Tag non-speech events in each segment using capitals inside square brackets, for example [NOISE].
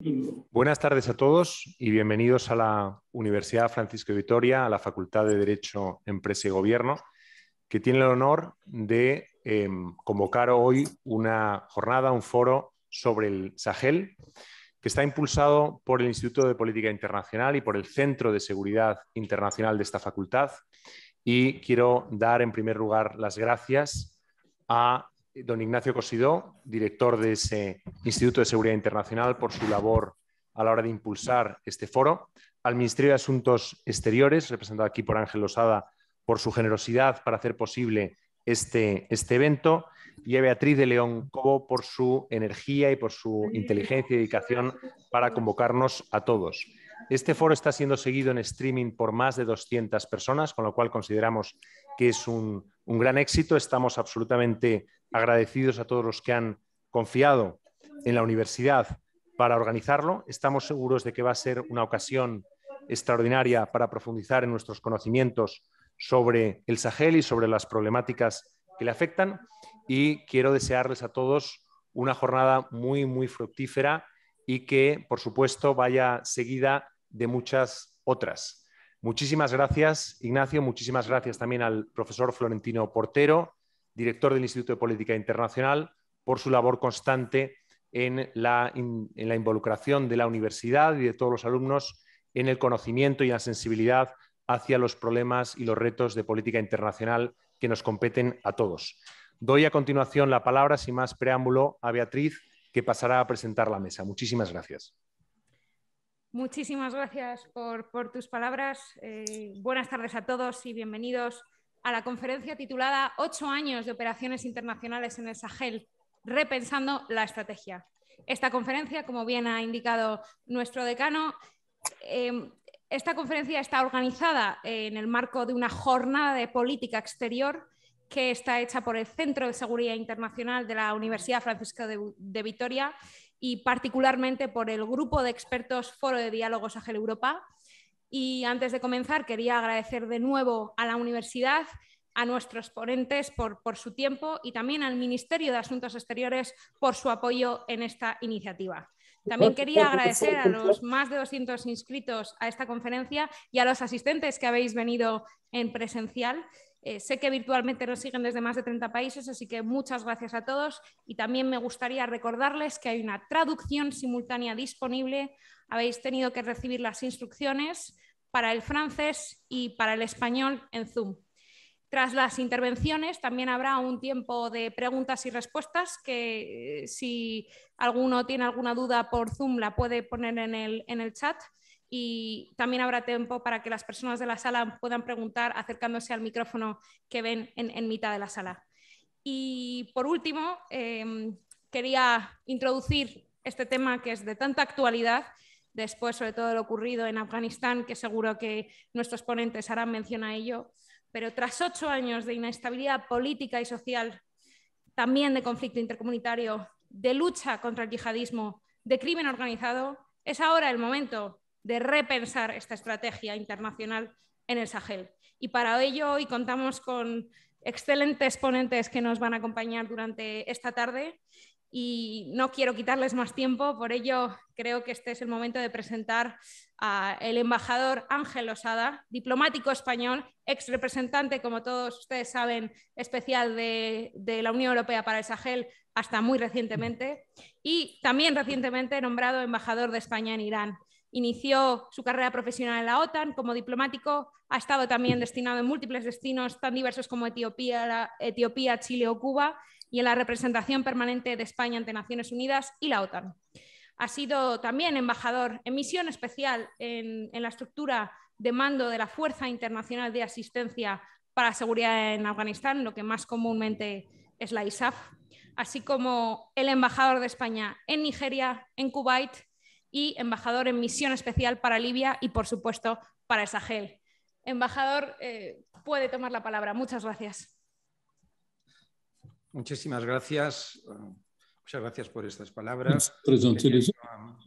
Buenas tardes a todos y bienvenidos a la Universidad Francisco de Vitoria, a la Facultad de Derecho, Empresa y Gobierno, que tiene el honor de em, convocar hoy una jornada, un foro sobre el Sahel, que está impulsado por el Instituto de Política Internacional y por el Centro de Seguridad Internacional de esta facultad. Y quiero dar en primer lugar las gracias a don Ignacio Cosidó, director de ese Instituto de Seguridad Internacional, por su labor a la hora de impulsar este foro, al Ministerio de Asuntos Exteriores, representado aquí por Ángel osada por su generosidad para hacer posible este, este evento, y a Beatriz de León Cobo por su energía y por su inteligencia y dedicación para convocarnos a todos. Este foro está siendo seguido en streaming por más de 200 personas, con lo cual consideramos que es un, gran éxito. Estamos absolutamente agradecidos a todos los que han confiado en la universidad para organizarlo. Estamos seguros de que va a ser una ocasión extraordinaria para profundizar en nuestros conocimientos sobre el Sahel y sobre las problemáticas que le afectan. Y quiero desearles a todos una jornada muy, muy fructífera y que, por supuesto, vaya seguida de muchas otras. Muchísimas gracias, Ignacio. Muchísimas gracias también al profesor Florentino Portero, director del Instituto de Política Internacional, por su labor constante en la, involucración de la universidad y de todos los alumnos en el conocimiento y la sensibilidad hacia los problemas y los retos de política internacional que nos competen a todos. Doy a continuación la palabra, sin más preámbulo, a Beatriz, que pasará a presentar la mesa. Muchísimas gracias. Muchísimas gracias por, tus palabras. Eh, buenas tardes a todos y bienvenidos a la conferencia titulada Ocho años de operaciones internacionales en el Sahel, repensando la estrategia. Esta conferencia, como bien ha indicado nuestro decano, em, esta conferencia está organizada en el marco de una jornada de política exterior que está hecha por el Centro de Seguridad Internacional de la Universidad Francisco de Vitoria y particularmente por el grupo de expertos Foro de Diálogos Sahel Europa. Y antes de comenzar, quería agradecer de nuevo a la universidad, a nuestros ponentes por, por su tiempo y también al Ministerio de Asuntos Exteriores por su apoyo en esta iniciativa. También quería agradecer a los más de 200 inscritos a esta conferencia y a los asistentes que habéis venido en presencial. Eh, sé que virtualmente nos siguen desde más de 30 países, así que muchas gracias a todos y también me gustaría recordarles que hay una traducción simultánea disponible. Habéis tenido que recibir las instrucciones para el francés y para el español en Zoom. Tras las intervenciones también habrá un tiempo de preguntas y respuestas que eh, si alguno tiene alguna duda por Zoom la puede poner en el chat y también habrá tiempo para que las personas de la sala puedan preguntar acercándose al micrófono que ven en, mitad de la sala. Y por último, em, quería introducir este tema que es de tanta actualidad, después sobre todo lo ocurrido en Afganistán, que seguro que nuestros ponentes harán mención a ello, pero tras ocho años de inestabilidad política y social, también de conflicto intercomunitario, de lucha contra el yihadismo, de crimen organizado, es ahora el momento de repensar esta estrategia internacional en el Sahel. Y para ello hoy contamos con excelentes ponentes que nos van a acompañar durante esta tarde y no quiero quitarles más tiempo, por ello creo que este es el momento de presentar al embajador Ángel Osada, diplomático español, ex representante, como todos ustedes saben, especial de, de la Unión Europea para el Sahel hasta muy recientemente y también recientemente nombrado embajador de España en Irán. Inició su carrera profesional en la OTAN como diplomático, ha estado también destinado en múltiples destinos tan diversos como Etiopía, Etiopía Chile o Cuba y en la representación permanente de España ante Naciones Unidas y la OTAN. Ha sido también embajador en misión especial en, la estructura de mando de la Fuerza Internacional de Asistencia para la Seguridad en Afganistán, lo que más comúnmente es la ISAF, así como el embajador de España en Nigeria, en Kuwait y embajador en misión especial para Libia y, por supuesto, para el Sahel. Embajador, eh, puede tomar la palabra. Muchas gracias. Muchísimas gracias. Muchas gracias por estas palabras. Eh,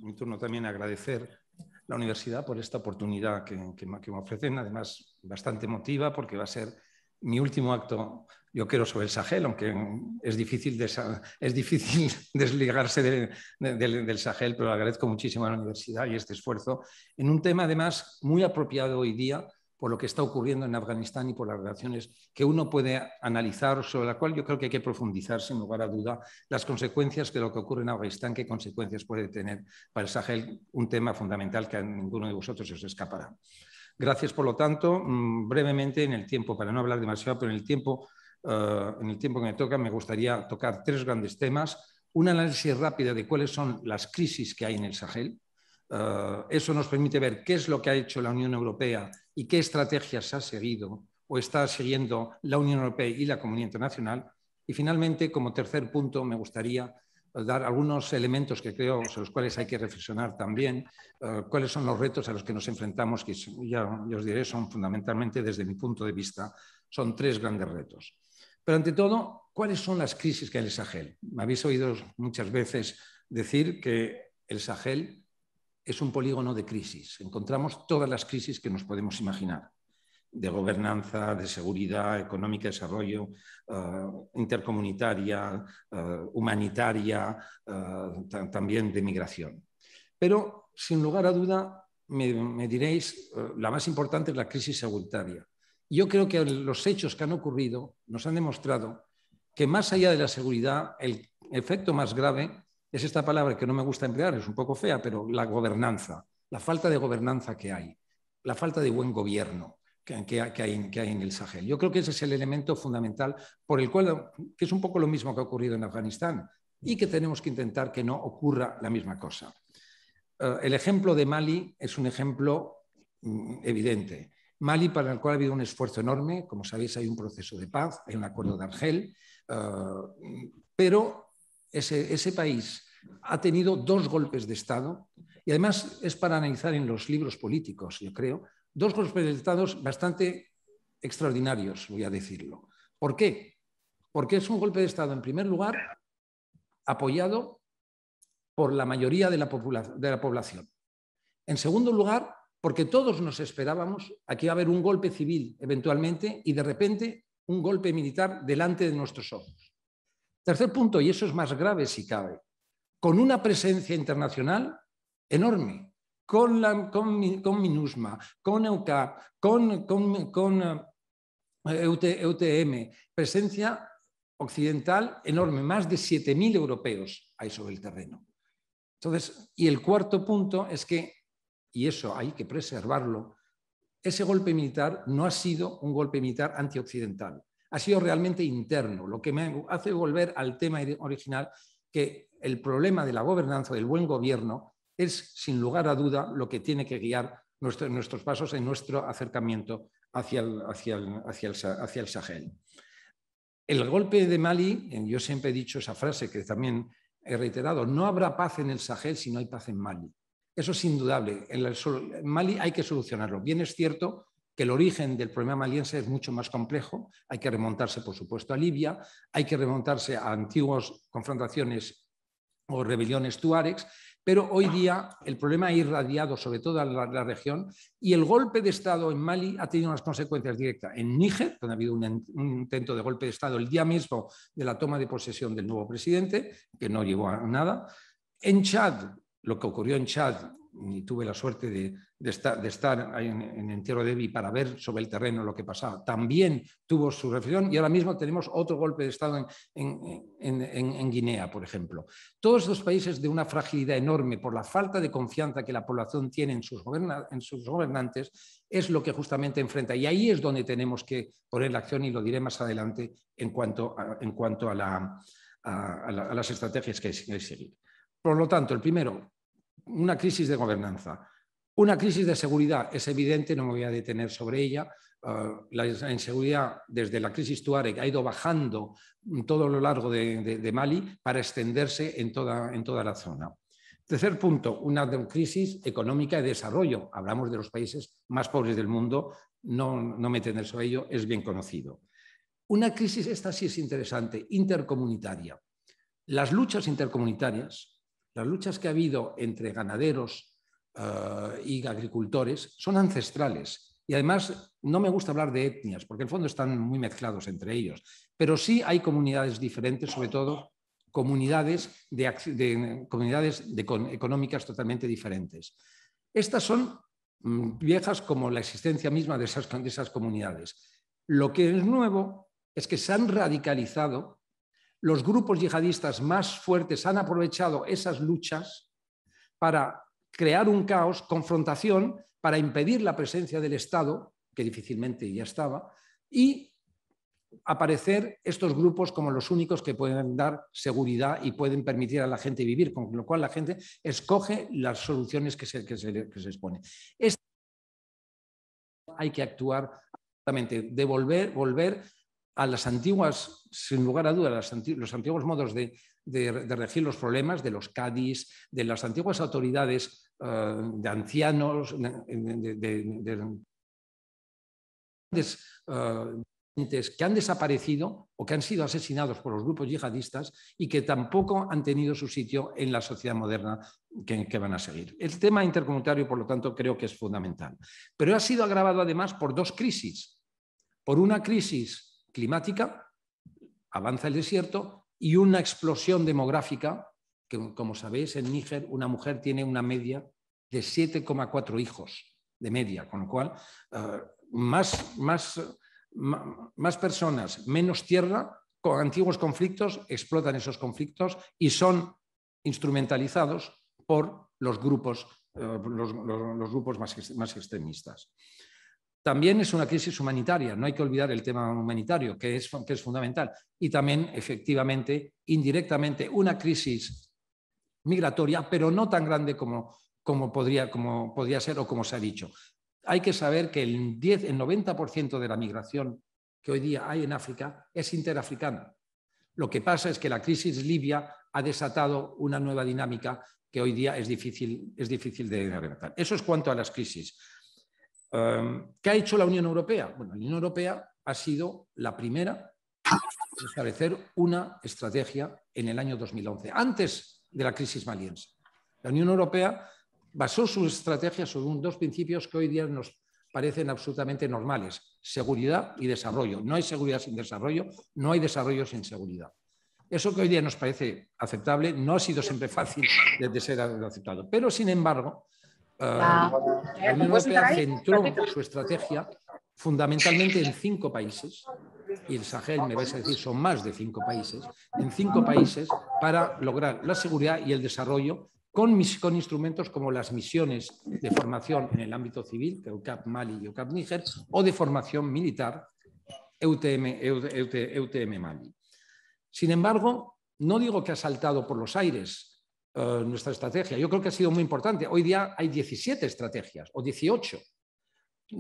mi turno también agradecer la universidad por esta oportunidad que, que, me ofrecen, además bastante emotiva porque va a ser mi último acto yo quiero sobre el Sahel, aunque es difícil, es difícil [LAUGHS] desligarse del Sahel, pero agradezco muchísimo a la universidad y este esfuerzo, en un tema además muy apropiado hoy día por lo que está ocurriendo en Afganistán y por las relaciones que uno puede analizar, sobre la cual yo creo que hay que profundizar sin lugar a duda las consecuencias que lo que ocurre en Afganistán, qué consecuencias puede tener para el Sahel, un tema fundamental que a ninguno de vosotros os escapará. Gracias, por lo tanto, mm, brevemente en el tiempo, para no hablar demasiado, pero en el tiempo eh, en el tiempo que me toca, me gustaría tocar tres grandes temas. Un análisis rápido de cuáles son las crisis que hay en el Sahel. Eh, eso nos permite ver qué es lo que ha hecho la Unión Europea y qué estrategias ha seguido o está siguiendo la Unión Europea y la comunidad internacional. Y finalmente, como tercer punto, me gustaría eh, dar algunos elementos que creo sobre los cuales hay que reflexionar también, cuáles son los retos a los que nos enfrentamos, que ya, ya os diré, son fundamentalmente, desde mi punto de vista, son tres grandes retos. Pero ante todo, ¿cuáles son las crisis que hay en el Sahel? Me habéis oído muchas veces decir que el Sahel es un polígono de crisis. Encontramos todas las crisis que nos podemos imaginar, de gobernanza, de seguridad, económica, desarrollo, eh, intercomunitaria, eh, humanitaria, eh, también de migración. Pero, sin lugar a duda, me, diréis, la más importante es la crisis seguritaria. Yo creo que los hechos que han ocurrido nos han demostrado que más allá de la seguridad, el efecto más grave es esta palabra que no me gusta emplear, es un poco fea, pero la gobernanza, la falta de gobernanza que hay, la falta de buen gobierno que, hay, en el Sahel. Yo creo que ese es el elemento fundamental por el cual, que es un poco lo mismo que ha ocurrido en Afganistán y que tenemos que intentar que no ocurra la misma cosa. Eh, el ejemplo de Mali es un ejemplo mm, evidente. Mali, para el cual ha habido un esfuerzo enorme, como sabéis, hay un proceso de paz, hay un acuerdo de Argel, eh, pero ese, país ha tenido dos golpes de Estado y además es para analizar en los libros políticos, yo creo, dos golpes de Estado bastante extraordinarios, voy a decirlo. ¿Por qué? Porque es un golpe de Estado, en primer lugar, apoyado por la mayoría de la población. En segundo lugar, porque todos nos esperábamos a que iba a haber un golpe civil eventualmente y de repente un golpe militar delante de nuestros ojos. Tercer punto, y eso es más grave si cabe, con una presencia internacional enorme, con, con, MINUSMA, con EUCAP, con, con, EUTM, eh, e e presencia occidental enorme, más de 7.000 europeos hay sobre el terreno. Entonces, y el cuarto punto es que y eso hay que preservarlo, ese golpe militar no ha sido un golpe militar antioccidental, ha sido realmente interno, lo que me hace volver al tema original, que el problema de la gobernanza, del buen gobierno, es sin lugar a duda lo que tiene que guiar nuestros pasos en nuestro acercamiento hacia el, hacia, hacia, hacia el Sahel. El golpe de Mali, yo siempre he dicho esa frase que también he reiterado, no habrá paz en el Sahel si no hay paz en Mali. Eso es indudable. En, Mali hay que solucionarlo. Bien es cierto que el origen del problema maliense es mucho más complejo. Hay que remontarse, por supuesto, a Libia, hay que remontarse a antiguas confrontaciones o rebeliones tuaregs, pero hoy día el problema ha irradiado sobre toda la, región y el golpe de Estado en Mali ha tenido unas consecuencias directas. En Níger, donde ha habido un, intento de golpe de Estado el día mismo de la toma de posesión del nuevo presidente, que no llevó a nada. En Chad, lo que ocurrió en Chad, y tuve la suerte de, estar, en, en, entierro de Evi para ver sobre el terreno lo que pasaba, también tuvo su reflexión y ahora mismo tenemos otro golpe de Estado en, Guinea, por ejemplo. Todos estos países de una fragilidad enorme por la falta de confianza que la población tiene en sus, gobernantes es lo que justamente enfrenta y ahí es donde tenemos que poner la acción y lo diré más adelante en cuanto a las estrategias que hay que seguir. Por lo tanto, el primero, una crisis de gobernanza, una crisis de seguridad, es evidente, no me voy a detener sobre ella. Eh, la inseguridad desde la crisis Tuareg ha ido bajando todo lo largo de, Mali para extenderse en toda, la zona. Tercer punto, una crisis económica y desarrollo. Hablamos de los países más pobres del mundo, no, no me sobre ello, es bien conocido. Una crisis, esta sí es interesante, intercomunitaria. Las luchas intercomunitarias las luchas que ha habido entre ganaderos eh, y agricultores son ancestrales. Y además, no me gusta hablar de etnias, porque en el fondo están muy mezclados entre ellos. Pero sí hay comunidades diferentes, sobre todo comunidades, de, comunidades económicas totalmente diferentes. Estas son mm, viejas como la existencia misma de esas, de esas comunidades. Lo que es nuevo es que se han radicalizado los grupos yihadistas más fuertes han aprovechado esas luchas para crear un caos, confrontación, para impedir la presencia del Estado, que difícilmente ya estaba, y aparecer estos grupos como los únicos que pueden dar seguridad y pueden permitir a la gente vivir, con lo cual la gente escoge las soluciones que se, que se, expone. hay que actuar, devolver, volver a las antiguas, sin lugar a dudas, los antiguos modos de, de, regir los problemas de los cádiz, de las antiguas autoridades eh, de ancianos, de, eh, que han desaparecido o que han sido asesinados por los grupos yihadistas y que tampoco han tenido su sitio en la sociedad moderna que, que, van a seguir. El tema intercomunitario, por lo tanto, creo que es fundamental. Pero ha sido agravado además por dos crisis. Por una crisis climática, avanza el desierto y una explosión demográfica, que como sabéis en Níger una mujer tiene una media de 7,4 hijos de media, con lo cual eh, más, personas, menos tierra, con antiguos conflictos, explotan esos conflictos y son instrumentalizados por los grupos, eh, los, grupos más extremistas. También es una crisis humanitaria, no hay que olvidar el tema humanitario, que es, que es fundamental. Y también, efectivamente, indirectamente, una crisis migratoria, pero no tan grande como, como, podría, como podría ser o como se ha dicho. Hay que saber que el, 10, 90% de la migración que hoy día hay en África es interafricana. Lo que pasa es que la crisis libia ha desatado una nueva dinámica que hoy día es difícil, es difícil de arreglar. Eso es cuanto a las crisis. Em, ¿Qué ha hecho la Unión Europea? Bueno, la Unión Europea ha sido la primera en establecer una estrategia en el año 2011, antes de la crisis maliense. La Unión Europea basó su estrategia sobre dos principios que hoy día nos parecen absolutamente normales, seguridad y desarrollo. No hay seguridad sin desarrollo, no hay desarrollo sin seguridad. Eso que hoy día nos parece aceptable no ha sido siempre fácil de ser aceptado. Pero, sin embargo, Ah, ah, la Unión Europea centró su estrategia fundamentalmente en cinco países, y el Sahel, me vais a decir, son más de cinco países, en cinco países para lograr la seguridad y el desarrollo con, con instrumentos como las misiones de formación en el ámbito civil, EUCAP Mali y EUCAP Níger, o de formación militar, EUTM, EUTM e e Mali. Sin embargo, no digo que ha saltado por los aires eh, nuestra estrategia. Yo creo que ha sido muy importante. Hoy día hay 17 estrategias o 18.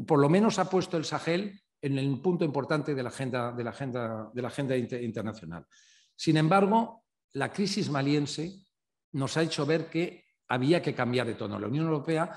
Por lo menos ha puesto el Sahel en el punto importante de la agenda, de la agenda, de la agenda internacional. Sin embargo, la crisis maliense nos ha hecho ver que había que cambiar de tono. La Unión Europea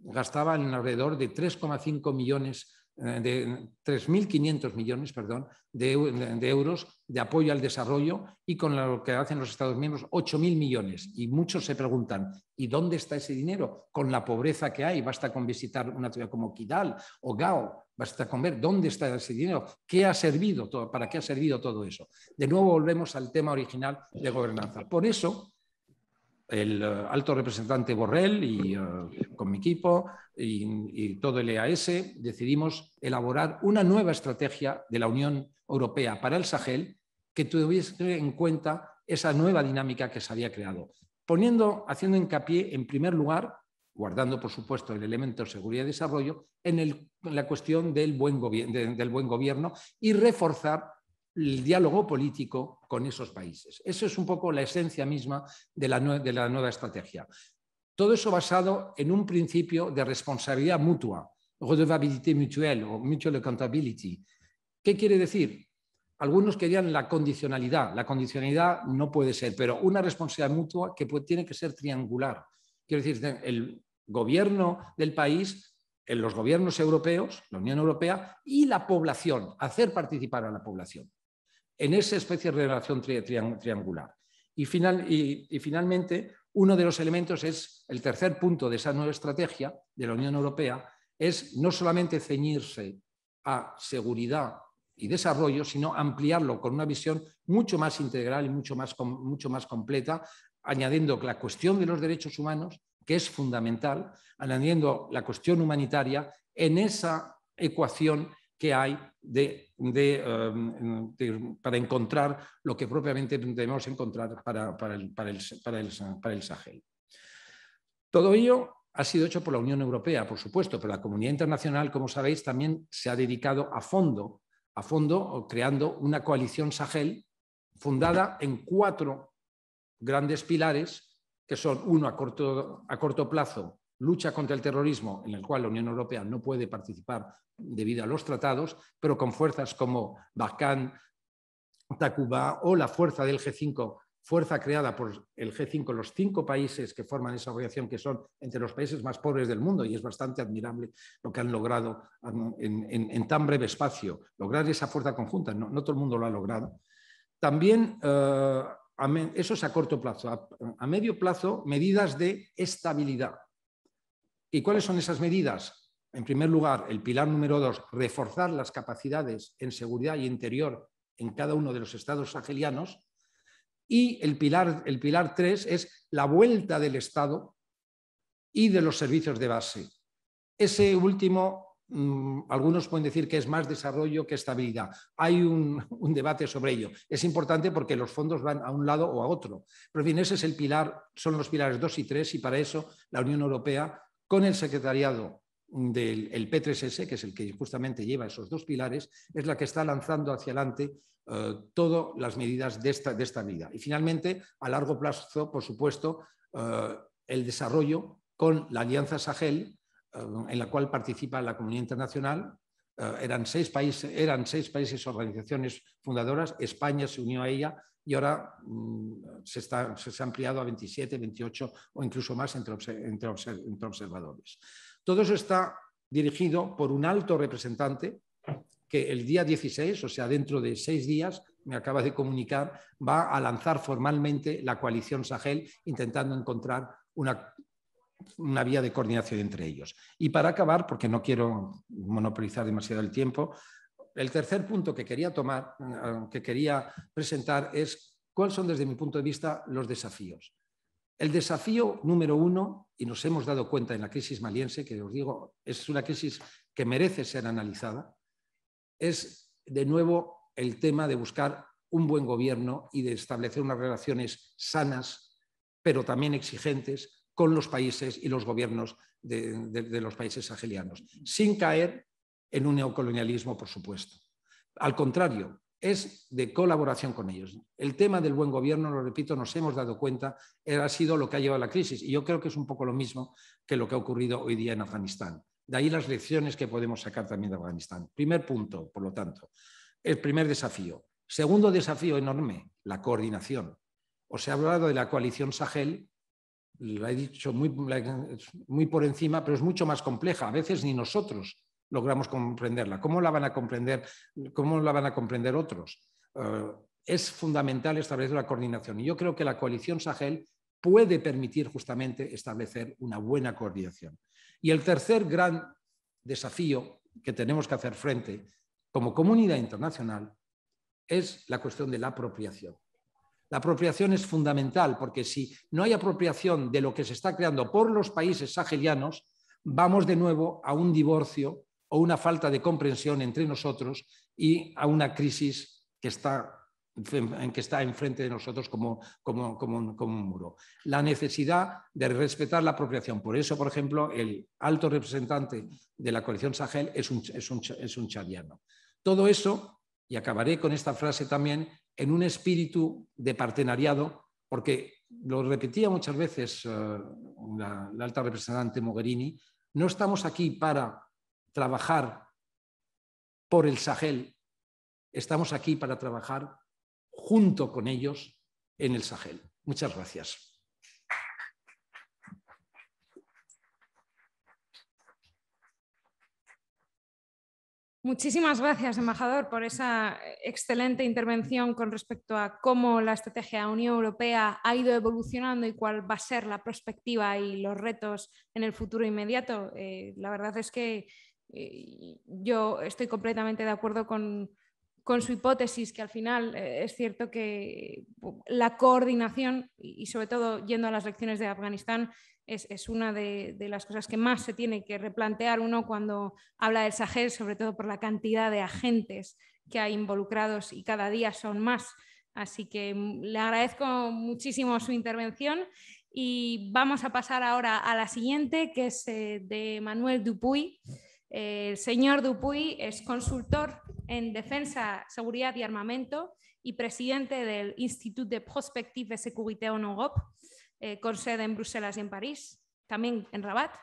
gastaba en alrededor de 3,5 millones eh, de 3.500 millones perdón, de, de, euros de apoyo al desarrollo y con lo que hacen los Estados miembros, 8.000 millones. Y muchos se preguntan, ¿y dónde está ese dinero? Con la pobreza que hay, basta con visitar una ciudad como Kidal o Gao, basta con ver dónde está ese dinero, qué ha servido, todo, para qué ha servido todo eso. De nuevo volvemos al tema original de gobernanza. Por eso, el eh, alto representante Borrell y eh, con mi equipo y, y, todo el EAS decidimos elaborar una nueva estrategia de la Unión Europea para el Sahel que tuviese en cuenta esa nueva dinámica que se había creado, poniendo, haciendo hincapié en primer lugar, guardando por supuesto el elemento seguridad y desarrollo, en, la cuestión del buen, del buen gobierno y reforzar el diálogo político con esos países. Eso es un poco la esencia misma de la, de la, nueva estrategia. Todo eso basado en un principio de responsabilidad mutua, redevabilité mutuelle o mutual accountability. ¿Qué quiere decir? algunos querían la condicionalidad. La condicionalidad no puede ser, pero una responsabilidad mutua que tiene que ser triangular. Quiero decir, el gobierno del país, eh, los gobiernos europeos, la Unión Europea y la población, hacer participar a la población en esa especie de relación triangular. Y, y finalmente, uno de los elementos es el tercer punto de esa nueva estrategia de la Unión Europea, es no solamente ceñirse a seguridad y desarrollo, sino ampliarlo con una visión mucho más integral y mucho más, mucho más completa, añadiendo la cuestión de los derechos humanos, que es fundamental, añadiendo la cuestión humanitaria en esa ecuación que hay de, em, para encontrar lo que propiamente debemos encontrar para, para, el, para, para el Sahel. Todo ello ha sido hecho por la Unión Europea, por supuesto, pero la comunidad internacional, como sabéis, también se ha dedicado a fondo a fondo creando una coalición Sahel fundada en cuatro grandes pilares, que son uno a corto, plazo, lucha contra el terrorismo, en el cual la Unión Europea no puede participar debido a los tratados, pero con fuerzas como Bakan, Tacuba o la fuerza del G5 fuerza creada por el G5, los cinco países que forman esa organización, que son entre los países más pobres del mundo, y es bastante admirable lo que han logrado en, tan breve espacio, lograr esa fuerza conjunta. No, todo el mundo lo ha logrado. También, eh, eso es a corto plazo. A, medio plazo, medidas de estabilidad. ¿Y cuáles son esas medidas? En primer lugar, el pilar número dos, reforzar las capacidades en seguridad y interior en cada uno de los estados sahelianos y el pilar, el pilar 3 es la vuelta del Estado y de los servicios de base. Ese último, mm, algunos pueden decir que es más desarrollo que estabilidad. Hay [LAUGHS] un, debate sobre ello. Es importante porque los fondos van a un lado o a otro. Pero bien, ese es el pilar, son los pilares 2 y 3 y para eso la Unión Europea, con el secretariado del el P3S, que es el que justamente lleva esos dos pilares, es la que está lanzando hacia adelante eh, todas las medidas de esta, de medida. Y finalmente, a largo plazo, por supuesto, eh, el desarrollo con la Alianza Sahel, eh, en la cual participa la comunidad internacional. eran, seis países, eran seis países organizaciones fundadoras, España se unió a ella y ahora mm, se, está, se, ha ampliado a 27, 28 o incluso más entre observadores. Todo eso está dirigido por un alto representante que el día 16, o sea, dentro de seis días, me acaba de comunicar, va a lanzar formalmente la coalición Sahel intentando encontrar una, una vía de coordinación entre ellos. Y para acabar, porque no quiero monopolizar demasiado el tiempo, el tercer punto que quería tomar, eh, que quería presentar es cuáles son desde mi punto de vista los desafíos. El desafío número uno, y nos hemos dado cuenta en la crisis maliense, que os digo, es una crisis que merece ser analizada, es de nuevo el tema de buscar un buen gobierno y de establecer unas relaciones sanas, pero también exigentes, con los países y los gobiernos de, de los países sahelianos, sin caer en un neocolonialismo, por supuesto. Al contrario, es de colaboración con ellos. El tema del buen gobierno, lo repito, nos hemos dado cuenta, ha sido lo que ha llevado a la crisis. Y yo creo que es un poco lo mismo que lo que ha ocurrido hoy día en Afganistán. De ahí las lecciones que podemos sacar también de Afganistán. Primer punto, por lo tanto, el primer desafío. Segundo desafío enorme, la coordinación. Os he hablado de la coalición Sahel, la he dicho muy, muy por encima, pero es mucho más compleja. A veces ni nosotros logramos comprenderla? ¿Cómo la van a comprender, cómo la van a comprender otros? Eh, es fundamental establecer la coordinación. Y yo creo que la coalición Sahel puede permitir justamente establecer una buena coordinación. Y el tercer gran desafío que tenemos que hacer frente como comunidad internacional es la cuestión de la apropiación. La apropiación es fundamental porque si no hay apropiación de lo que se está creando por los países sahelianos, vamos de nuevo a un divorcio o una falta de comprensión entre nosotros y a una crisis que está, en que está enfrente de nosotros como, como, como, un, muro. La necesidad de respetar la apropiación. Por eso, por ejemplo, el alto representante de la coalición Sahel es un, es un, es un chadiano. Todo eso, y acabaré con esta frase también, en un espíritu de partenariado, porque lo repetía muchas veces eh, la alta representante Mogherini, no estamos aquí para trabajar por el Sahel, estamos aquí para trabajar junto con ellos en el Sahel. Muchas gracias. Muchísimas gracias, embajador, por esa excelente intervención con respecto a cómo la estrategia de la Unión Europea ha ido evolucionando y cuál va a ser la perspectiva y los retos en el futuro inmediato. Eh, la verdad es que yo estoy completamente de acuerdo con, su hipótesis, que al final eh, es cierto que la coordinación, y sobre todo yendo a las lecciones de Afganistán, es, una de, las cosas que más se tiene que replantear uno cuando habla del Sahel, sobre todo por la cantidad de agentes que hay involucrados y cada día son más. Así que mm, le agradezco muchísimo su intervención y vamos a pasar ahora a la siguiente, que es eh, de Manuel Dupuy. El señor Dupuy es consultor en defensa, seguridad y armamento y presidente del Instituto de Prospective de Sécurité en Europe, eh, con sede en Bruselas y en París, también en Rabat.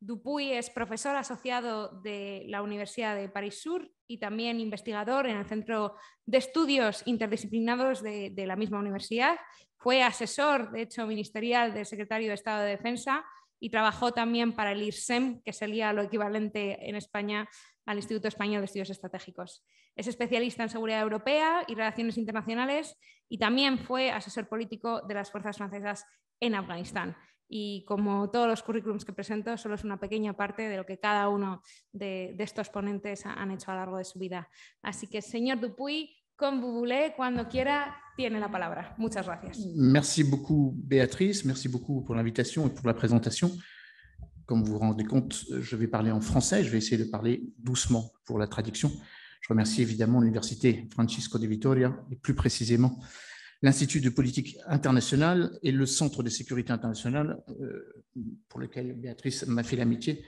Dupuy es profesor asociado de la Universidad de París Sur y también investigador en el Centro de Estudios Interdisciplinados de, de la misma universidad. Fue asesor, de hecho, ministerial del secretario de Estado de Defensa y trabajó también para el IRSEM, que sería lo equivalente en España al Instituto Español de Estudios Estratégicos. Es especialista en seguridad europea y relaciones internacionales y también fue asesor político de las fuerzas francesas en Afganistán. Y como todos los currículums que presento, solo es una pequeña parte de lo que cada uno de, estos ponentes han hecho a lo largo de su vida. Así que, señor Dupuy, comme vous voulez, quand on quiera, tiene la parole. Muchas gracias. Merci beaucoup, Béatrice. Merci beaucoup pour l'invitation et pour la présentation. Comme vous vous rendez compte, je vais parler en français. Je vais essayer de parler doucement pour la traduction. Je remercie évidemment l'Université Francisco de Vitoria et plus précisément l'Institut de politique internationale et le Centre de sécurité internationale euh, pour lequel Béatrice m'a fait l'amitié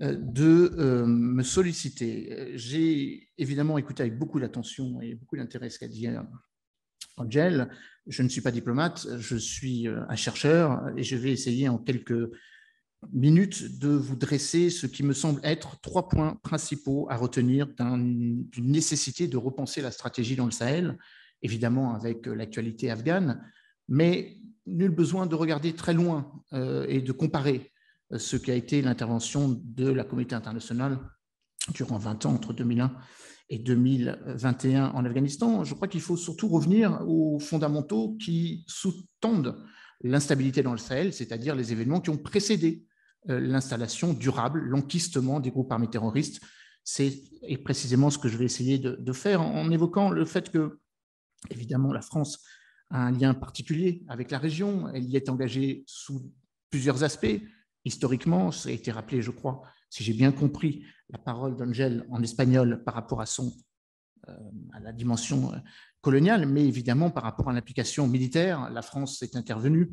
euh, de euh, me solliciter. Euh, j'ai évidemment écouté avec beaucoup d'attention et beaucoup d'intérêt ce qu'a dit Angel. Je ne suis pas diplomate, je suis un chercheur et je vais essayer en quelques minutes de vous dresser ce qui me semble être trois points principaux à retenir d'une nécessité de repenser la stratégie dans le Sahel, évidemment avec l'actualité afghane, mais nul besoin de regarder très loin et de comparer ce qu'a été l'intervention de la communauté internationale durant 20 ans, entre 2001 et 2021 en Afghanistan. Je crois qu'il faut surtout revenir aux fondamentaux qui sous-tendent l'instabilité dans le Sahel, c'est-à-dire les événements qui ont précédé euh, l'installation durable, l'enquistement des groupes armés terroristes. C'est précisément ce que je vais essayer de, de, faire en évoquant le fait que, évidemment, la France a un lien particulier avec la région. Elle y est engagée sous plusieurs aspects, historiquement, ça a été rappelé, je crois, si j'ai bien compris la parole d'Angel en espagnol par rapport à, son, euh, à la dimension euh, coloniale, mais évidemment par rapport à l'application militaire, la France est intervenue,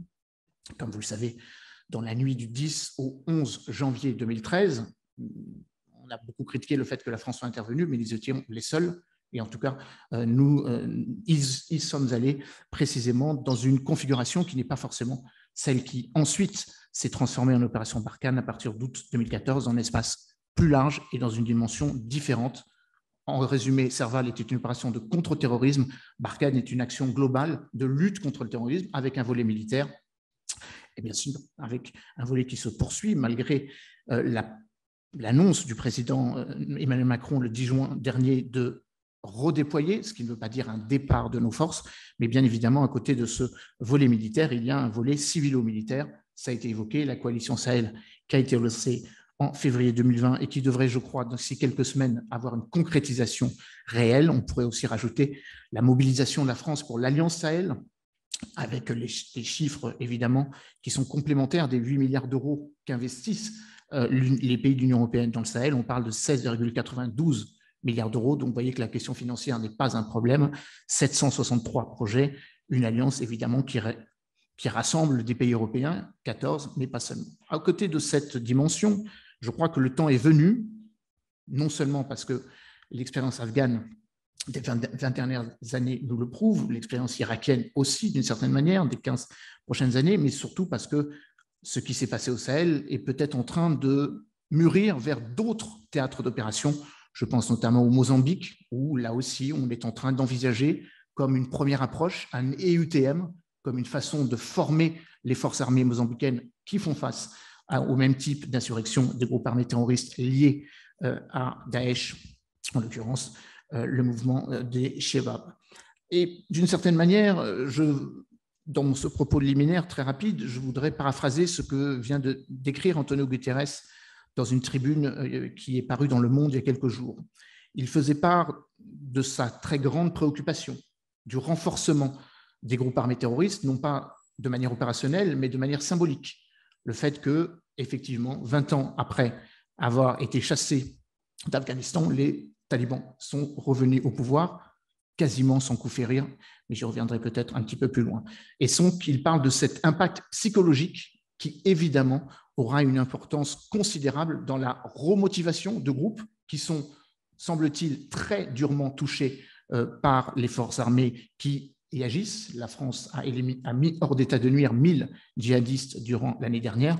comme vous le savez, dans la nuit du 10 au 11 janvier 2013. On a beaucoup critiqué le fait que la France soit intervenue, mais ils étaient les seuls. Et en tout cas, euh, nous ils, sommes allés précisément dans une configuration qui n'est pas forcément celle qui ensuite s'est transformée en opération Barkhane à partir d'août 2014 en espace plus large et dans une dimension différente. En résumé, Serval était une opération de contre-terrorisme, Barkhane est une action globale de lutte contre le terrorisme avec un volet militaire, et bien sûr avec un volet qui se poursuit malgré euh, l'annonce du président euh, Emmanuel Macron le 10 juin dernier de redéployer, ce qui ne veut pas dire un départ de nos forces, mais bien évidemment, à côté de ce volet militaire, il y a un volet civilo-militaire ça a été évoqué, la coalition Sahel qui a été lancée en février 2020 et qui devrait, je crois, dans ces quelques semaines, avoir une concrétisation réelle. On pourrait aussi rajouter la mobilisation de la France pour l'Alliance Sahel, avec les, chiffres, évidemment, qui sont complémentaires des 8 milliards d'euros qu'investissent euh, les pays de l'Union européenne dans le Sahel. On parle de 16,92 milliards d'euros. Donc, vous voyez que la question financière n'est pas un problème. 763 projets, une alliance évidemment qui qui rassemble des pays européens, 14, mais pas seulement. À côté de cette dimension, je crois que le temps est venu, non seulement parce que l'expérience afghane des 20 dernières années nous le prouve, l'expérience irakienne aussi d'une certaine manière, des 15 prochaines années, mais surtout parce que ce qui s'est passé au Sahel est peut-être en train de mûrir vers d'autres théâtres d'opération. Je pense notamment au Mozambique, où là aussi on est en train d'envisager comme une première approche un EUTM, comme une façon de former les forces armées mozambicaines qui font face au même type d'insurrection des groupes armés terroristes liés euh, à Daesh, en l'occurrence euh, le mouvement euh, des Shebab. Et d'une certaine manière, dans ce propos liminaire très rapide, je voudrais paraphraser ce que vient de décrire Antonio Guterres dans une tribune qui est parue dans Le Monde il y a quelques jours. Il faisait part de sa très grande préoccupation du renforcement des groupes armés terroristes, non pas de manière opérationnelle, mais de manière symbolique. Le fait que, effectivement, 20 ans après avoir été chassés d'Afghanistan, les talibans sont revenus au pouvoir quasiment sans coup rire. mais j'y reviendrai peut-être un petit peu plus loin. Et sont qu'ils parle de cet impact psychologique qui, évidemment, aura une importance considérable dans la remotivation de groupes qui sont, semble-t-il, très durement touchés euh, par les forces armées qui agissent. La France a, a mis hors d'état de nuire 1000 djihadistes durant l'année dernière.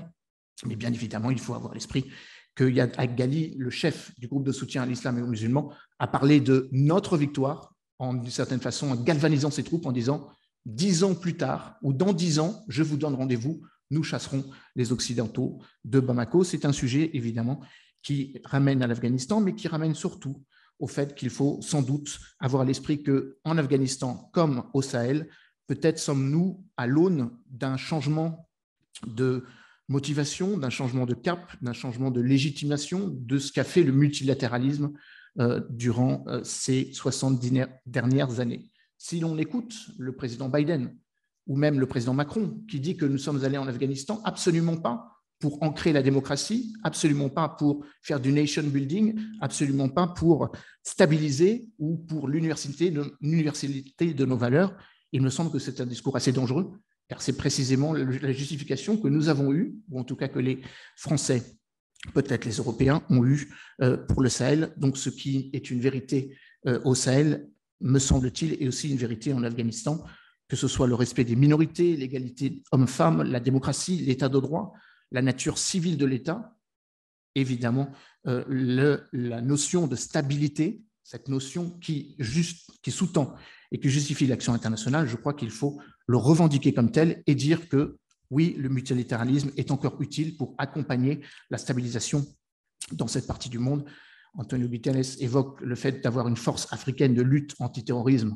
Mais bien évidemment, il faut avoir l'esprit que Yad Ghali, le chef du groupe de soutien à l'islam et aux musulmans, a parlé de notre victoire, en d'une certaine façon, en galvanisant ses troupes en disant Dix ans plus tard, ou dans dix ans, je vous donne rendez-vous, nous chasserons les Occidentaux de Bamako. C'est un sujet, évidemment, qui ramène à l'Afghanistan, mais qui ramène surtout au fait qu'il faut sans doute avoir à l'esprit qu'en Afghanistan comme au Sahel, peut-être sommes-nous à l'aune d'un changement de motivation, d'un changement de cap, d'un changement de légitimation de ce qu'a fait le multilatéralisme euh, durant euh, ces 60 dernières années. Si l'on écoute le président Biden ou même le président Macron qui dit que nous sommes allés en Afghanistan, absolument pas pour ancrer la démocratie, absolument pas pour faire du nation building, absolument pas pour stabiliser ou pour l'université de, l'universalité de nos valeurs. Il me semble que c'est un discours assez dangereux, car c'est précisément la justification que nous avons eue, ou en tout cas que les Français, peut-être les Européens, ont eue euh, pour le Sahel. Donc ce qui est une vérité euh, au Sahel, me semble-t-il, est aussi une vérité en Afghanistan, que ce soit le respect des minorités, l'égalité homme-femme, la démocratie, l'état de droit, la nature civile de l'État, évidemment, euh, la notion de stabilité, cette notion qui, sous-tend et qui justifie l'action internationale, je crois qu'il faut le revendiquer comme tel et dire que oui, le multilatéralisme est encore utile pour accompagner la stabilisation dans cette partie du monde. Antonio Guterres évoque le fait d'avoir une force africaine de lutte antiterrorisme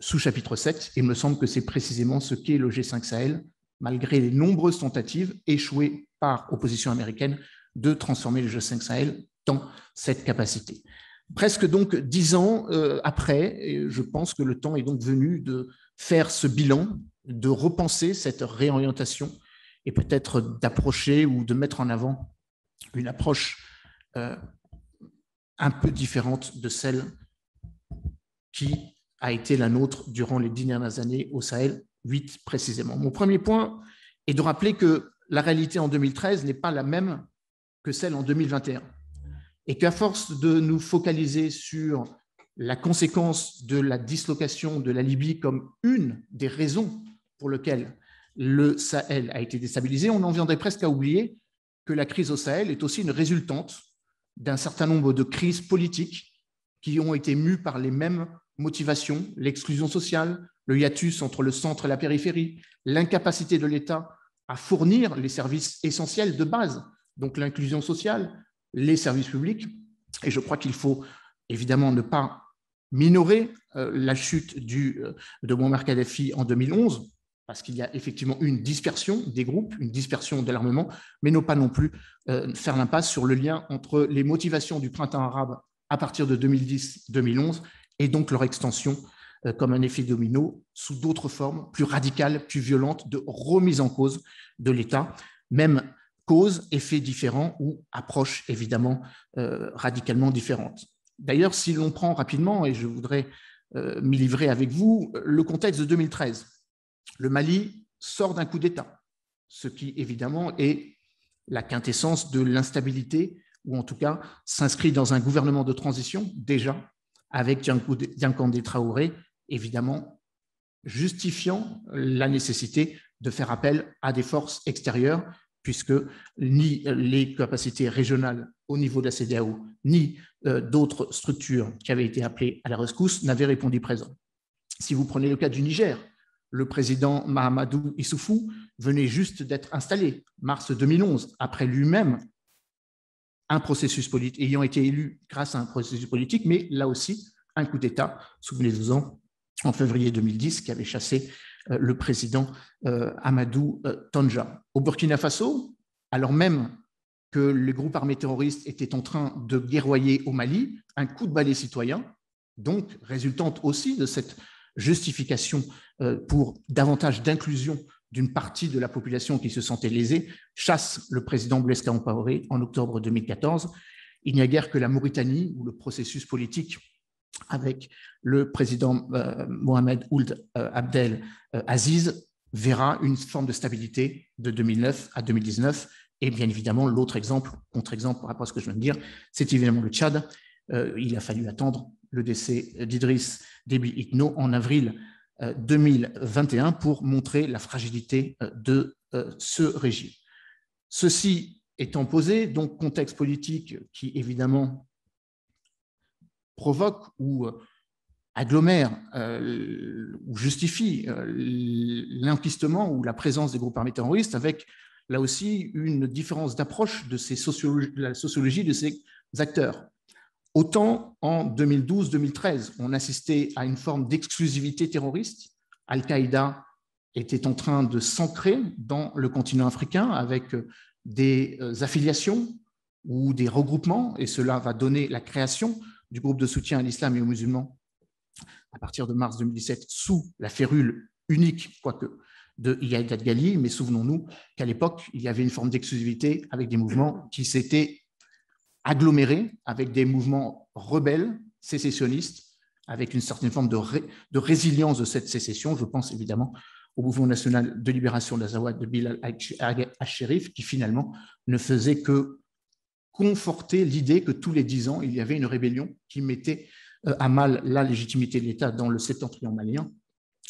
sous chapitre 7. Il me semble que c'est précisément ce qu'est le G5 Sahel, malgré les nombreuses tentatives échouées par opposition américaine de transformer le G5 Sahel dans cette capacité. Presque donc dix ans euh, après, je pense que le temps est donc venu de faire ce bilan, de repenser cette réorientation et peut-être d'approcher ou de mettre en avant une approche euh, un peu différente de celle qui a été la nôtre durant les dix dernières années au Sahel 8 précisément. Mon premier point est de rappeler que la réalité en 2013 n'est pas la même que celle en 2021 et qu'à force de nous focaliser sur la conséquence de la dislocation de la Libye comme une des raisons pour lesquelles le Sahel a été déstabilisé, on en viendrait presque à oublier que la crise au Sahel est aussi une résultante d'un certain nombre de crises politiques qui ont été mues par les mêmes motivations, l'exclusion sociale, le hiatus entre le centre et la périphérie, l'incapacité de l'État à fournir les services essentiels de base, donc l'inclusion sociale, les services publics. Et je crois qu'il faut évidemment ne pas minorer euh, la chute du, euh, de Muammar Kadhafi en 2011, parce qu'il y a effectivement une dispersion des groupes, une dispersion de l'armement, mais ne pas non plus euh, faire l'impasse sur le lien entre les motivations du printemps arabe à partir de 2010-2011 et donc leur extension euh, comme un effet domino sous d'autres formes plus radicales, plus violentes de remise en cause de l'État, même cause, effet différent ou approche évidemment euh, radicalement différente. D'ailleurs, si l'on prend rapidement, et je voudrais euh, m'y livrer avec vous, le contexte de 2013, le Mali sort d'un coup d'État, ce qui évidemment est la quintessence de l'instabilité, ou en tout cas s'inscrit dans un gouvernement de transition déjà avec Yankande Traoré évidemment justifiant la nécessité de faire appel à des forces extérieures, puisque ni les capacités régionales au niveau de la CDAO, ni euh, d'autres structures qui avaient été appelées à la rescousse n'avaient répondu présent. Si vous prenez le cas du Niger, le président Mahamadou Issoufou venait juste d'être installé, mars 2011, après lui-même un processus politique, ayant été élu grâce à un processus politique, mais là aussi un coup d'État, souvenez-vous-en, en février 2010 qui avait chassé euh, le président euh, Amadou euh, Tanja. Au Burkina Faso, alors même que les groupes armés terroristes étaient en train de guerroyer au Mali, un coup de balai citoyen, donc résultante aussi de cette justification pour davantage d'inclusion d'une partie de la population qui se sentait lésée, chasse le président Blaise Compaoré en octobre 2014. Il n'y a guère que la Mauritanie où le processus politique avec le président euh, Mohamed Ould euh, Abdel euh, Aziz verra une forme de stabilité de 2009 à 2019. Et bien évidemment, l'autre exemple, contre-exemple par rapport à ce que je viens de dire, c'est évidemment le Tchad. il a fallu attendre le décès d'Idriss Déby Itno en avril 2021 pour montrer la fragilité de ce régime. Ceci étant posé, donc contexte politique qui évidemment provoque ou euh, agglomère euh, ou justifie euh, ou la présence des groupes armés terroristes, avec là aussi une différence d'approche de, ces de la sociologie de ces acteurs. Autant en 2012-2013, on assistait à une forme d'exclusivité terroriste. Al-Qaïda était en train de s'ancrer dans le continent africain avec euh, des affiliations ou des regroupements, et cela va donner la création du groupe de soutien à l'islam et aux musulmans à partir de mars 2017 sous la férule unique, quoique de Yahya mais souvenons-nous qu'à l'époque, il y avait une forme d'exclusivité avec des mouvements qui s'étaient agglomérés, avec des mouvements rebelles, sécessionnistes, avec une certaine forme de, de résilience de cette sécession. Je pense évidemment au mouvement national de libération d'Azawad de Bilal al-Sherif, qui finalement ne faisait que conforter l'idée que tous les dix ans, il y avait une rébellion qui mettait euh, à mal la légitimité de l'État dans le septentrion malien.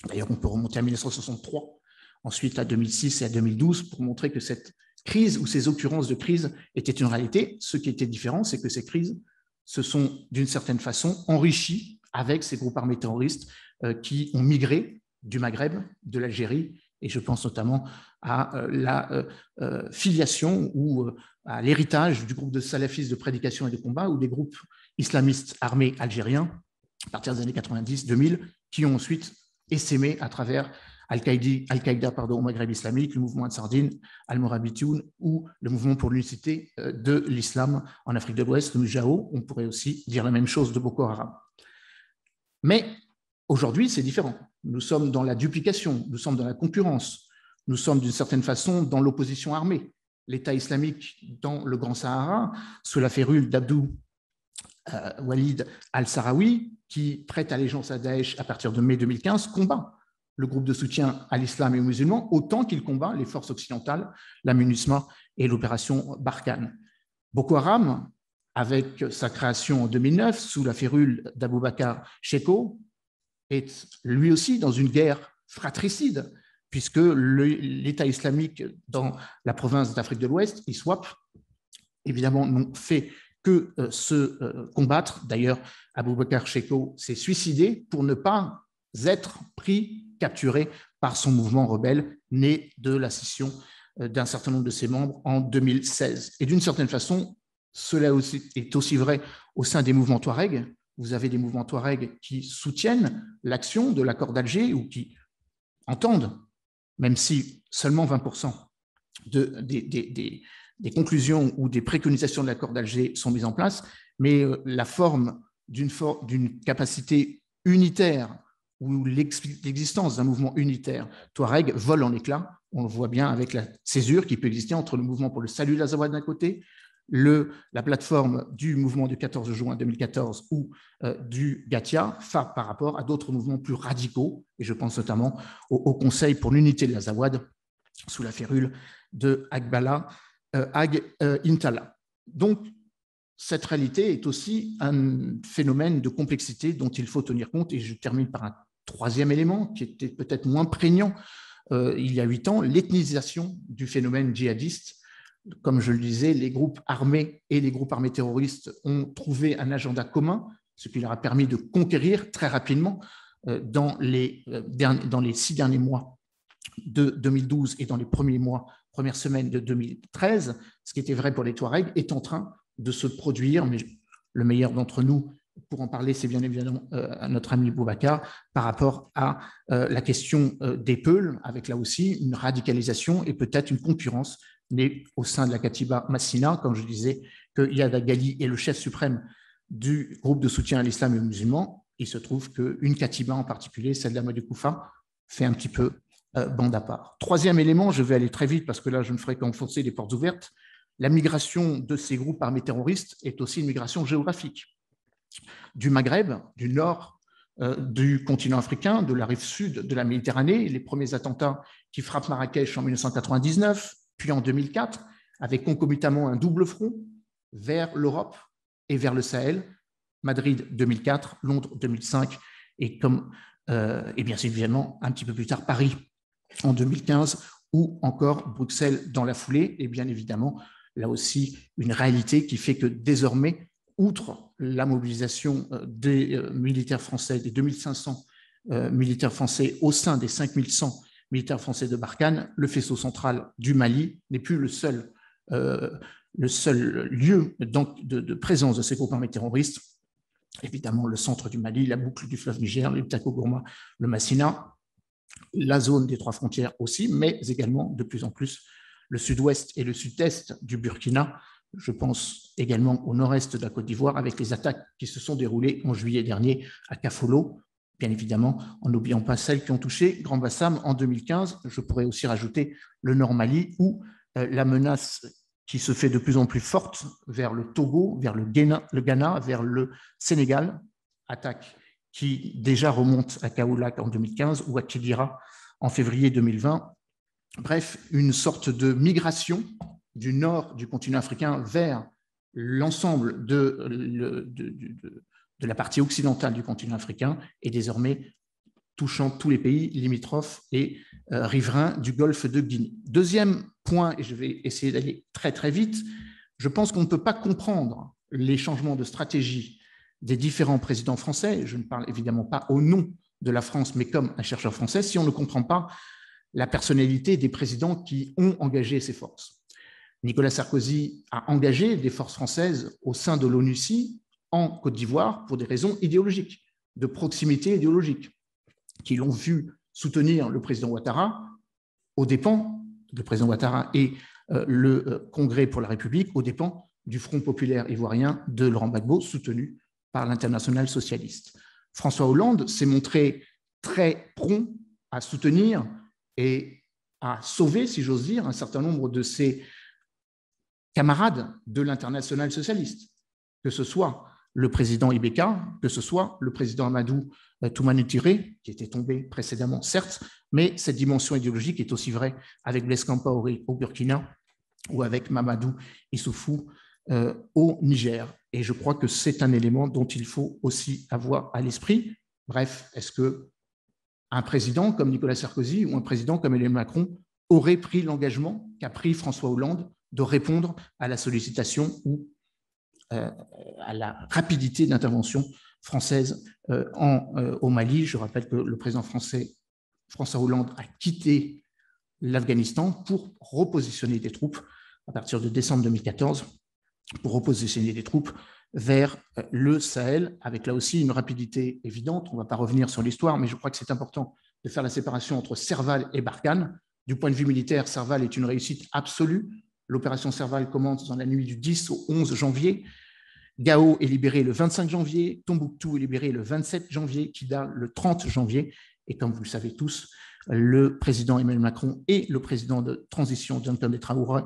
D'ailleurs, on peut remonter à 1963, ensuite à 2006 et à 2012 pour montrer que cette crise ou ces occurrences de crise étaient une réalité. Ce qui était différent, c'est que ces crises se sont d'une certaine façon enrichies avec ces groupes armés terroristes euh, qui ont migré du Maghreb, de l'Algérie et je pense notamment à euh, la euh, euh, filiation ou à l'héritage du groupe de salafistes de prédication et de combat ou des groupes islamistes armés algériens à partir des années 90-2000 qui ont ensuite essaimé à travers Al-Qaïda Al au Maghreb islamique, le mouvement Al-Sardine, al murabitoun ou le mouvement pour l'unicité de l'islam en Afrique de l'Ouest, le Mujao. On pourrait aussi dire la même chose de Boko Haram. Mais Aujourd'hui, c'est différent. Nous sommes dans la duplication, nous sommes dans la concurrence, nous sommes d'une certaine façon dans l'opposition armée. L'État islamique dans le Grand Sahara, sous la férule d'Abdou euh, Walid al-Sarawi, qui prête allégeance à Daesh à partir de mai 2015, combat le groupe de soutien à l'islam et aux musulmans autant qu'il combat les forces occidentales, la et l'opération Barkhane. Boko Haram, avec sa création en 2009 sous la férule Bakar Sheko, est lui aussi dans une guerre fratricide, puisque l'État islamique dans la province d'Afrique de l'Ouest, ISWAP, évidemment, n'ont fait que euh, se euh, combattre. D'ailleurs, Abou Bakr s'est suicidé pour ne pas être pris, capturé par son mouvement rebelle né de la scission euh, d'un certain nombre de ses membres en 2016. Et d'une certaine façon, cela est aussi vrai au sein des mouvements Touareg, vous avez des mouvements Touareg qui soutiennent l'action de l'accord d'Alger ou qui entendent, même si seulement 20% des, conclusions ou des préconisations de l'accord d'Alger sont mises en place, mais euh, la forme d'une capacité unitaire ou l'existence d'un mouvement unitaire Touareg vole en éclat. On le voit bien avec la césure qui peut exister entre le mouvement pour le salut de la d'un côté, la plateforme du mouvement du 14 juin 2014 ou euh, du Gatia par rapport à d'autres mouvements plus radicaux, et je pense notamment au, Conseil pour l'unité de la Zawad sous la férule de Agbala euh, Ag euh, Intala. Donc, cette réalité est aussi un phénomène de complexité dont il faut tenir compte, et je termine par un troisième élément qui était peut-être moins prégnant il y a huit ans, l'ethnisation du phénomène djihadiste comme je le disais, les groupes armés et les groupes armés terroristes ont trouvé un agenda commun, ce qui leur a permis de conquérir très rapidement euh, euh, dans les, six derniers mois de 2012 et dans les premiers mois, premières semaines de 2013, ce qui était vrai pour les Touaregs, est en train de se produire, mais le meilleur d'entre nous pour en parler, c'est bien évidemment euh, notre ami Boubacar, par rapport à la question des Peuls, avec là aussi une radicalisation et peut-être une concurrence né au sein de la Katiba Massina, comme je disais, que Yad est le chef suprême du groupe de soutien à l'islam et aux musulmans. Il se trouve qu'une Katiba en particulier, celle de la Koufa, fait un petit peu euh, bande à part. Troisième élément, je vais aller très vite parce que là, je ne ferai qu'enfoncer les portes ouvertes. La migration de ces groupes armés terroristes est aussi une migration géographique du Maghreb, du nord euh, du continent africain, de la rive sud de la Méditerranée, les premiers attentats qui frappent Marrakech en 1999, puis en 2004, avec concomitamment un double front vers l'Europe et vers le Sahel, Madrid 2004, Londres 2005 et comme euh, et bien évidemment un petit peu plus tard Paris en 2015 ou encore Bruxelles dans la foulée et bien évidemment là aussi une réalité qui fait que désormais outre la mobilisation euh, des euh, militaires français des 2500 militaires français au sein des 5100 militaire français de Barkhane, le faisceau central du Mali n'est plus le seul, euh, le seul lieu de, de, présence de ces groupes armés terroristes. Évidemment, le centre du Mali, la boucle du fleuve Niger, le gourma le Massina, la zone des trois frontières aussi, mais également de plus en plus le sud-ouest et le sud-est du Burkina. Je pense également au nord-est de la Côte d'Ivoire avec les attaques qui se sont déroulées en juillet dernier à Kafolo, bien évidemment, en n'oubliant pas celles qui ont touché Grand Bassam en 2015. Je pourrais aussi rajouter le Nord-Mali, où euh, la menace qui se fait de plus en plus forte vers le Togo, vers le Ghana, vers le Sénégal, attaque qui déjà remonte à Kaoulak en 2015 ou à Kidira en février 2020. Bref, une sorte de migration du nord du continent africain vers l'ensemble de, de la partie occidentale du continent africain et désormais touchant tous les pays limitrophes et euh, riverains du golfe de Guinée. Deuxième point, et je vais essayer d'aller très très vite, je pense qu'on ne peut pas comprendre les changements de stratégie des différents présidents français, je ne parle évidemment pas au nom de la France, mais comme un chercheur français, si on ne comprend pas la personnalité des présidents qui ont engagé ces forces. Nicolas Sarkozy a engagé des forces françaises au sein de l'ONUCI, en Côte d'Ivoire pour des raisons idéologiques, de proximité idéologique, qui l'ont vu soutenir le président Ouattara au dépens, du président Ouattara et euh, le euh, Congrès pour la République, au dépens du Front populaire ivoirien de Laurent Gbagbo, soutenu par l'international socialiste. François Hollande s'est montré très prompt à soutenir et à sauver, si j'ose dire, un certain nombre de ses camarades de l'international socialiste, que ce soit le président Ibeka, que ce soit le président Amadou euh, Toumani qui était tombé précédemment, certes, mais cette dimension idéologique est aussi vraie avec Blaise au Burkina ou avec Mamadou Issoufou euh, au Niger. Et je crois que c'est un élément dont il faut aussi avoir à l'esprit. Bref, est-ce que un président comme Nicolas Sarkozy ou un président comme Emmanuel Macron aurait pris l'engagement qu'a pris François Hollande de répondre à la sollicitation ou euh, à la rapidité d'intervention française euh, euh, au Mali. Je rappelle que le président français François Hollande a quitté l'Afghanistan pour repositionner des troupes à partir de décembre 2014, pour repositionner des troupes vers le Sahel, avec là aussi une rapidité évidente. On ne va pas revenir sur l'histoire, mais je crois que c'est important de faire la séparation entre Serval et Barkhane. Du point de vue militaire, Serval est une réussite absolue. L'opération Serval commence dans la nuit du 10 au 11 janvier Gao est libéré le 25 janvier, Tombouctou est libéré le 27 janvier, Kida le 30 janvier. Et comme vous le savez tous, le président Emmanuel Macron et le président de transition John de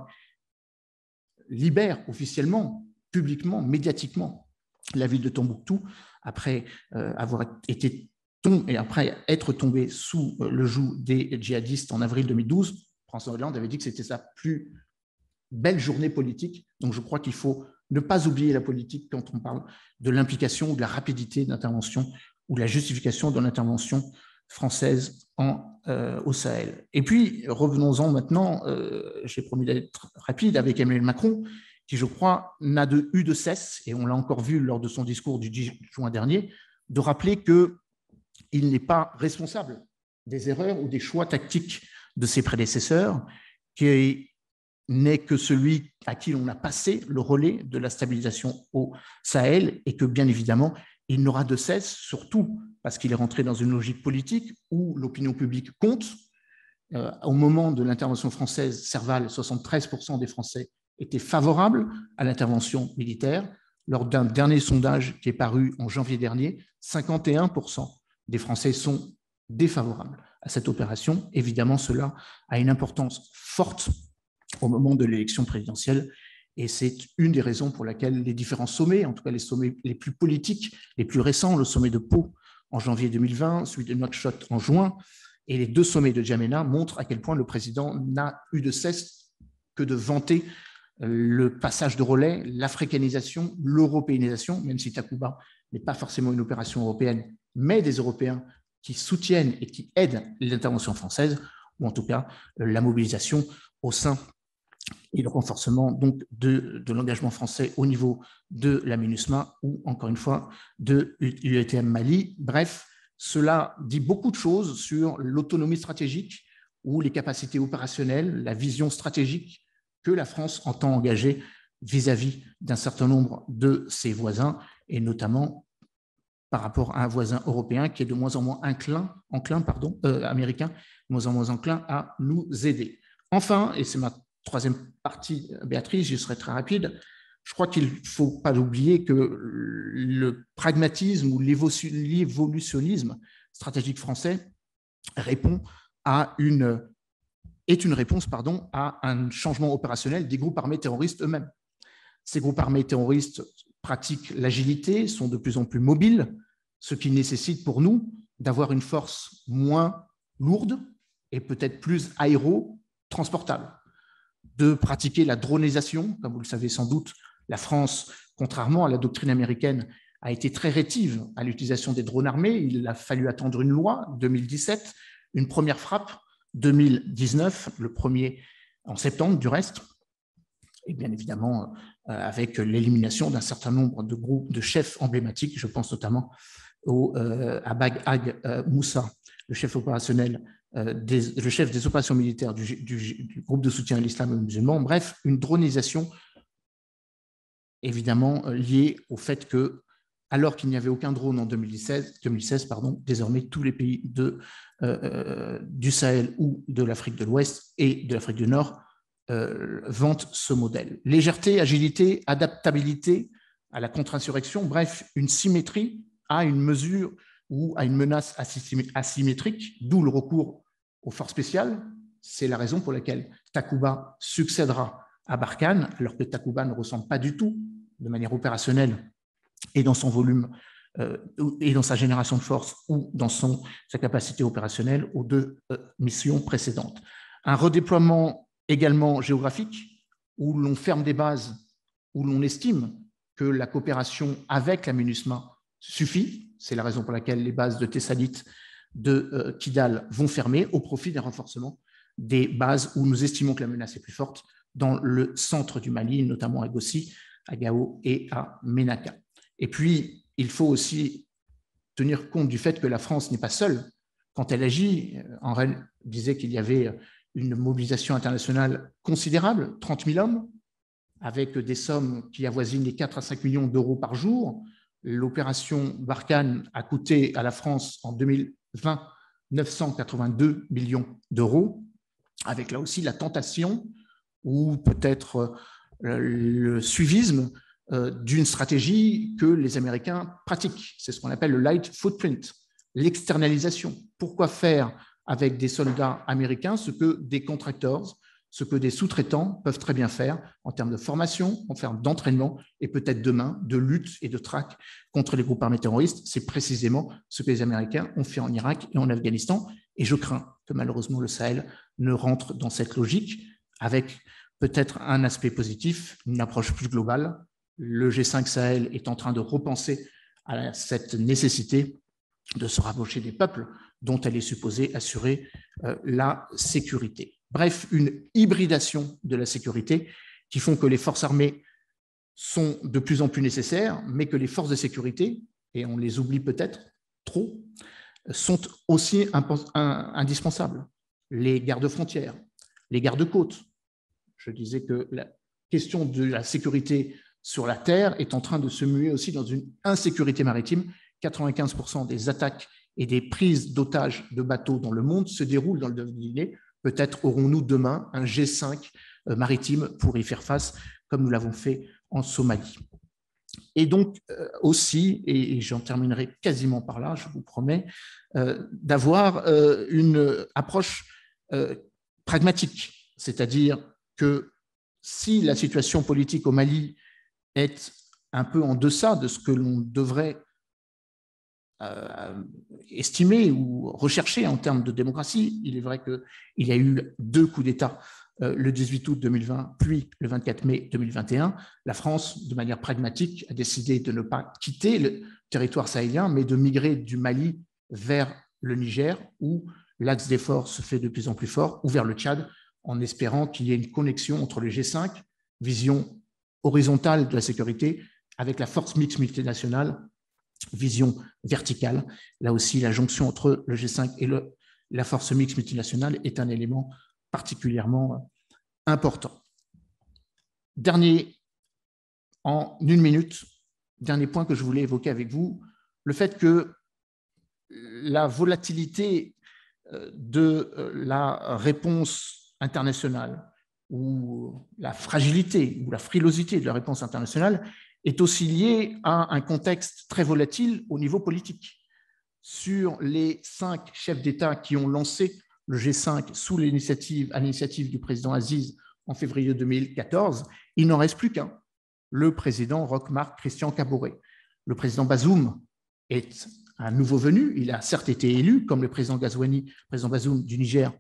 libèrent officiellement, publiquement, médiatiquement la ville de Tombouctou après euh, avoir été tombé, et après être tombé sous euh, le joug des djihadistes en avril 2012. François Hollande avait dit que c'était sa plus belle journée politique. Donc je crois qu'il faut ne pas oublier la politique quand on parle de l'implication ou de la rapidité d'intervention ou de la justification de l'intervention française en, euh, au Sahel. Et puis, revenons-en maintenant, euh, j'ai promis d'être rapide, avec Emmanuel Macron, qui, je crois, n'a de, eu de cesse, et on l'a encore vu lors de son discours du 10 juin dernier, de rappeler qu'il n'est pas responsable des erreurs ou des choix tactiques de ses prédécesseurs, qui n'est que celui à qui on a passé le relais de la stabilisation au Sahel et que bien évidemment, il n'aura de cesse, surtout parce qu'il est rentré dans une logique politique où l'opinion publique compte. Euh, au moment de l'intervention française, Serval, 73% des Français étaient favorables à l'intervention militaire. Lors d'un dernier sondage qui est paru en janvier dernier, 51% des Français sont défavorables à cette opération. Évidemment, cela a une importance forte au moment de l'élection présidentielle. Et c'est une des raisons pour laquelle les différents sommets, en tout cas les sommets les plus politiques, les plus récents, le sommet de Pau en janvier 2020, celui de Nouakchott en juin, et les deux sommets de Djamena montrent à quel point le président n'a eu de cesse que de vanter euh, le passage de relais, l'africanisation, l'européanisation, même si Takuba n'est pas forcément une opération européenne, mais des Européens qui soutiennent et qui aident l'intervention française, ou en tout cas euh, la mobilisation au sein et le renforcement donc de, de l'engagement français au niveau de la MINUSMA ou encore une fois de l'UETM Mali. Bref, cela dit beaucoup de choses sur l'autonomie stratégique ou les capacités opérationnelles, la vision stratégique que la France entend engager vis-à-vis d'un certain nombre de ses voisins et notamment par rapport à un voisin européen qui est de moins en moins inclin, enclin, pardon, euh, américain, de moins en moins enclin à nous aider. Enfin, et c'est maintenant troisième partie, Béatrice, je serai très rapide. Je crois qu'il ne faut pas oublier que le pragmatisme ou l'évolutionnisme stratégique français répond à une, est une réponse pardon, à un changement opérationnel des groupes armés terroristes eux-mêmes. Ces groupes armés terroristes pratiquent l'agilité, sont de plus en plus mobiles, ce qui nécessite pour nous d'avoir une force moins lourde et peut-être plus aéro-transportable de pratiquer la dronisation. Comme vous le savez sans doute, la France, contrairement à la doctrine américaine, a été très rétive à l'utilisation des drones armés. Il a fallu attendre une loi, 2017, une première frappe, 2019, le premier en septembre du reste, et bien évidemment euh, avec l'élimination d'un certain nombre de groupes de chefs emblématiques, je pense notamment euh, à Bag Ag euh, Moussa, le chef opérationnel euh, le chef des opérations militaires du, groupe de soutien à l'islam musulman. Bref, une dronisation évidemment euh, liée au fait que, alors qu'il n'y avait aucun drone en 2016, 2016 pardon, désormais tous les pays de, euh, du Sahel ou de l'Afrique de l'Ouest et de l'Afrique du Nord euh, vantent ce modèle. Légèreté, agilité, adaptabilité à la contre-insurrection, bref, une symétrie à une mesure ou à une menace asymétrique, d'où le recours aux forces spéciales. C'est la raison pour laquelle Takuba succédera à Barkhane, alors que Takuba ne ressemble pas du tout, de manière opérationnelle et dans son volume euh, et dans sa génération de force ou dans son, sa capacité opérationnelle aux deux euh, missions précédentes. Un redéploiement également géographique, où l'on ferme des bases, où l'on estime que la coopération avec la MINUSMA suffit, c'est la raison pour laquelle les bases de Tessalit, de euh, Kidal vont fermer au profit des renforcements des bases où nous estimons que la menace est plus forte dans le centre du Mali, notamment à Gossi, à Gao et à Menaka. Et puis, il faut aussi tenir compte du fait que la France n'est pas seule quand elle agit. Euh, Henri disait qu'il y avait une mobilisation internationale considérable, 30 000 hommes, avec des sommes qui avoisinent les 4 à 5 millions d'euros par jour, L'opération Barkhane a coûté à la France en 2020 982 millions d'euros, avec là aussi la tentation ou peut-être euh, le suivisme euh, d'une stratégie que les Américains pratiquent. C'est ce qu'on appelle le light footprint, l'externalisation. Pourquoi faire avec des soldats américains ce que des contractors ce que des sous-traitants peuvent très bien faire en termes de formation, en termes d'entraînement et peut-être demain de lutte et de traque contre les groupes armés terroristes. C'est précisément ce que les Américains ont fait en Irak et en Afghanistan. Et je crains que malheureusement le Sahel ne rentre dans cette logique avec peut-être un aspect positif, une approche plus globale. Le G5 Sahel est en train de repenser à cette nécessité de se rapprocher des peuples dont elle est supposée assurer euh, la sécurité. Bref, une hybridation de la sécurité qui font que les forces armées sont de plus en plus nécessaires, mais que les forces de sécurité, et on les oublie peut-être trop, sont aussi indispensables. Les gardes-frontières, les gardes-côtes. Je disais que la question de la sécurité sur la terre est en train de se muer aussi dans une insécurité maritime. 95% des attaques et des prises d'otages de bateaux dans le monde se déroulent dans le domaine Guinée. Peut-être aurons-nous demain un G5 euh, maritime pour y faire face, comme nous l'avons fait en Somalie. Et donc euh, aussi, et, j'en terminerai quasiment par là, je vous promets, euh, d'avoir une approche pragmatique, c'est-à-dire que si la situation politique au Mali est un peu en deçà de ce que l'on devrait euh, estimé ou recherché en termes de démocratie. Il est vrai qu'il y a eu deux coups d'État euh, le 18 août 2020, puis le 24 mai 2021. La France, de manière pragmatique, a décidé de ne pas quitter le territoire sahélien, mais de migrer du Mali vers le Niger, où l'axe d'effort se fait de plus en plus fort, ou vers le Tchad, en espérant qu'il y ait une connexion entre le G5, vision horizontale de la sécurité, avec la force mixte multinationale vision verticale. Là aussi, la jonction entre le G5 et la force mixte multinationale est un élément particulièrement euh, important. Dernier, en une minute, dernier point que je voulais évoquer avec vous, le fait que la volatilité euh, de euh, la réponse internationale ou la fragilité ou la frilosité de la réponse internationale est aussi lié à un contexte très volatile au niveau politique. Sur les cinq chefs d'État qui ont lancé le G5 sous l'initiative, à l'initiative du président Aziz en février 2014, il n'en reste plus qu'un, le président Rockmark Christian Caboret. Le président Bazoum est un nouveau venu, il a certes été élu, comme le président Gazouani, président Bazoum du Niger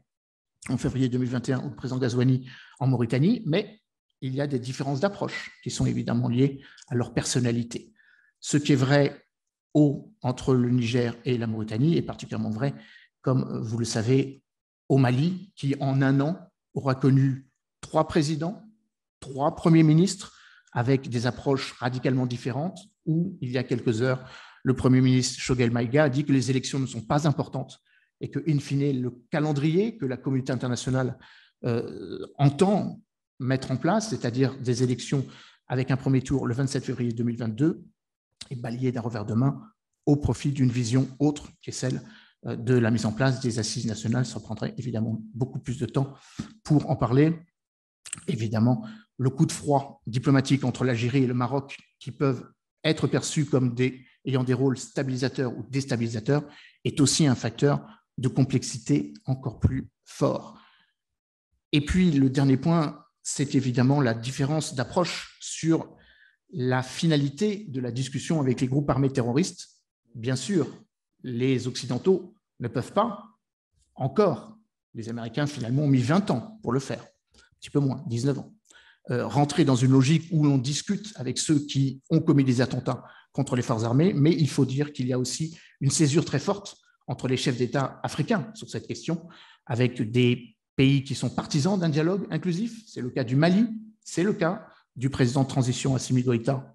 en février 2021 ou le président Gazouani en Mauritanie, mais il y a des différences d'approche qui sont évidemment liées à leur personnalité. Ce qui est vrai au, entre le Niger et la Mauritanie est particulièrement vrai, comme vous le savez, au Mali, qui en un an aura connu trois présidents, trois premiers ministres, avec des approches radicalement différentes, où il y a quelques heures, le Premier ministre Shogel Maïga a dit que les élections ne sont pas importantes et que, in fine, le calendrier que la communauté internationale euh, entend mettre en place, c'est-à-dire des élections avec un premier tour le 27 février 2022 et balayer d'un revers de main au profit d'une vision autre qui est celle euh, de la mise en place des assises nationales. Ça prendrait évidemment beaucoup plus de temps pour en parler. Évidemment, le coup de froid diplomatique entre l'Algérie et le Maroc qui peuvent être perçus comme des, ayant des rôles stabilisateurs ou déstabilisateurs est aussi un facteur de complexité encore plus fort. Et puis, le dernier point c'est évidemment la différence d'approche sur la finalité de la discussion avec les groupes armés terroristes. Bien sûr, les Occidentaux ne peuvent pas encore. Les Américains, finalement, ont mis 20 ans pour le faire, un petit peu moins, 19 ans. Euh, rentrer dans une logique où l'on discute avec ceux qui ont commis des attentats contre les forces armées, mais il faut dire qu'il y a aussi une césure très forte entre les chefs d'État africains sur cette question, avec des pays qui sont partisans d'un dialogue inclusif. C'est le cas du Mali, c'est le cas du président de transition Assimi Goïta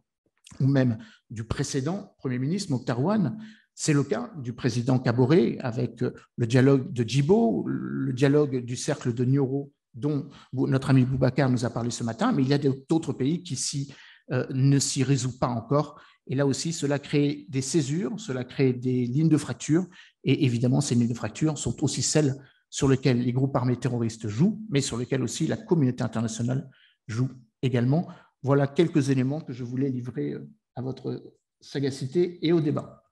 ou même du précédent Premier ministre Mokhtarouane, C'est le cas du président Caboret avec euh, le dialogue de Djibo, le dialogue du cercle de Nioro dont notre ami Boubacar nous a parlé ce matin, mais il y a d'autres pays qui euh, ne s'y résout pas encore. Et là aussi, cela crée des césures, cela crée des lignes de fracture, et évidemment, ces lignes de fracture sont aussi celles sur lequel les groupes armés terroristes jouent, mais sur lequel aussi la communauté internationale joue également. Voilà quelques éléments que je voulais livrer euh, à votre sagacité et au débat.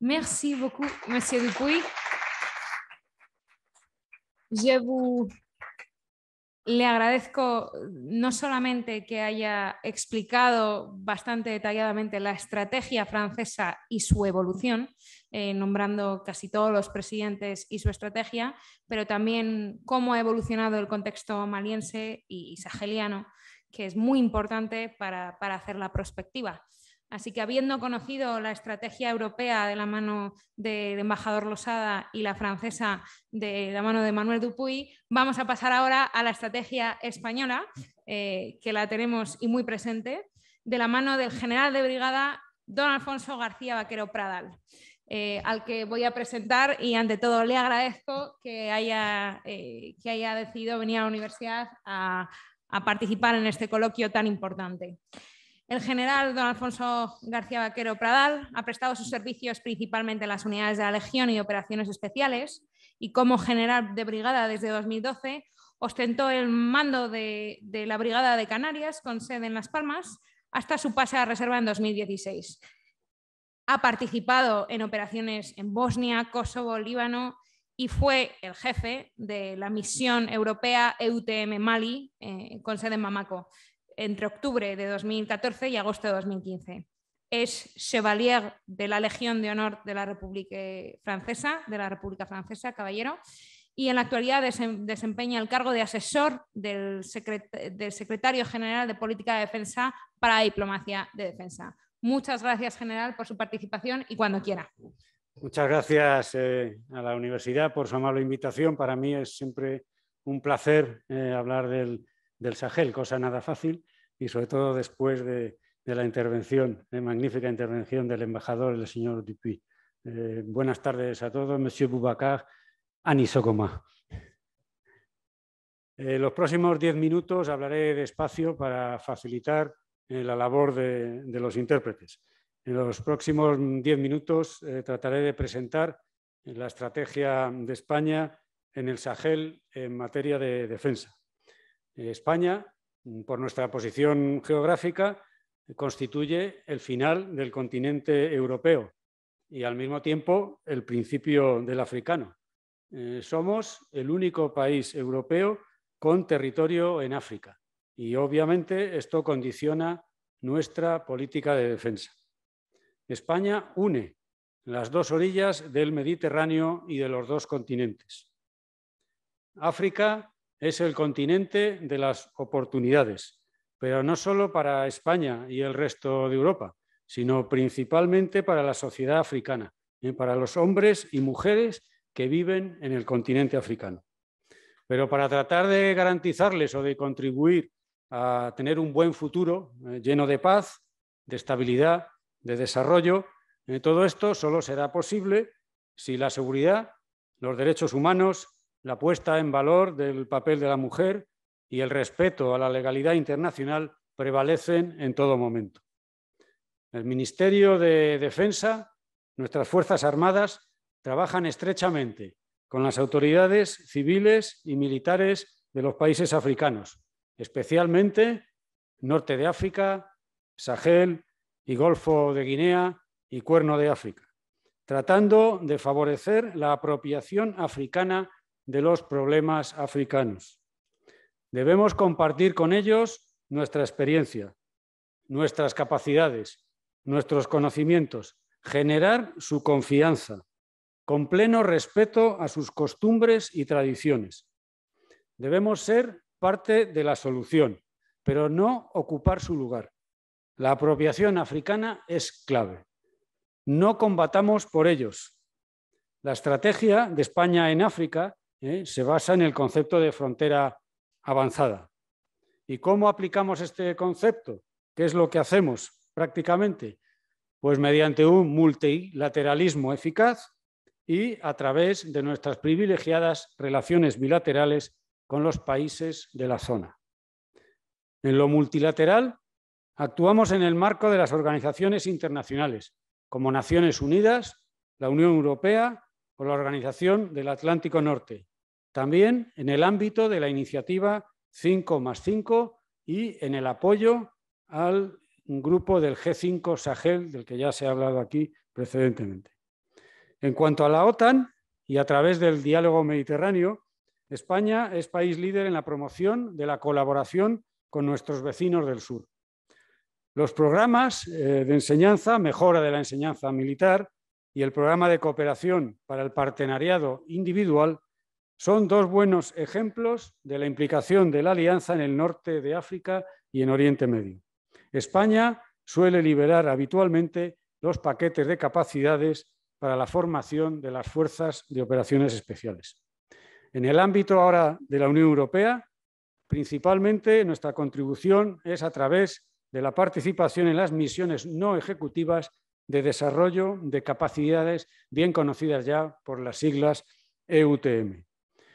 Merci beaucoup, Monsieur Dupuy. Je vous le agradezco no solamente que haya explicado bastante detalladamente la estrategia française et su evolución, Eh, nombrando casi todos los presidentes y su estrategia, pero también cómo ha evolucionado el contexto maliense y saheliano, que es muy importante para, hacer la prospectiva. Así que habiendo conocido la estrategia europea de la mano del embajador Losada y la francesa de la mano de Manuel Dupuy, vamos a pasar ahora a la estrategia española, eh, que la tenemos y muy presente, de la mano del general de brigada don Alfonso García Vaquero Pradal. Eh, al que voy a presentar y ante todo le agradezco que haya, eh, que haya decidido venir a la universidad a, participar en este coloquio tan importante. El general don Alfonso García Vaquero Pradal ha prestado sus servicios principalmente en las unidades de la Legión y operaciones especiales y como general de brigada desde 2012 ostentó el mando de, de la Brigada de Canarias con sede en Las Palmas hasta su pase a reserva en 2016 ha participado en operaciones en Bosnia, Kosovo, Líbano y fue el jefe de la misión europea EUTM Mali eh, con sede en Mamaco entre octubre de 2014 y agosto de 2015. Es Chevalier de la Legión de Honor de la República Francesa, de la República Francesa, caballero, y en la actualidad desempeña el cargo de asesor del, del secretario general de Política de Defensa para la Diplomacia de Defensa. Muchas gracias, general, por su participación y cuando quiera. Muchas gracias eh, a la universidad por su amable invitación. Para mí es siempre un placer eh, hablar del, Sahel, cosa nada fácil, y sobre todo después de, la intervención, de magnífica intervención del embajador, el señor Dupuy. Eh, buenas tardes a todos, Monsieur Boubacar, Anisokoma. los próximos diez minutos hablaré despacio para facilitar la labor de, los intérpretes. En los próximos diez minutos eh, trataré de presentar la estrategia de España en el Sahel en materia de defensa. España, por nuestra posición geográfica, constituye el final del continente europeo y al mismo tiempo el principio del africano. Eh, somos el único país europeo con territorio en África. Y obviamente esto condiciona nuestra política de defensa. España une las dos orillas del Mediterráneo y de los dos continentes. África es el continente de las oportunidades, pero no solo para España y el resto de Europa, sino principalmente para la sociedad africana, eh, para los hombres y mujeres que viven en el continente africano. Pero para tratar de garantizarles o de contribuir a tener un buen futuro eh, lleno de paz, de estabilidad, de desarrollo. Eh, todo esto solo será posible si la seguridad, los derechos humanos, la puesta en valor del papel de la mujer y el respeto a la legalidad internacional prevalecen en todo momento. El Ministerio de Defensa, nuestras Fuerzas Armadas, trabajan estrechamente con las autoridades civiles y militares de los países africanos especialmente norte de África, Sahel y Golfo de Guinea y Cuerno de África, tratando de favorecer la apropiación africana de los problemas africanos. Debemos compartir con ellos nuestra experiencia, nuestras capacidades, nuestros conocimientos, generar su confianza, con pleno respeto a sus costumbres y tradiciones. Debemos ser parte de la solución, pero no ocupar su lugar. La apropiación africana es clave. No combatamos por ellos. La estrategia de España en África eh, se basa en el concepto de frontera avanzada. ¿Y cómo aplicamos este concepto? ¿Qué es lo que hacemos prácticamente? Pues mediante un multilateralismo eficaz y a través de nuestras privilegiadas relaciones bilaterales con los países de la zona. En lo multilateral, actuamos en el marco de las organizaciones internacionales, como Naciones Unidas, la Unión Europea o la Organización del Atlántico Norte. También en el ámbito de la iniciativa 5 más 5 y en el apoyo al grupo del G5 Sahel, del que ya se ha hablado aquí precedentemente. En cuanto a la OTAN, y a través del diálogo mediterráneo, España es país líder en la promoción de la colaboración con nuestros vecinos del sur. Los programas eh, de enseñanza, mejora de la enseñanza militar y el programa de cooperación para el partenariado individual son dos buenos ejemplos de la implicación de la alianza en el norte de África y en Oriente Medio. España suele liberar habitualmente los paquetes de capacidades para la formación de las fuerzas de operaciones especiales. En el ámbito ahora de la Unión Europea, principalmente nuestra contribución es a través de la participación en las misiones no ejecutivas de desarrollo de capacidades bien conocidas ya por las siglas EUTM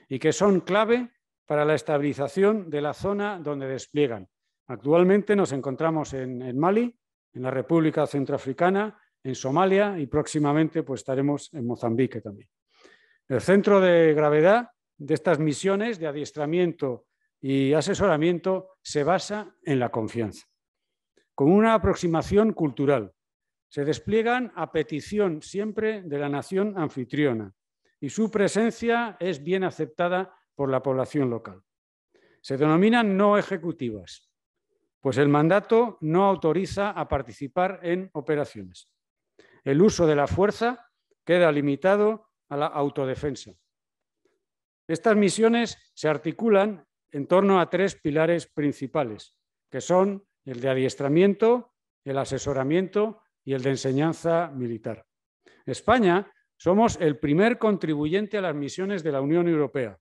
y que son clave para la estabilización de la zona donde despliegan. Actualmente nos encontramos en, Mali, en la República Centroafricana, en Somalia y próximamente pues, estaremos en Mozambique también. El centro de gravedad de estas misiones de adiestramiento y asesoramiento se basa en la confianza, con una aproximación cultural. Se despliegan a petición siempre de la nación anfitriona y su presencia es bien aceptada por la población local. Se denominan no ejecutivas, pues el mandato no autoriza a participar en operaciones. El uso de la fuerza queda limitado a la autodefensa estas misiones se articulan en torno a tres pilares principales, que son el de adiestramiento, el asesoramiento y el de enseñanza militar. España somos el primer contribuyente a las misiones de la Unión Europea,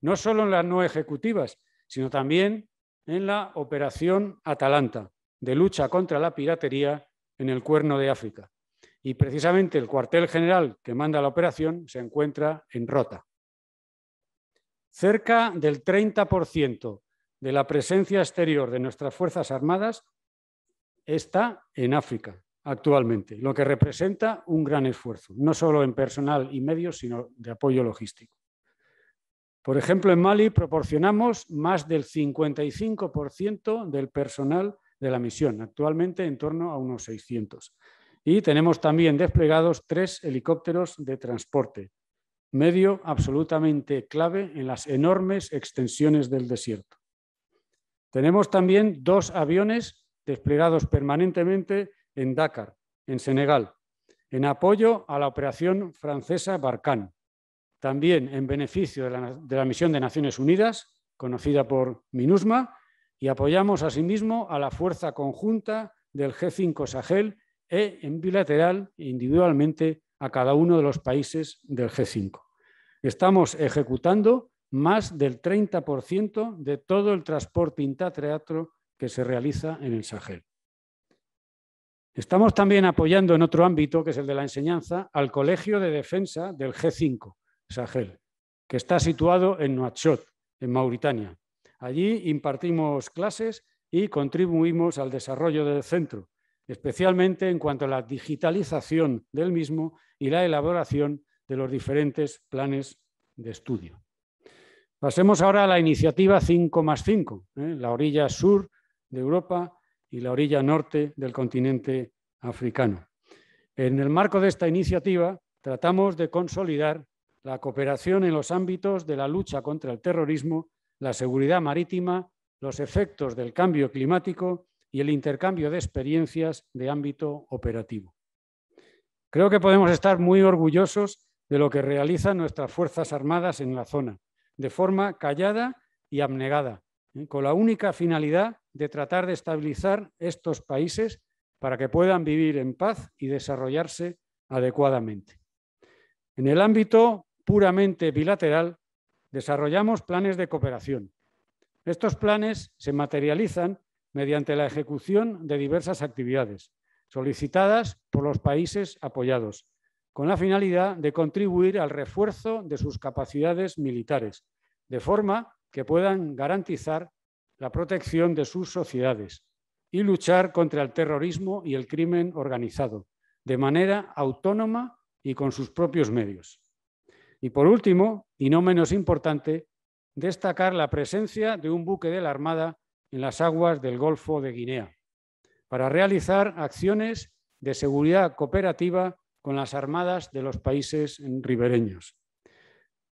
no solo en las no ejecutivas, sino también en la Operación Atalanta, de lucha contra la piratería en el Cuerno de África. Y precisamente el cuartel general que manda la operación se encuentra en Rota cerca del 30% de la presencia exterior de nuestras Fuerzas Armadas está en África actualmente, lo que representa un gran esfuerzo, no solo en personal y medios, sino de apoyo logístico. Por ejemplo, en Mali proporcionamos más del 55% del personal de la misión, actualmente en torno a unos 600. Y tenemos también desplegados tres helicópteros de transporte, medio absolutamente clave en las enormes extensiones del desierto. Tenemos también dos aviones desplegados permanentemente en Dakar, en Senegal, en apoyo a la operación francesa Barkhane, también en beneficio de la, misión de Naciones Unidas, conocida por MINUSMA, y apoyamos asimismo a la fuerza conjunta del G5 Sahel e en bilateral e individualmente a cada uno de los países del G5. Estamos ejecutando más del 30% de todo el transporte teatro que se realiza en el Sahel. Estamos también apoyando en otro ámbito, que es el de la enseñanza, al Colegio de Defensa del G5 Sahel, que está situado en Nuachot, en Mauritania. Allí impartimos clases y contribuimos al desarrollo del centro, especialmente en cuanto a la digitalización del mismo y la elaboración de los diferentes planes de estudio. Pasemos ahora a la iniciativa 5 más 5, ¿eh? la orilla sur de Europa y la orilla norte del continente africano. En el marco de esta iniciativa tratamos de consolidar la cooperación en los ámbitos de la lucha contra el terrorismo, la seguridad marítima, los efectos del cambio climático y el intercambio de experiencias de ámbito operativo. Creo que podemos estar muy orgullosos de lo que realizan nuestras Fuerzas Armadas en la zona, de forma callada y abnegada, ¿eh? con la única finalidad de tratar de estabilizar estos países para que puedan vivir en paz y desarrollarse adecuadamente. En el ámbito puramente bilateral, desarrollamos planes de cooperación. Estos planes se materializan mediante la ejecución de diversas actividades solicitadas por los países apoyados, con la finalidad de contribuir al refuerzo de sus capacidades militares, de forma que puedan garantizar la protección de sus sociedades y luchar contra el terrorismo y el crimen organizado, de manera autónoma y con sus propios medios. Y por último, y no menos importante, destacar la presencia de un buque de la Armada en las aguas del Golfo de Guinea, para realizar acciones de seguridad cooperativa con las armadas de los países ribereños.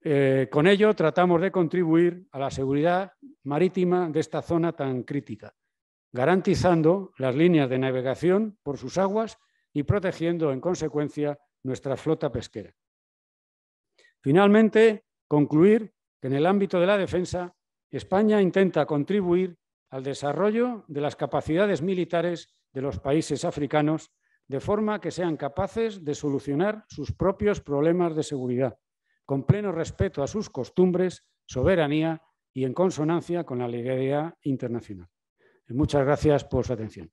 Eh, con ello tratamos de contribuir a la seguridad marítima de esta zona tan crítica, garantizando las líneas de navegación por sus aguas y protegiendo en consecuencia nuestra flota pesquera. Finalmente, concluir que en el ámbito de la defensa, España intenta contribuir al desarrollo de las capacidades militares de los países africanos de forma que sean capaces de solucionar sus propios problemas de seguridad, con pleno respeto a sus costumbres, soberanía y en consonancia con la legalidad internacional. Muchas gracias por su atención.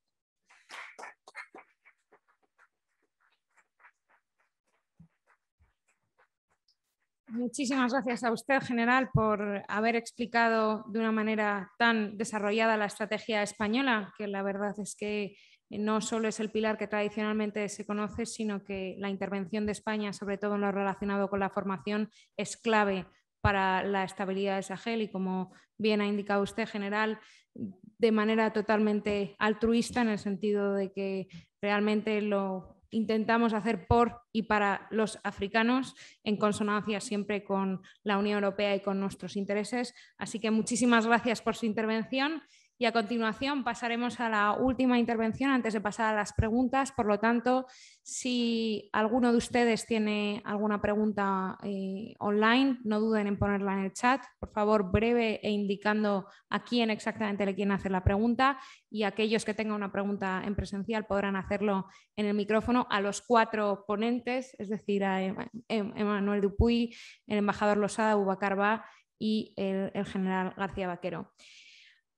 Muchísimas gracias a usted, general, por haber explicado de una manera tan desarrollada la estrategia española, que la verdad es que no solo es el pilar que tradicionalmente se conoce, sino que la intervención de España, sobre todo en lo relacionado con la formación, es clave para la estabilidad de Sahel y como bien ha indicado usted, general, de manera totalmente altruista en el sentido de que realmente lo intentamos hacer por y para los africanos, en consonancia siempre con la Unión Europea y con nuestros intereses. Así que muchísimas gracias por su intervención y a continuación pasaremos a la última intervención antes de pasar a las preguntas. Por lo tanto, si alguno de ustedes tiene alguna pregunta eh, online, no duden en ponerla en el chat. Por favor, breve e indicando a quién exactamente le quieren hacer la pregunta. Y aquellos que tengan una pregunta en presencial podrán hacerlo en el micrófono a los cuatro ponentes, es decir, a Emanuel em-, em-, Dupuy, el embajador Losada, Ubacarba y el general García Vaquero.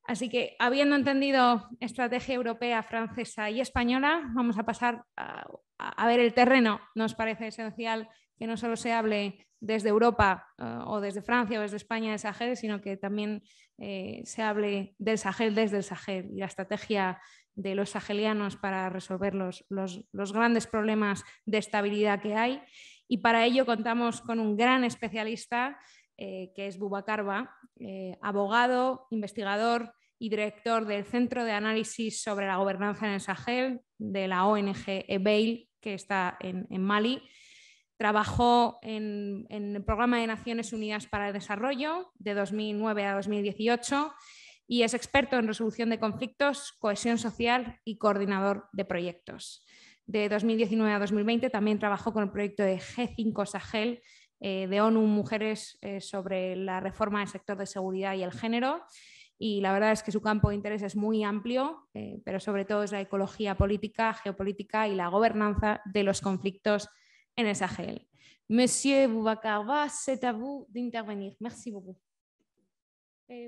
Así que, habiendo entendido estrategia europea, francesa y española, vamos a pasar a, ver el terreno. Nos parece esencial que no solo se hable desde Europa eh, o desde Francia o desde España del Sahel, sino que también eh, se hable del Sahel desde el Sahel y la estrategia de los sahelianos para resolver los grandes problemas de estabilidad que hay. Y para ello contamos con un gran especialista eh, que es Bubacarba, eh, abogado, investigador y director del Centro de Análisis sobre la Gobernanza en el Sahel de la ONG EBAIL, que está en, Mali. Trabajó en, en, el Programa de Naciones Unidas para el Desarrollo de 2009 a 2018 y es experto en resolución de conflictos, cohesión social y coordinador de proyectos. De 2019 a 2020 también trabajó con el proyecto de G5 Sahel, eh, de ONU Mujeres eh, sobre la reforma del sector de seguridad y el género. Y la verdad es que su campo de interés es muy amplio, eh, pero sobre todo es la ecología política, geopolítica y la gobernanza de los conflictos en el Sahel. Monsieur Boubacar, c'est à vous d'intervenir. Merci beaucoup. Ah.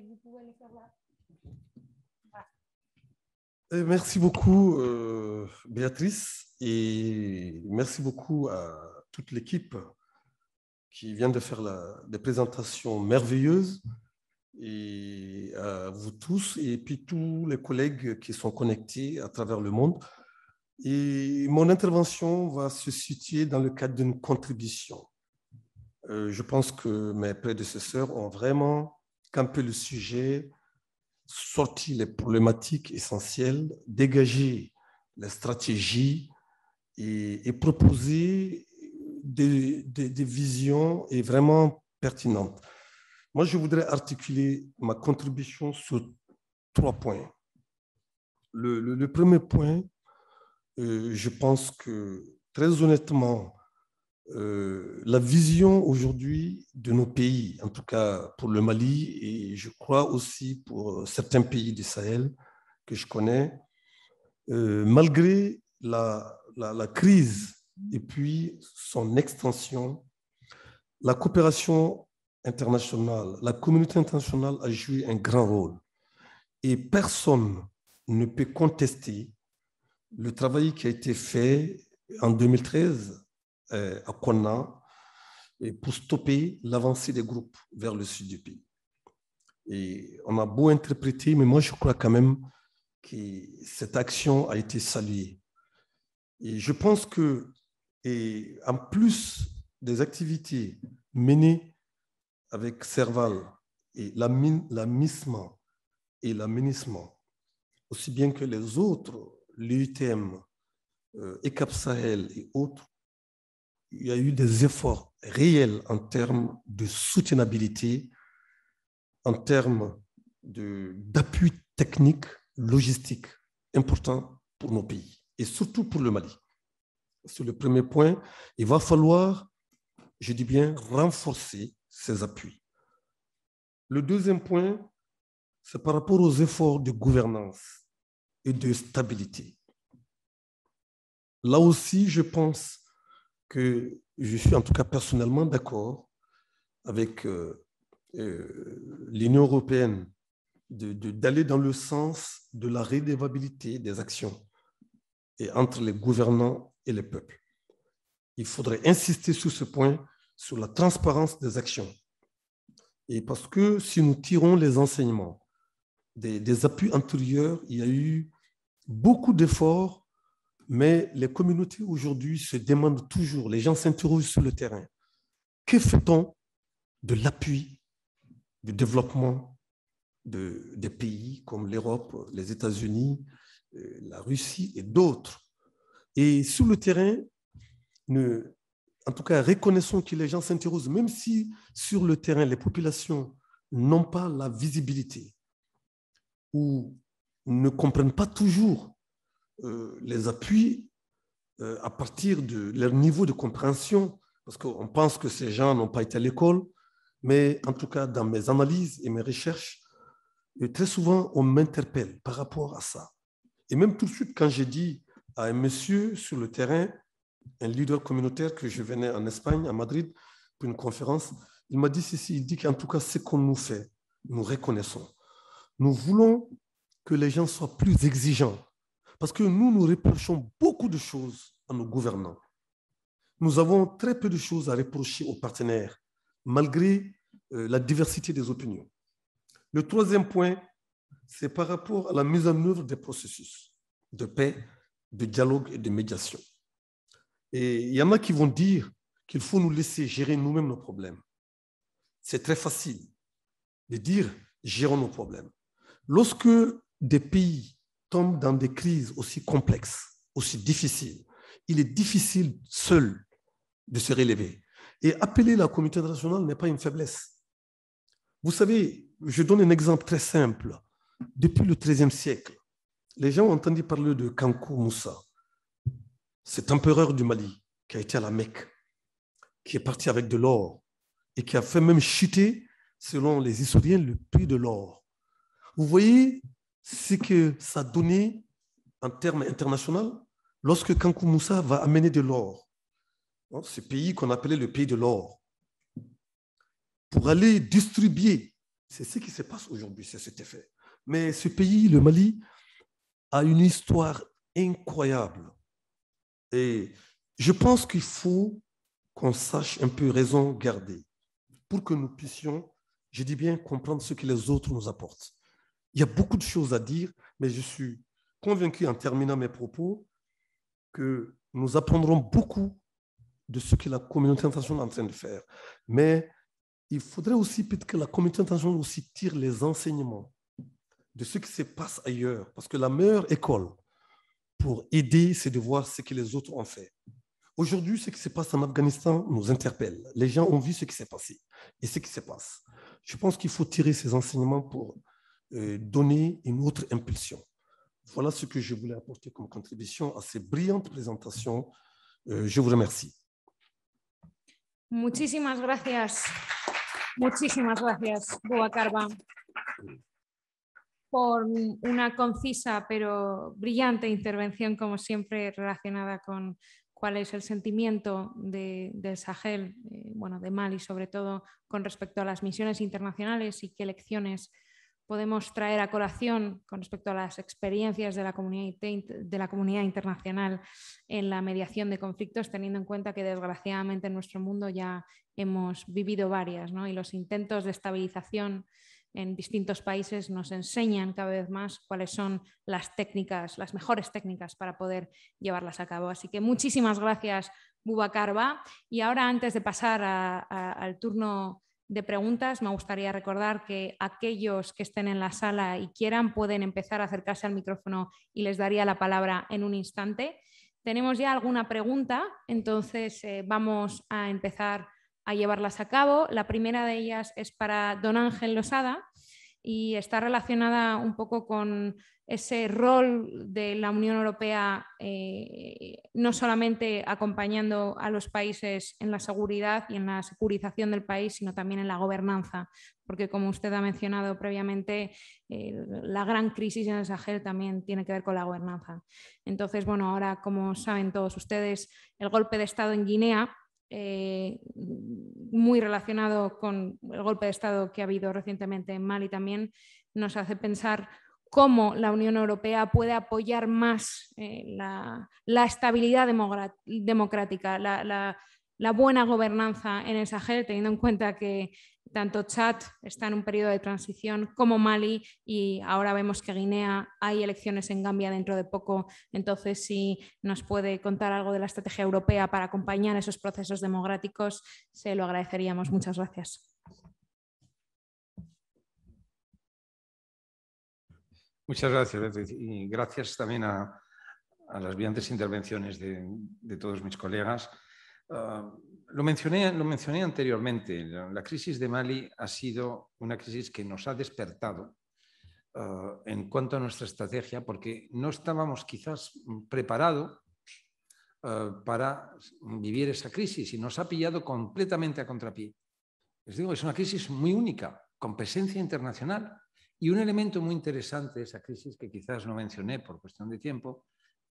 Merci beaucoup, euh, Béatrice, et merci beaucoup à toute l'équipe qui vient de faire des présentations merveilleuses et à euh, vous tous et puis tous les collègues qui sont connectés à travers le monde. Et mon intervention va se situer dans le cadre d'une contribution. Euh, je pense que mes prédécesseurs ont vraiment campé le sujet, sorti les problématiques essentielles, dégagé les stratégies et, et proposé des, des, visions est vraiment pertinente. Moi, je voudrais articuler ma contribution sur trois points. Le, premier point, euh, je pense que très honnêtement, euh, la vision aujourd'hui de nos pays, en tout cas pour le Mali et je crois aussi pour certains pays du Sahel que je connais, euh, malgré la, la, la, crise et puis son extension. La coopération internationale, la communauté internationale a joué un grand rôle et personne ne peut contester le travail qui a été fait en 2013 euh, à Kona pour stopper l'avancée des groupes vers le sud du pays. Et on a beau interpréter, mais moi je crois quand même que cette action a été saluée. Et je pense que et en plus des activités menées avec Serval et l'amissement et l'aménissement, aussi bien que les autres, l'UTM, ECAP euh, Sahel et autres, il y a eu des efforts réels en termes de soutenabilité, en termes d'appui technique, logistique, important pour nos pays et surtout pour le Mali sur le premier point, il va falloir, je dis bien, renforcer ces appuis. Le deuxième point, c'est par rapport aux efforts de gouvernance et de stabilité. Là aussi, je pense que je suis en tout cas personnellement d'accord avec euh, euh, l'Union européenne d'aller de, dans le sens de la rédévabilité des actions et entre les gouvernants et les peuples. Il faudrait insister sur ce point, sur la transparence des actions. Et parce que si nous tirons les enseignements des, appuis antérieurs, il y a eu beaucoup d'efforts, mais les communautés aujourd'hui se demandent toujours, les gens s'interrogent sur le terrain, que fait-on de l'appui du développement de, des pays comme l'Europe, les États-Unis, euh, la Russie et d'autres et sur le terrain, ne, en tout cas, reconnaissons que les gens s'interrogent, même si sur le terrain, les populations n'ont pas la visibilité ou ne comprennent pas toujours euh, les appuis euh, à partir de leur niveau de compréhension, parce qu'on pense que ces gens n'ont pas été à l'école, mais en tout cas, dans mes analyses et mes recherches, euh, très souvent, on m'interpelle par rapport à ça. Et même tout de suite, quand j'ai dit à un monsieur sur le terrain, un leader communautaire que je venais en Espagne, à Madrid, pour une conférence. Il m'a dit ceci, il dit qu'en tout cas, ce qu'on nous fait, nous reconnaissons. Nous voulons que les gens soient plus exigeants, parce que nous, nous reprochons beaucoup de choses à nos gouvernants. Nous avons très peu de choses à reprocher aux partenaires, malgré euh, la diversité des opinions. Le troisième point, c'est par rapport à la mise en œuvre des processus de paix de dialogue et de médiation. Et il y en a qui vont dire qu'il faut nous laisser gérer nous-mêmes nos problèmes. C'est très facile de dire gérons nos problèmes. Lorsque des pays tombent dans des crises aussi complexes, aussi difficiles, il est difficile seul de se relever. Et appeler la communauté internationale n'est pas une faiblesse. Vous savez, je donne un exemple très simple. Depuis le XIIIe siècle, les gens ont entendu parler de Kankou Moussa, cet empereur du Mali qui a été à la Mecque, qui est parti avec de l'or et qui a fait même chuter, selon les historiens, le prix de l'or. Vous voyez ce que ça donnait en termes internationaux lorsque Kankou Moussa va amener de l'or. Ce pays qu'on appelait le pays de l'or, pour aller distribuer. C'est ce qui se passe aujourd'hui, c'est cet effet. Mais ce pays, le Mali, a une histoire incroyable. Et je pense qu'il faut qu'on sache un peu raison garder pour que nous puissions, je dis bien, comprendre ce que les autres nous apportent. Il y a beaucoup de choses à dire, mais je suis convaincu en terminant mes propos que nous apprendrons beaucoup de ce que la communauté internationale est en train de faire. Mais il faudrait aussi peut-être que la communauté internationale aussi tire les enseignements de ce qui se passe ailleurs. Parce que la meilleure école pour aider, c'est de voir ce que les autres ont fait. Aujourd'hui, ce qui se passe en Afghanistan nous interpelle. Les gens ont vu ce qui s'est passé et ce qui se passe. Je pense qu'il faut tirer ces enseignements pour euh, donner une autre impulsion. Voilà ce que je voulais apporter comme contribution à ces brillantes présentations. Euh, je vous remercie. Muchísimas gracias. Muchísimas gracias, por una concisa pero brillante intervención, como siempre, relacionada con cuál es el sentimiento de, del Sahel, eh, bueno, de Mali, sobre todo con respecto a las misiones internacionales y qué lecciones podemos traer a colación con respecto a las experiencias de la comunidad, de la comunidad internacional en la mediación de conflictos, teniendo en cuenta que desgraciadamente en nuestro mundo ya hemos vivido varias ¿no? y los intentos de estabilización en distintos países nos enseñan cada vez más cuáles son las técnicas, las mejores técnicas para poder llevarlas a cabo. Así que muchísimas gracias, Bubacarba. Y ahora, antes de pasar al turno de preguntas, me gustaría recordar que aquellos que estén en la sala y quieran pueden empezar a acercarse al micrófono y les daría la palabra en un instante. Tenemos ya alguna pregunta, entonces eh, vamos a empezar a llevarlas a cabo. La primera de ellas es para don Ángel Losada, y está relacionada un poco con ese rol de la Unión Europea, eh, no solamente acompañando a los países en la seguridad y en la securización del país, sino también en la gobernanza, porque como usted ha mencionado previamente, eh, la gran crisis en el Sahel también tiene que ver con la gobernanza. Entonces, bueno, ahora, como saben todos ustedes, el golpe de Estado en Guinea eh, muy relacionado con el golpe de Estado que ha habido recientemente en Mali también, nos hace pensar cómo la Unión Europea puede apoyar más eh, la, estabilidad democrática, la, la, buena gobernanza en el Sahel, teniendo en cuenta que tanto Chad está en un periodo de transición como Mali y ahora vemos que Guinea hay elecciones en Gambia dentro de poco. Entonces, si nos puede contar algo de la estrategia europea para acompañar esos procesos democráticos, se lo agradeceríamos. Muchas gracias. Muchas gracias, Y gracias también a, las brillantes intervenciones de todos mis colegas. Ah, lo, mencioné, lo mencioné anteriormente, la crisis de Mali ha sido una crisis que nos ha despertado ah, en cuanto a nuestra estrategia, porque no estábamos quizás preparados ah, para vivir esa crisis y nos ha pillado completamente a contrapié. Les digo, es una crisis muy única, con presencia internacional. Y un elemento muy interesante de esa crisis, que quizás no mencioné por cuestión de tiempo,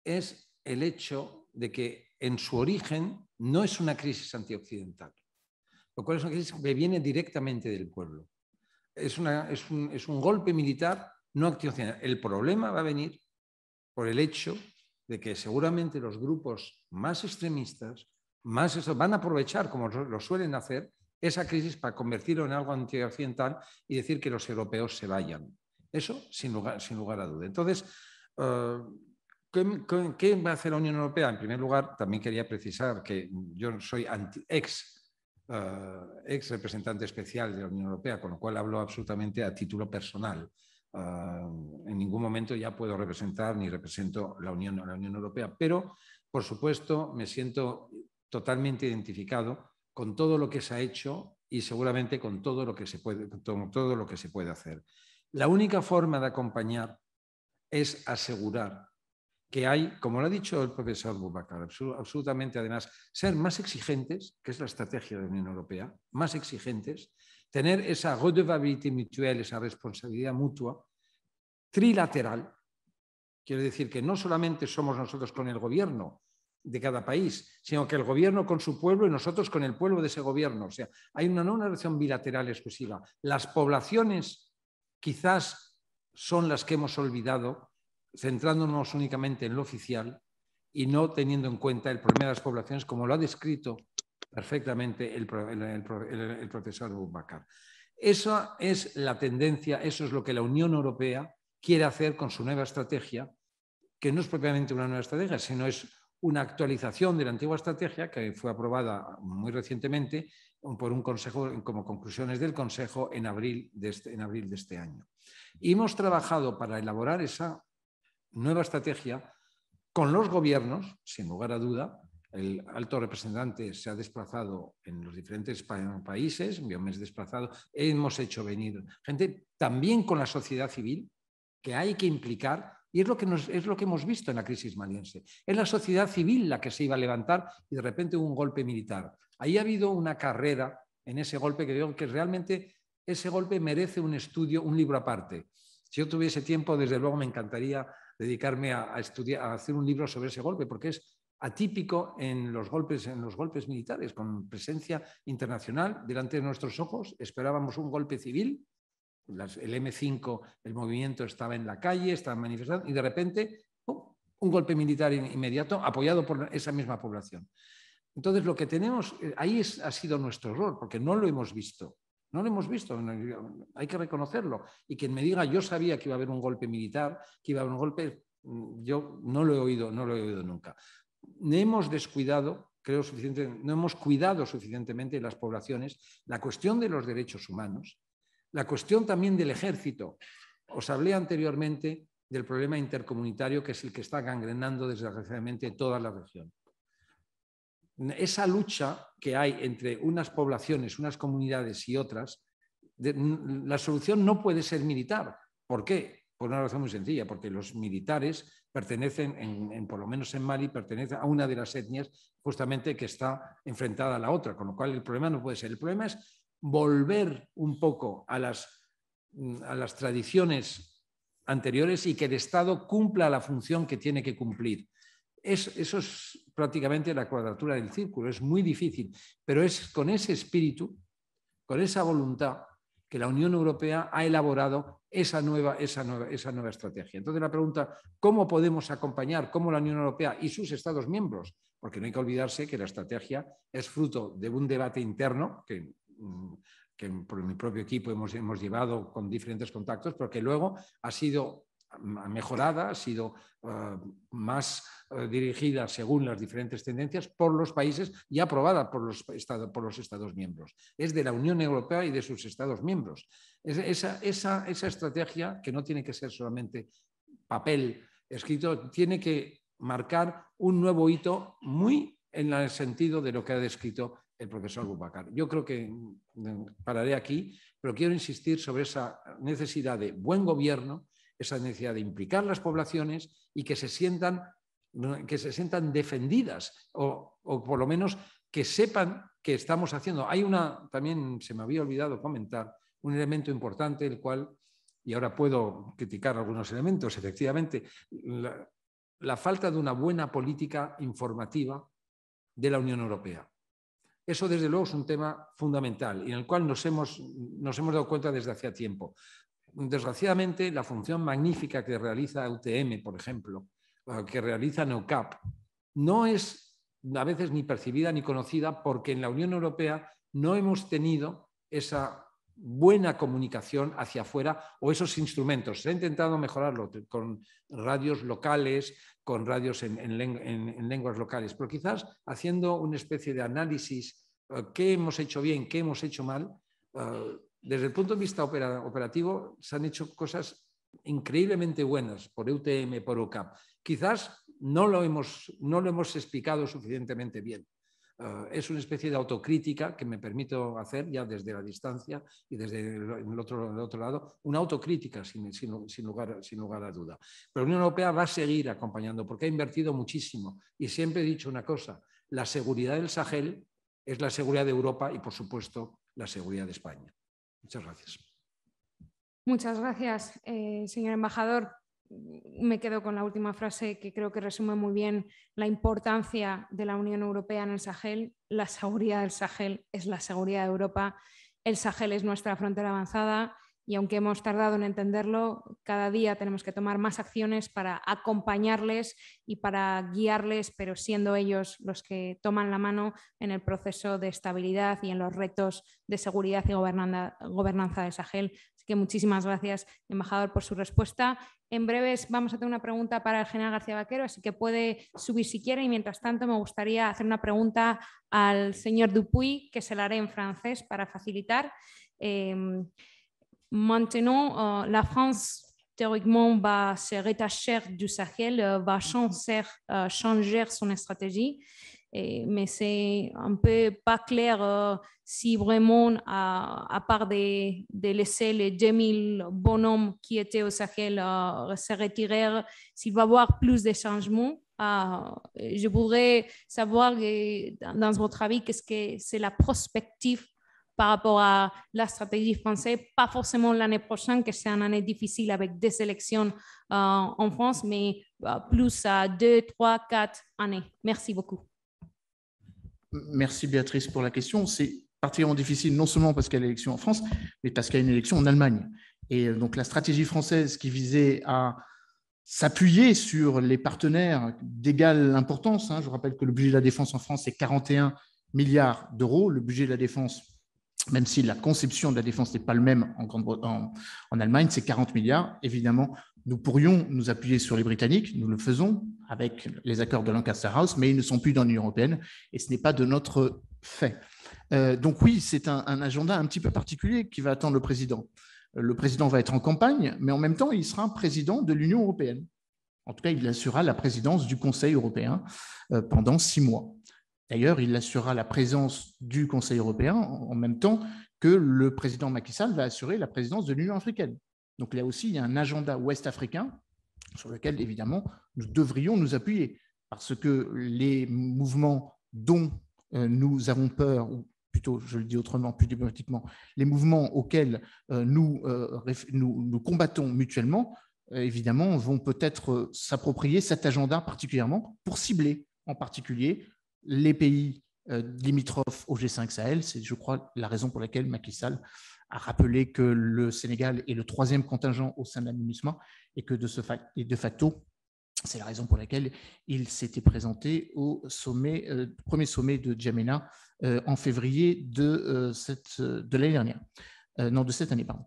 es el hecho de que en su origen no es una crisis antioccidental, lo cual es una crisis que viene directamente del pueblo. Es, un, golpe militar no antioccidental. El problema va a venir por el hecho de que seguramente los grupos más extremistas más van a aprovechar, como lo suelen hacer, esa crisis para convertirlo en algo antioccidental y decir que los europeos se vayan. Eso sin lugar, sin lugar a duda. Entonces, eh, ¿Qué, va a hacer la Unión Europea? En primer lugar, también quería precisar que yo soy ex, eh, ex representante especial de la Unión Europea, con lo cual hablo absolutamente a título personal. Eh, en ningún momento ya puedo representar ni represento la Unión, la Unión Europea, pero por supuesto me siento totalmente identificado con todo lo que se ha hecho y seguramente con todo lo que se puede, con todo lo que se puede hacer. La única forma de acompañar es asegurar que hay, como lo ha dicho el profesor Bubacar, absolutamente además, ser más exigentes, que es la estrategia de la Unión Europea, más exigentes, tener esa redevabilité mutua esa responsabilidad mutua, trilateral. Quiero decir que no solamente somos nosotros con el gobierno de cada país, sino que el gobierno con su pueblo y nosotros con el pueblo de ese gobierno. O sea, hay una, no una relación bilateral exclusiva. Las poblaciones quizás son las que hemos olvidado centrándonos únicamente en lo oficial y no teniendo en cuenta el problema de las poblaciones, como lo ha descrito perfectamente el, profesor Bubacar. Esa es la tendencia, eso es lo que la Unión Europea quiere hacer con su nueva estrategia, que no es propiamente una nueva estrategia, sino es una actualización de la antigua estrategia que fue aprobada muy recientemente por un consejo, como conclusiones del consejo en abril de este, en abril de este año. Y hemos trabajado para elaborar esa nueva estrategia con los gobiernos, sin lugar a duda. El alto representante se ha desplazado en los diferentes países, desplazado, hemos hecho venir gente también con la sociedad civil que hay que implicar y es lo que, nos, es lo que hemos visto en la crisis maliense. Es la sociedad civil la que se iba a levantar y de repente hubo un golpe militar. Ahí ha habido una carrera en ese golpe que que realmente ese golpe merece un estudio, un libro aparte. Si yo tuviese tiempo, desde luego me encantaría dedicarme a, estudiar, a hacer un libro sobre ese golpe, porque es atípico en los golpes, en los golpes militares, con presencia internacional delante de nuestros ojos. Esperábamos un golpe civil, el M5, el movimiento estaba en la calle, estaba manifestando, y de repente un golpe militar inmediato apoyado por esa misma población. Entonces, lo que tenemos, eh, ahí es, ha sido nuestro error, porque no lo hemos visto. No lo hemos visto, hay que reconocerlo. Y quien me diga, yo sabía que iba a haber un golpe militar, que iba a haber un golpe, mm, yo no lo he oído, no lo he oído nunca. No Hemos descuidado, creo suficiente, no hemos cuidado suficientemente las poblaciones la cuestión de los derechos humanos, la cuestión también del ejército. Os hablé anteriormente del problema intercomunitario, que es el que está gangrenando desgraciadamente toda la región esa lucha que hay entre unas poblaciones, unas comunidades y otras, la solución no puede ser militar. ¿Por qué? Por una razón muy sencilla, porque los militares pertenecen, por lo menos en Mali, pertenecen a una de las etnias justamente que está enfrentada a la otra, con lo cual el problema no puede ser. El problema es volver un poco a las, mm, a las tradiciones anteriores y que el Estado cumpla la función que tiene que cumplir. Es, eso es prácticamente la cuadratura del círculo, es muy difícil, pero es con ese espíritu, con esa voluntad que la Unión Europea ha elaborado esa nueva, esa nueva, esa nueva estrategia. Entonces la pregunta, ¿cómo podemos acompañar, cómo la Unión Europea y sus Estados miembros? Porque no hay que olvidarse que la estrategia es fruto de un debate interno que mm, por mi propio equipo hemos, hemos llevado con diferentes contactos, porque luego ha sido mejorada, ha sido eh, más eh, dirigida según las diferentes tendencias por los países y aprobada por los, por los Estados miembros. Es de la Unión Europea y de sus Estados miembros. esa, esa estrategia, que no tiene que ser solamente papel escrito, tiene que marcar un nuevo hito muy en el sentido de lo que ha descrito el profesor Bubacar. Yo creo que mm, pararé aquí, pero quiero insistir sobre esa necesidad de buen gobierno, esa necesidad de implicar las poblaciones y que se sientan, que se sientan defendidas o, por lo menos que sepan que estamos haciendo. Hay una, también se me había olvidado comentar, un elemento importante, el cual, y ahora puedo criticar algunos elementos, efectivamente, la, falta de una buena política informativa de la Unión Europea. Eso, desde luego, es un tema fundamental y en el cual nos hemos, nos hemos dado cuenta desde hacía tiempo desgraciadamente, la función magnífica que realiza UTM, por ejemplo, que realiza NEUCAP, no es a veces ni percibida ni conocida porque en la Unión Europea no hemos tenido esa buena comunicación hacia afuera o esos instrumentos. Se ha intentado mejorarlo con radios locales, con radios en, lenguas locales, pero quizás haciendo una especie de análisis, eh, qué hemos hecho bien, qué hemos hecho mal, eh, desde el punto de vista operativo se han hecho cosas increíblemente buenas por UTM, por OCAP. Quizás no lo hemos, no lo hemos explicado suficientemente bien. Eh, es una especie de autocrítica que me permito hacer ya desde la distancia y desde el otro, el otro lado, una autocrítica sin, lugar, sin lugar a duda. Pero la Unión Europea va a seguir acompañando porque ha invertido muchísimo. Y siempre he dicho una cosa, la seguridad del Sahel es la seguridad de Europa y, por supuesto, la seguridad de España. Muchas gracias. Muchas gracias, eh, señor embajador. Me quedo con la última frase que creo que resume muy bien la importancia de la Unión Europea en el Sahel. La seguridad del Sahel es la seguridad de Europa. El Sahel es nuestra frontera avanzada y aunque hemos tardado en entenderlo, cada día tenemos que tomar más acciones para acompañarles y para guiarles, pero siendo ellos los que toman la mano en el proceso de estabilidad y en los retos de seguridad y gobernanza de Sahel. Así que muchísimas gracias, embajador, por su respuesta. En breves vamos a tener una pregunta para el general García Vaquero, así que puede subir si quiere y mientras tanto me gustaría hacer una pregunta al señor Dupuy, que se la haré en francés para facilitar. Eh, Maintenant, euh, la France théoriquement va se rétacher du Sahel, euh, va euh, changer, son stratégie. Et, mais c'est un peu pas clair si vraiment, à, part de, laisser les 2000 bonhommes qui étaient au Sahel se retirer, s'il va y avoir plus de changements. je voudrais savoir, dans votre avis, qu'est-ce que c'est la prospective par rapport à la stratégie française, pas forcément l'année prochaine, que c'est une année difficile avec des élections euh, en France, mais euh, plus à deux, trois, quatre années. Merci beaucoup. Merci Béatrice pour la question. C'est particulièrement difficile, non seulement parce qu'il y a l'élection en France, mais parce qu'il y a une élection en Allemagne. Et euh, donc la stratégie française qui visait à s'appuyer sur les partenaires d'égale importance, hein, je rappelle que le budget de la défense en France c'est 41 milliards d'euros, le budget de la défense même si la conception de la défense n'est pas le même en, en Allemagne, c'est 40 milliards. Évidemment, nous pourrions nous appuyer sur les Britanniques, nous le faisons avec les accords de Lancaster House, mais ils ne sont plus dans l'Union européenne et ce n'est pas de notre fait. Euh, donc oui, c'est un, un, agenda un petit peu particulier qui va attendre le président. Euh, le président va être en campagne, mais en même temps, il sera président de l'Union européenne. En tout cas, il assurera la présidence du Conseil européen euh, pendant six mois. D'ailleurs, il assurera la présence du Conseil européen en même temps que le président Macky Sall va assurer la présidence de l'Union africaine. Donc là aussi, il y a un agenda ouest-africain sur lequel, évidemment, nous devrions nous appuyer, parce que les mouvements dont euh, nous avons peur, ou plutôt, je le dis autrement, plus diplomatiquement, les mouvements auxquels euh, nous, euh, nous, nous combattons mutuellement, évidemment, vont peut-être s'approprier cet agenda particulièrement pour cibler en particulier les pays euh, limitrophes au G5 Sahel. C'est, je crois, la raison pour laquelle Macky Sall a rappelé que le Sénégal est le troisième contingent au sein de la et que de, ce et de facto, c'est la raison pour laquelle il s'était présenté au sommet, euh, premier sommet de Djamena euh, en février de, cette, de l'année dernière. non, de cette année, pardon.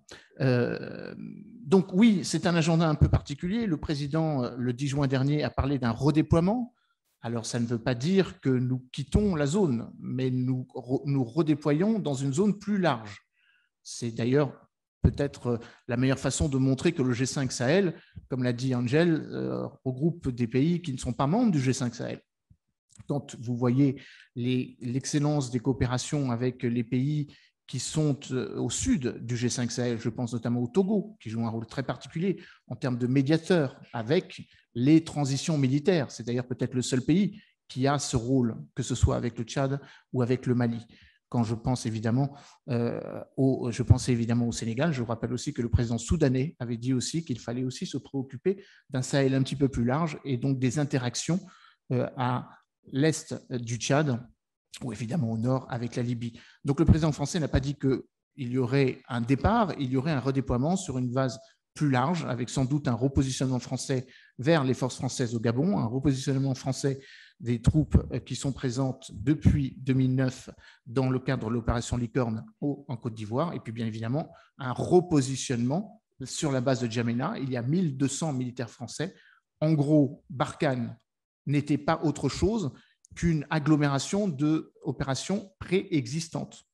donc oui, c'est un agenda un peu particulier. Le président, le 10 juin dernier, a parlé d'un redéploiement alors ça ne veut pas dire que nous quittons la zone, mais nous nous redéployons dans une zone plus large. C'est d'ailleurs peut-être euh, la meilleure façon de montrer que le G5 Sahel, comme l'a dit Angel, euh, regroupe des pays qui ne sont pas membres du G5 Sahel. Quand vous voyez l'excellence des coopérations avec les pays qui sont euh, au sud du G5 Sahel, je pense notamment au Togo, qui joue un rôle très particulier en termes de médiateur avec les transitions militaires. C'est d'ailleurs peut-être le seul pays qui a ce rôle, que ce soit avec le Tchad ou avec le Mali. Quand je pense évidemment euh, au, je évidemment au Sénégal, je rappelle aussi que le président soudanais avait dit aussi qu'il fallait aussi se préoccuper d'un Sahel un petit peu plus large et donc des interactions euh, à l'est du Tchad ou évidemment au nord avec la Libye. Donc le président français n'a pas dit qu'il y aurait un départ, il y aurait un redéploiement sur une base plus large, avec sans doute un repositionnement français vers les forces françaises au Gabon, un repositionnement français des troupes euh, qui sont présentes depuis 2009 dans le cadre de l'opération Licorne en Côte d'Ivoire, et puis bien évidemment un repositionnement sur la base de Djamena. Il y a 1200 militaires français. En gros, Barkhane n'était pas autre chose qu'une agglomération de préexistantes.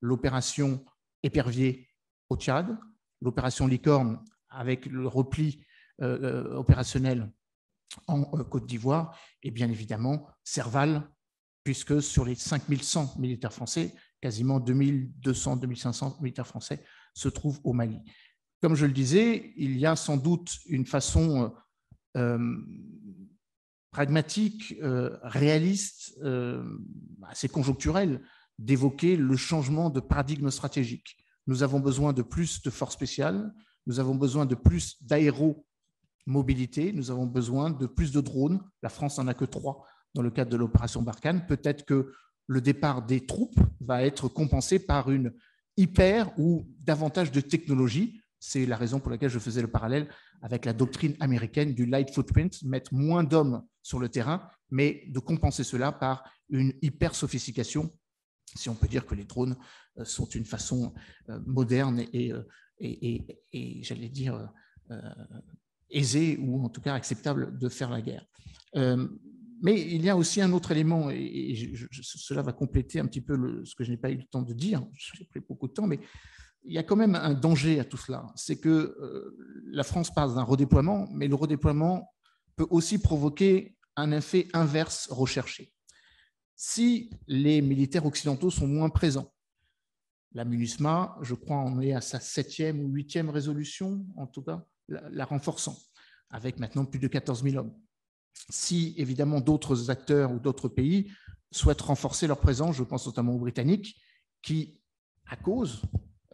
L'opération épervier au Tchad, l'opération licorne avec le repli euh, euh, opérationnel en euh, Côte d'Ivoire, et bien évidemment Serval, puisque sur les 5100 militaires français, quasiment 2200-2500 militaires français se trouvent au Mali. Comme je le disais, il y a sans doute une façon pragmatique, euh, réaliste, euh, assez bah, conjoncturel, d'évoquer le changement de paradigme stratégique. Nous avons besoin de plus de forces spéciales, nous avons besoin de plus mobilité. nous avons besoin de plus de drones. La France n'en a que trois dans le cadre de l'opération Barkhane. Peut-être que le départ des troupes va être compensé par une hyper ou davantage de technologies. C'est la raison pour laquelle je faisais le parallèle avec la doctrine américaine du light footprint, mettre moins d'hommes sur le terrain, mais de compenser cela par une hyper sophistication, si on peut dire que les drones euh, sont une façon euh, moderne euh, et, et, et, j'allais dire, aisée ou en tout cas acceptable de faire la guerre. mais il y a aussi un autre élément, et, cela va compléter un petit peu ce que je n'ai pas eu le temps de dire, j'ai pris beaucoup de temps, mais il y a quand même un danger à tout cela. C'est que euh, la France parle d'un redéploiement, mais le redéploiement peut aussi provoquer un effet inverse recherché. Si les militaires occidentaux sont moins présents, la MINUSMA, je crois, en est à sa septième ou huitième résolution, en tout cas, la, la renforçant, avec maintenant plus de 14 000 hommes. Si évidemment d'autres acteurs ou d'autres pays souhaitent renforcer leur présence, je pense notamment aux Britanniques, qui, à cause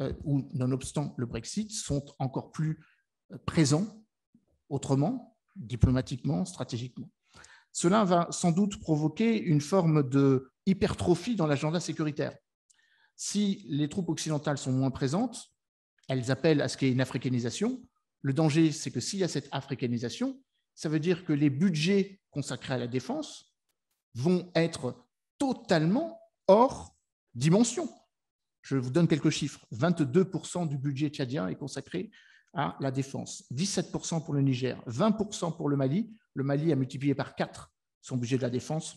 euh, ou nonobstant le Brexit, sont encore plus euh, présents autrement, diplomatiquement, stratégiquement. Cela va sans doute provoquer une forme de hypertrophie dans l'agenda sécuritaire. Si les troupes occidentales sont moins présentes, elles appellent à ce qu'il y ait une africanisation. Le danger, c'est que s'il y a cette africanisation, ça veut dire que les budgets consacrés à la défense vont être totalement hors dimension. Je vous donne quelques chiffres. 22% du budget tchadien est consacré à la défense, 17% pour le Niger, 20% pour le Mali. Le Mali a multiplié par 4 son budget de la défense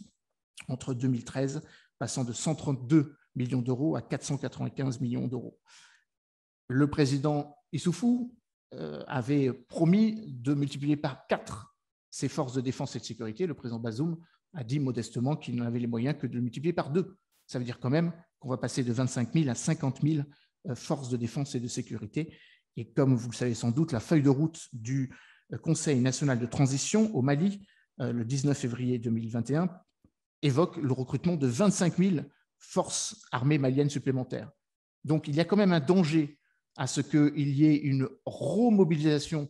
entre 2013, passant de 132 millions d'euros à 495 millions d'euros. Le président Issoufou euh, avait promis de multiplier par quatre ses forces de défense et de sécurité. Le président Bazoum a dit modestement qu'il n'avait les moyens que de le multiplier par deux. Ça veut dire quand même qu'on va passer de 25 000 à 50 000 euh, forces de défense et de sécurité. Et comme vous le savez sans doute, la feuille de route du euh, Conseil national de transition au Mali, euh, le 19 février 2021, évoque le recrutement de 25 000 forces armées maliennes supplémentaires. Donc il y a quand même un danger à ce qu'il y ait une remobilisation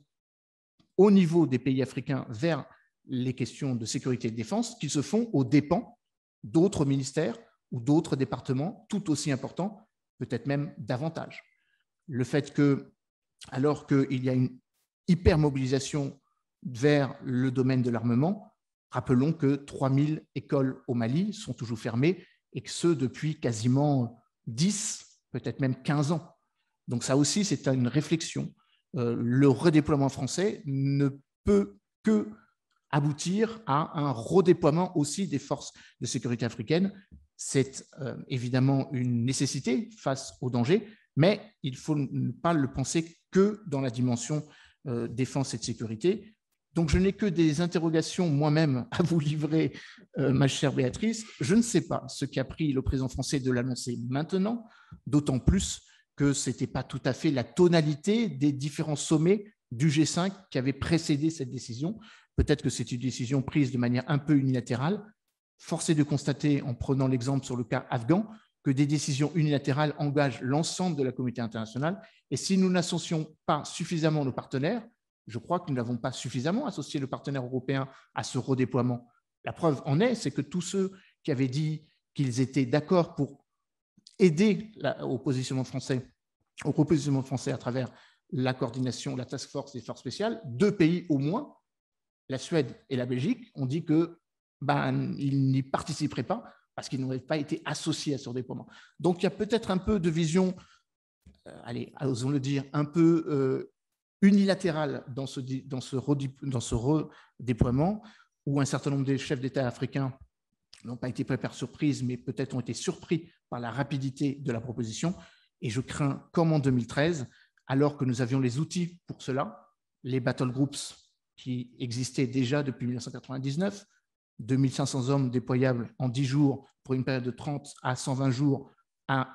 au niveau des pays africains vers les questions de sécurité et de défense qui se font aux dépens d'autres ministères ou d'autres départements tout aussi importants, peut-être même davantage. Le fait que, alors qu'il y a une hyper mobilisation vers le domaine de l'armement, rappelons que 3000 écoles au Mali sont toujours fermées et que ce depuis quasiment 10, peut-être même 15 ans. Donc ça aussi, c'est une réflexion. Euh, le redéploiement français ne peut que aboutir à un redéploiement aussi des forces de sécurité africaines c'est euh, évidemment une nécessité face au danger, mais il ne faut pas le penser que dans la dimension euh, défense et de sécurité. Donc je n'ai que des interrogations moi-même à vous livrer, euh, ma chère Béatrice. Je ne sais pas ce qu'a pris le président français de l'annoncer maintenant, d'autant plus que ce n'était pas tout à fait la tonalité des différents sommets du G5 qui avaient précédé cette décision. Peut-être que c'est une décision prise de manière un peu unilatérale, Forcé de constater, en prenant l'exemple sur le cas afghan, que des décisions unilatérales engagent l'ensemble de la communauté internationale. Et si nous n'associons pas suffisamment nos partenaires, je crois que nous n'avons pas suffisamment associé le partenaire européen à ce redéploiement. La preuve en est, c'est que tous ceux qui avaient dit qu'ils étaient d'accord pour aider au positionnement français, au repositionnement français à travers la coordination, la task force des forces spéciales, deux pays au moins, la Suède et la Belgique, ont dit que ben, ils n'y participeraient pas parce qu'ils n'auraient pas été associés à ce redéploiement. Donc il y a peut-être un peu de vision, euh, allez, osons le dire, un peu euh, unilatérale dans ce, dans, ce dans ce redéploiement, où un certain nombre des chefs d'État africains n'ont pas été prêts par surprise, mais peut-être ont été surpris par la rapidité de la proposition. Et je crains, comme en 2013, alors que nous avions les outils pour cela, les battle groups qui existaient déjà depuis 1999, 2500 hommes déployables en 10 jours pour une période de 30 à 120 jours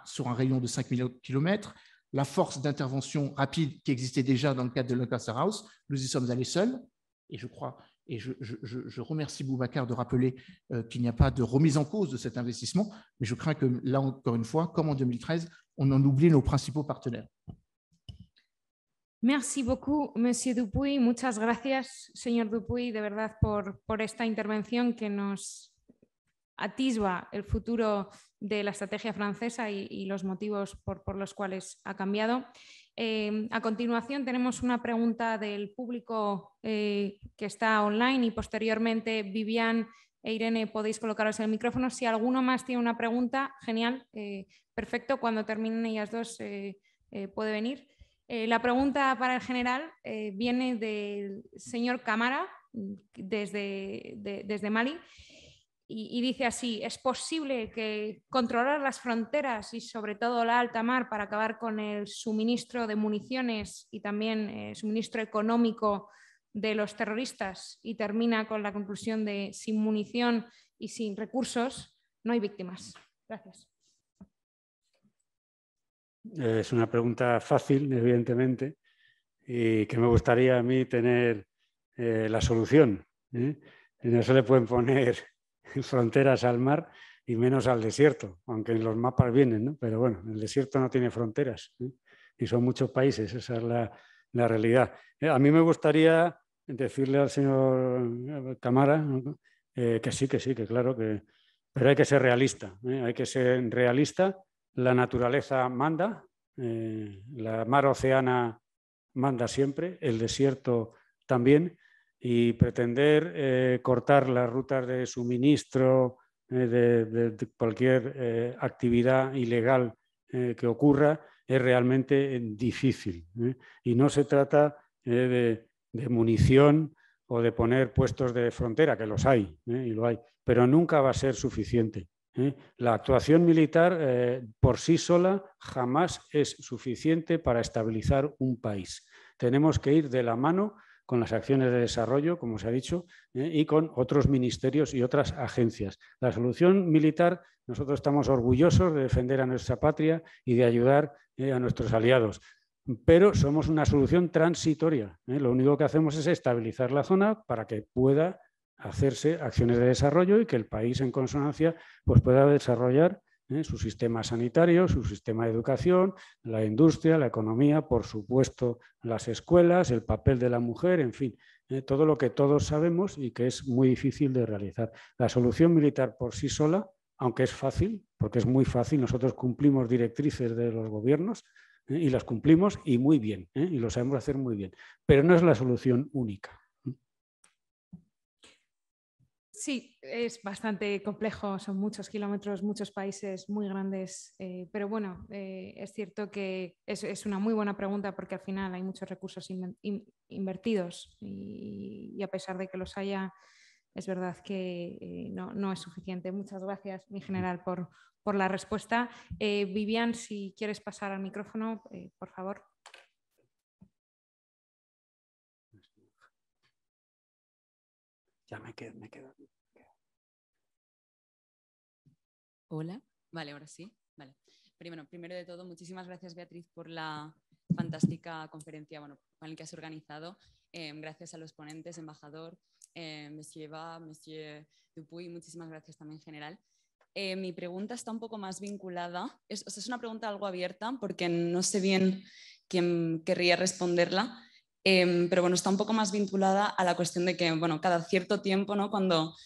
sur un rayon de 5000 km, la force d'intervention rapide qui existait déjà dans le cadre de Lancaster House, nous y sommes allés seuls, et je crois, et je, remercie Boubacar de rappeler euh, qu'il n'y a pas de remise en cause de cet investissement, mais je crains que là encore une fois, comme en 2013, on en oublie nos principaux partenaires. Merci beaucoup, Monsieur Dupuy. Muchas gracias, señor Dupuy, de verdad, por, esta intervención que nos atisba el futuro de la estrategia francesa y, los motivos por, los cuales ha cambiado. Eh, a continuación tenemos una pregunta del público eh, que está online y posteriormente Vivian e Irene podéis colocaros el micrófono. Si alguno más tiene una pregunta, genial, eh, perfecto. Cuando terminen ellas dos puede venir. Eh, la pregunta para el general eh, viene del señor Cámara desde, desde Mali y, y, dice así, ¿es posible que controlar las fronteras y sobre todo la alta mar para acabar con el suministro de municiones y también el eh, suministro económico de los terroristas y termina con la conclusión de sin munición y sin recursos, no hay víctimas? Gracias. Es una pregunta fácil, evidentemente, y que me gustaría a mí tener eh, la solución. ¿eh? No se le pueden poner [LAUGHS] fronteras al mar y menos al desierto, aunque en los mapas vienen, ¿no? pero bueno, el desierto no tiene fronteras ¿eh? y son muchos países, esa es la, realidad. a mí me gustaría decirle al señor Camara que sí, que sí, que claro, que, pero hay que ser realista, hay que ser realista la naturaleza manda, eh, la mar oceana manda siempre, el desierto también, y pretender eh, cortar las rutas de suministro eh, de, cualquier actividad ilegal que ocurra es realmente difícil. Y no se trata de, de, munición o de poner puestos de frontera, que los hay, y lo hay, pero nunca va a ser suficiente. ¿eh? La actuación militar eh, por sí sola jamás es suficiente para estabilizar un país. Tenemos que ir de la mano con las acciones de desarrollo, como se ha dicho, ¿eh? y con otros ministerios y otras agencias. La solución militar, nosotros estamos orgullosos de defender a nuestra patria y de ayudar a nuestros aliados, pero somos una solución transitoria. Lo único que hacemos es estabilizar la zona para que pueda hacerse acciones de desarrollo y que el país en consonancia pues, pueda desarrollar ¿eh? su sistema sanitario, su sistema de educación, la industria, la economía, por supuesto las escuelas, el papel de la mujer, en fin, ¿eh? todo lo que todos sabemos y que es muy difícil de realizar. La solución militar por sí sola, aunque es fácil, porque es muy fácil, nosotros cumplimos directrices de los gobiernos ¿eh? y las cumplimos y muy bien, y lo sabemos hacer muy bien, pero no es la solución única. Sí, es bastante complejo, son muchos kilómetros, muchos países muy grandes, eh, pero bueno, eh, es cierto que es, una muy buena pregunta porque al final hay muchos recursos invertidos y, a pesar de que los haya, es verdad que eh, no, es suficiente. Muchas gracias, mi general, por, por la respuesta. Vivian, si quieres pasar al micrófono, por favor. me quedo, Hola. Vale, ahora sí. Vale. Primero, primero de todo, muchísimas gracias Beatriz por la fantástica conferencia bueno, que has organizado. Eh, gracias a los ponentes, embajador, eh, Monsieur Eva, Monsieur Dupuy, muchísimas gracias también en general. Eh, mi pregunta está un poco más vinculada, es, es una pregunta algo abierta porque no sé bien quién querría responderla, Em, pero bueno, está un poco más vinculada a la cuestión de que, bueno, cada cierto tiempo, ¿no? Cuando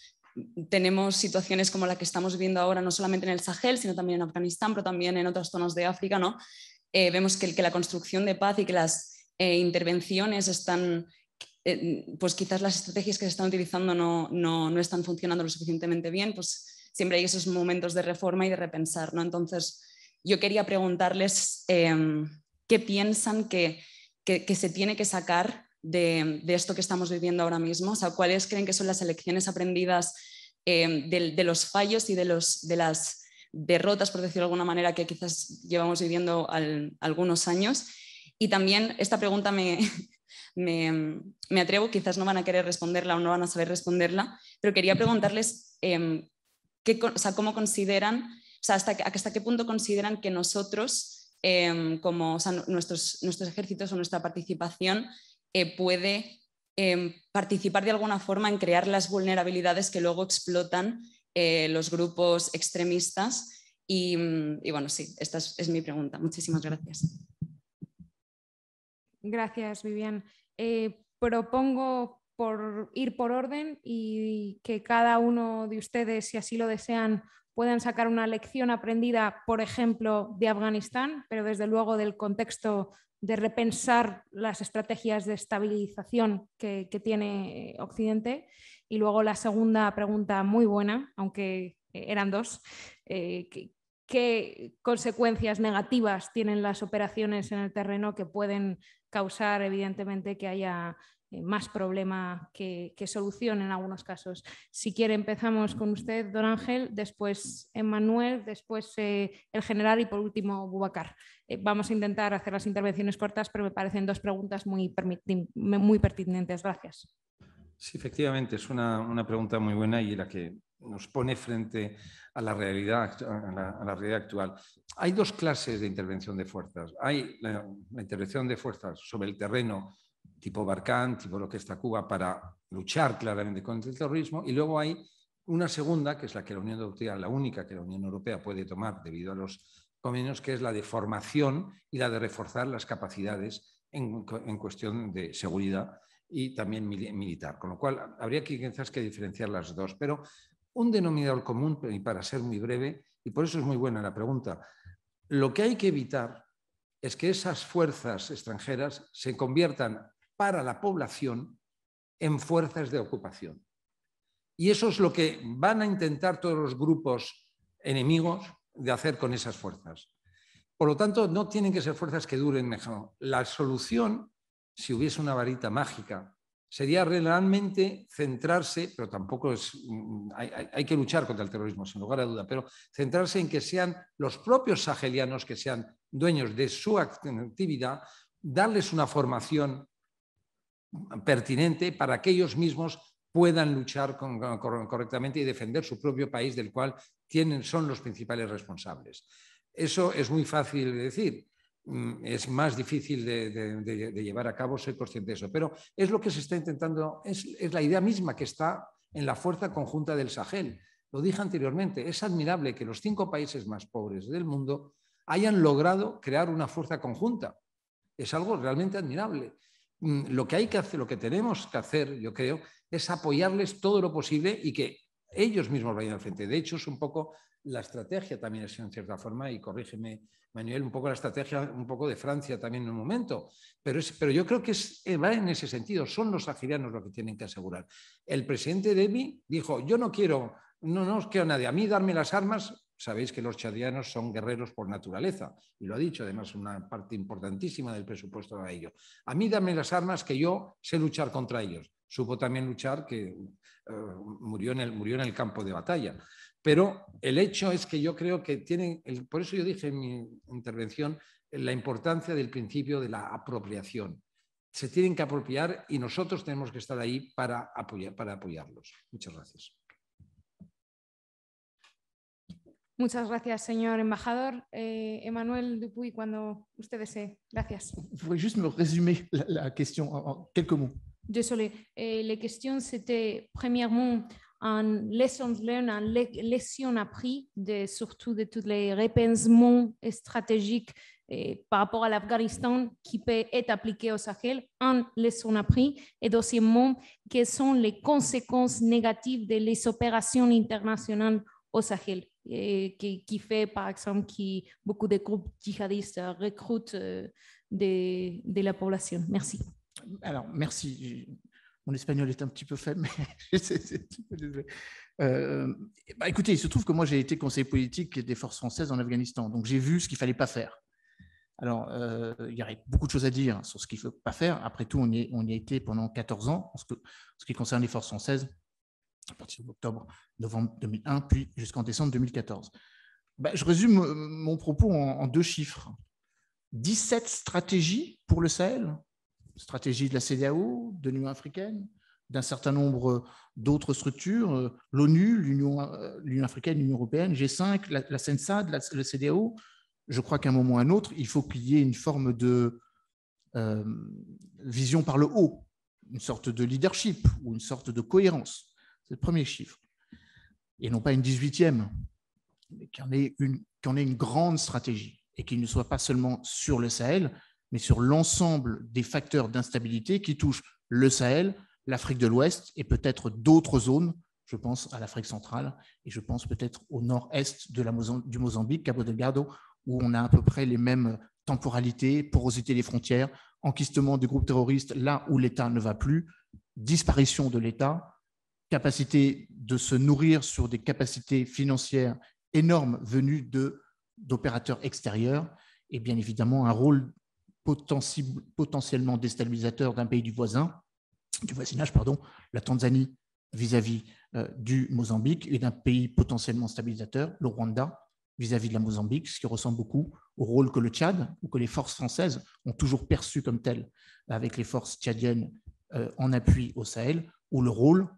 tenemos situaciones como la que estamos viendo ahora, no solamente en el Sahel, sino también en Afganistán, pero también en otras zonas de África, ¿no? Eh, vemos que, que, la construcción de paz y que las eh, intervenciones están, eh, pues quizás las estrategias que se están utilizando no, no, no, están funcionando lo suficientemente bien, pues siempre hay esos momentos de reforma y de repensar, ¿no? Entonces, yo quería preguntarles em, qué piensan que que, se tiene que sacar de, esto que estamos viviendo ahora mismo? O sea, ¿cuáles creen que son las elecciones aprendidas eh, de, los fallos y de, las derrotas, por decirlo de alguna manera, que quizás llevamos viviendo algunos años? Y también esta pregunta [LAUGHS] me, atrevo, quizás no van a querer responderla o no van a saber responderla, pero quería preguntarles em, qué, cómo consideran, hasta qué punto consideran que nosotros Em, como nuestros, nuestros ejércitos o nuestra participación eh, puede em, participar de alguna forma en crear las vulnerabilidades que luego explotan eh, los grupos extremistas. Y, bueno, sí, esta es, mi pregunta. Muchísimas gracias. Gracias, Vivian. Eh, propongo por ir por orden y que cada uno de ustedes, si así lo desean, Pueden sacar una lección aprendida, por ejemplo, de Afganistán, pero desde luego del contexto de repensar las estrategias de estabilización que, tiene Occidente. Y luego la segunda pregunta muy buena, aunque eh, eran dos, eh, qué consecuencias negativas tienen las operaciones en el terreno que pueden causar, evidentemente, que haya eh, más problema que, solución en algunos casos. Si quiere, empezamos con usted, don Ángel, después Emanuel, después eh, el general y por último Bubacar. Eh, vamos a intentar hacer las intervenciones cortas, pero me parecen dos preguntas muy, pertinentes. Gracias. Sí, efectivamente, es una, pregunta muy buena y la que nos pone frente a la realidad, a la, realidad actual. Hay dos clases de intervención de fuerzas. Hay la intervención de fuerzas sobre el terreno tipo Barcán, tipo lo que está Cuba, para luchar claramente contra el terrorismo. Y luego hay una segunda, que es la que la Unión Europea, la única que la Unión Europea puede tomar debido a los convenios, que es la de formación y la de reforzar las capacidades en, en cuestión de seguridad y también militar. Con lo cual, habría que quizás que diferenciar las dos. Pero un denominador común, y para ser muy breve, y por eso es muy buena la pregunta, lo que hay que evitar es que esas fuerzas extranjeras se conviertan para la población en fuerzas de ocupación. Y eso es lo que van a intentar todos los grupos enemigos de hacer con esas fuerzas. Por lo tanto, no tienen que ser fuerzas que duren mejor. La solución, si hubiese una varita mágica, sería realmente centrarse, pero tampoco es, mm, hay, que luchar contra el terrorismo, sin lugar a duda, pero centrarse en que sean los propios sahelianos que sean dueños de su actividad, darles una formación pertinente para que ellos mismos puedan luchar correctamente y defender su propio país del cual tienen, son los principales responsables. Eso es muy fácil de decir, mm, es más difícil de, llevar a cabo, soy consciente de eso, pero es lo que se está intentando, es la idea misma que está en la fuerza conjunta del Sahel. Lo dije anteriormente, es admirable que los cinco países más pobres del mundo hayan logrado crear una fuerza conjunta. Es algo realmente admirable. Mm, lo que hay que hacer, lo que tenemos que hacer, yo creo, es apoyarles todo lo posible y que ellos mismos vayan al frente. De hecho, es un poco la estrategia también en cierta forma, y corrígeme, Manuel, un poco la estrategia un poco de Francia también en un momento, pero, pero yo creo que eh, va en ese sentido, son los saharianos los que tienen que asegurar. El presidente Demi dijo, yo no quiero, no, no quiero a nadie, a mí darme las armas Sabéis que los chadianos son guerreros por naturaleza, y lo ha dicho además una parte importantísima del presupuesto a ello. A mí dame las armas que yo sé luchar contra ellos. Supo también luchar que eh, murió, en el, campo de batalla. Pero el hecho es que yo creo que tienen, por eso yo dije en mi intervención, la importancia del principio de la apropiación. Se tienen que apropiar y nosotros tenemos que estar ahí para, apoyar, para apoyarlos. Muchas gracias. Muchas gracias, señor embajador. Eh, Emmanuel Dupuy, cuando usted desee. Gracias. Vous pouvez juste me résumer la, question en, quelques mots. Désolé. Eh, les questions, c'était premièrement en lesson learned, en leçon apprise, de, surtout de tous les repensements stratégiques eh, par rapport à l'Afghanistan qui peut être appliqué au Sahel, en leçon appris. Et deuxièmement, quelles sont les conséquences négatives des opérations internationales au Sahel et qui, fait, par exemple, que beaucoup de groupes djihadistes recrutent euh, de, la population. Merci. Alors, merci mon espagnol est un petit peu faible, [LAUGHS] mais euh, bah écoutez, il se trouve que moi j'ai été conseiller politique des forces françaises en Afghanistan, donc j'ai vu ce qu'il fallait pas faire. Alors, euh, il y aurait beaucoup de choses à dire sur ce qu'il ne faut pas faire. Après tout, on y, a été pendant 14 ans. que, en ce qui concerne les forces françaises, à partir d'octobre, novembre 2001, puis jusqu'en décembre 2014. Bah, je résume euh, mon propos en, deux chiffres. 17 stratégies pour le Sahel, stratégie de la CDAO, de l'Union africaine, d'un certain nombre d'autres structures, euh, l'ONU, euh, l'Union africaine, l'Union européenne, G5, la, la CENSAD, la, CDAO. Je crois qu'à un moment ou à un autre, il faut qu'il y ait une forme de vision par le haut, une sorte de leadership ou une sorte de cohérence. C'est le premier chiffre. Et non pas une 18e, mais qu'on ait une, ait une grande stratégie et qu'il ne soit pas seulement sur le Sahel, mais sur l'ensemble des facteurs d'instabilité qui touchent le Sahel, l'Afrique de l'Ouest et peut-être d'autres zones. Je pense à l'Afrique centrale et je pense peut-être au nord-est du Mozambique, Cabo Delgado, où on a à peu près les mêmes temporalités, porosité des frontières, enquistement des groupes terroristes là où l'État ne va plus, disparition de l'État, capacité de se nourrir sur des capacités financières énormes venues d'opérateurs extérieurs et bien évidemment un rôle potentiellement déstabilisateur d'un pays du voisin, du voisinage, pardon, la Tanzanie vis-à-vis euh, du Mozambique et d'un pays potentiellement stabilisateur, le Rwanda, vis-à-vis de la Mozambique, ce qui ressemble beaucoup au rôle que le Tchad ou que les forces françaises ont toujours perçu comme tel avec les forces tchadiennes euh, en appui au Sahel, ou le rôle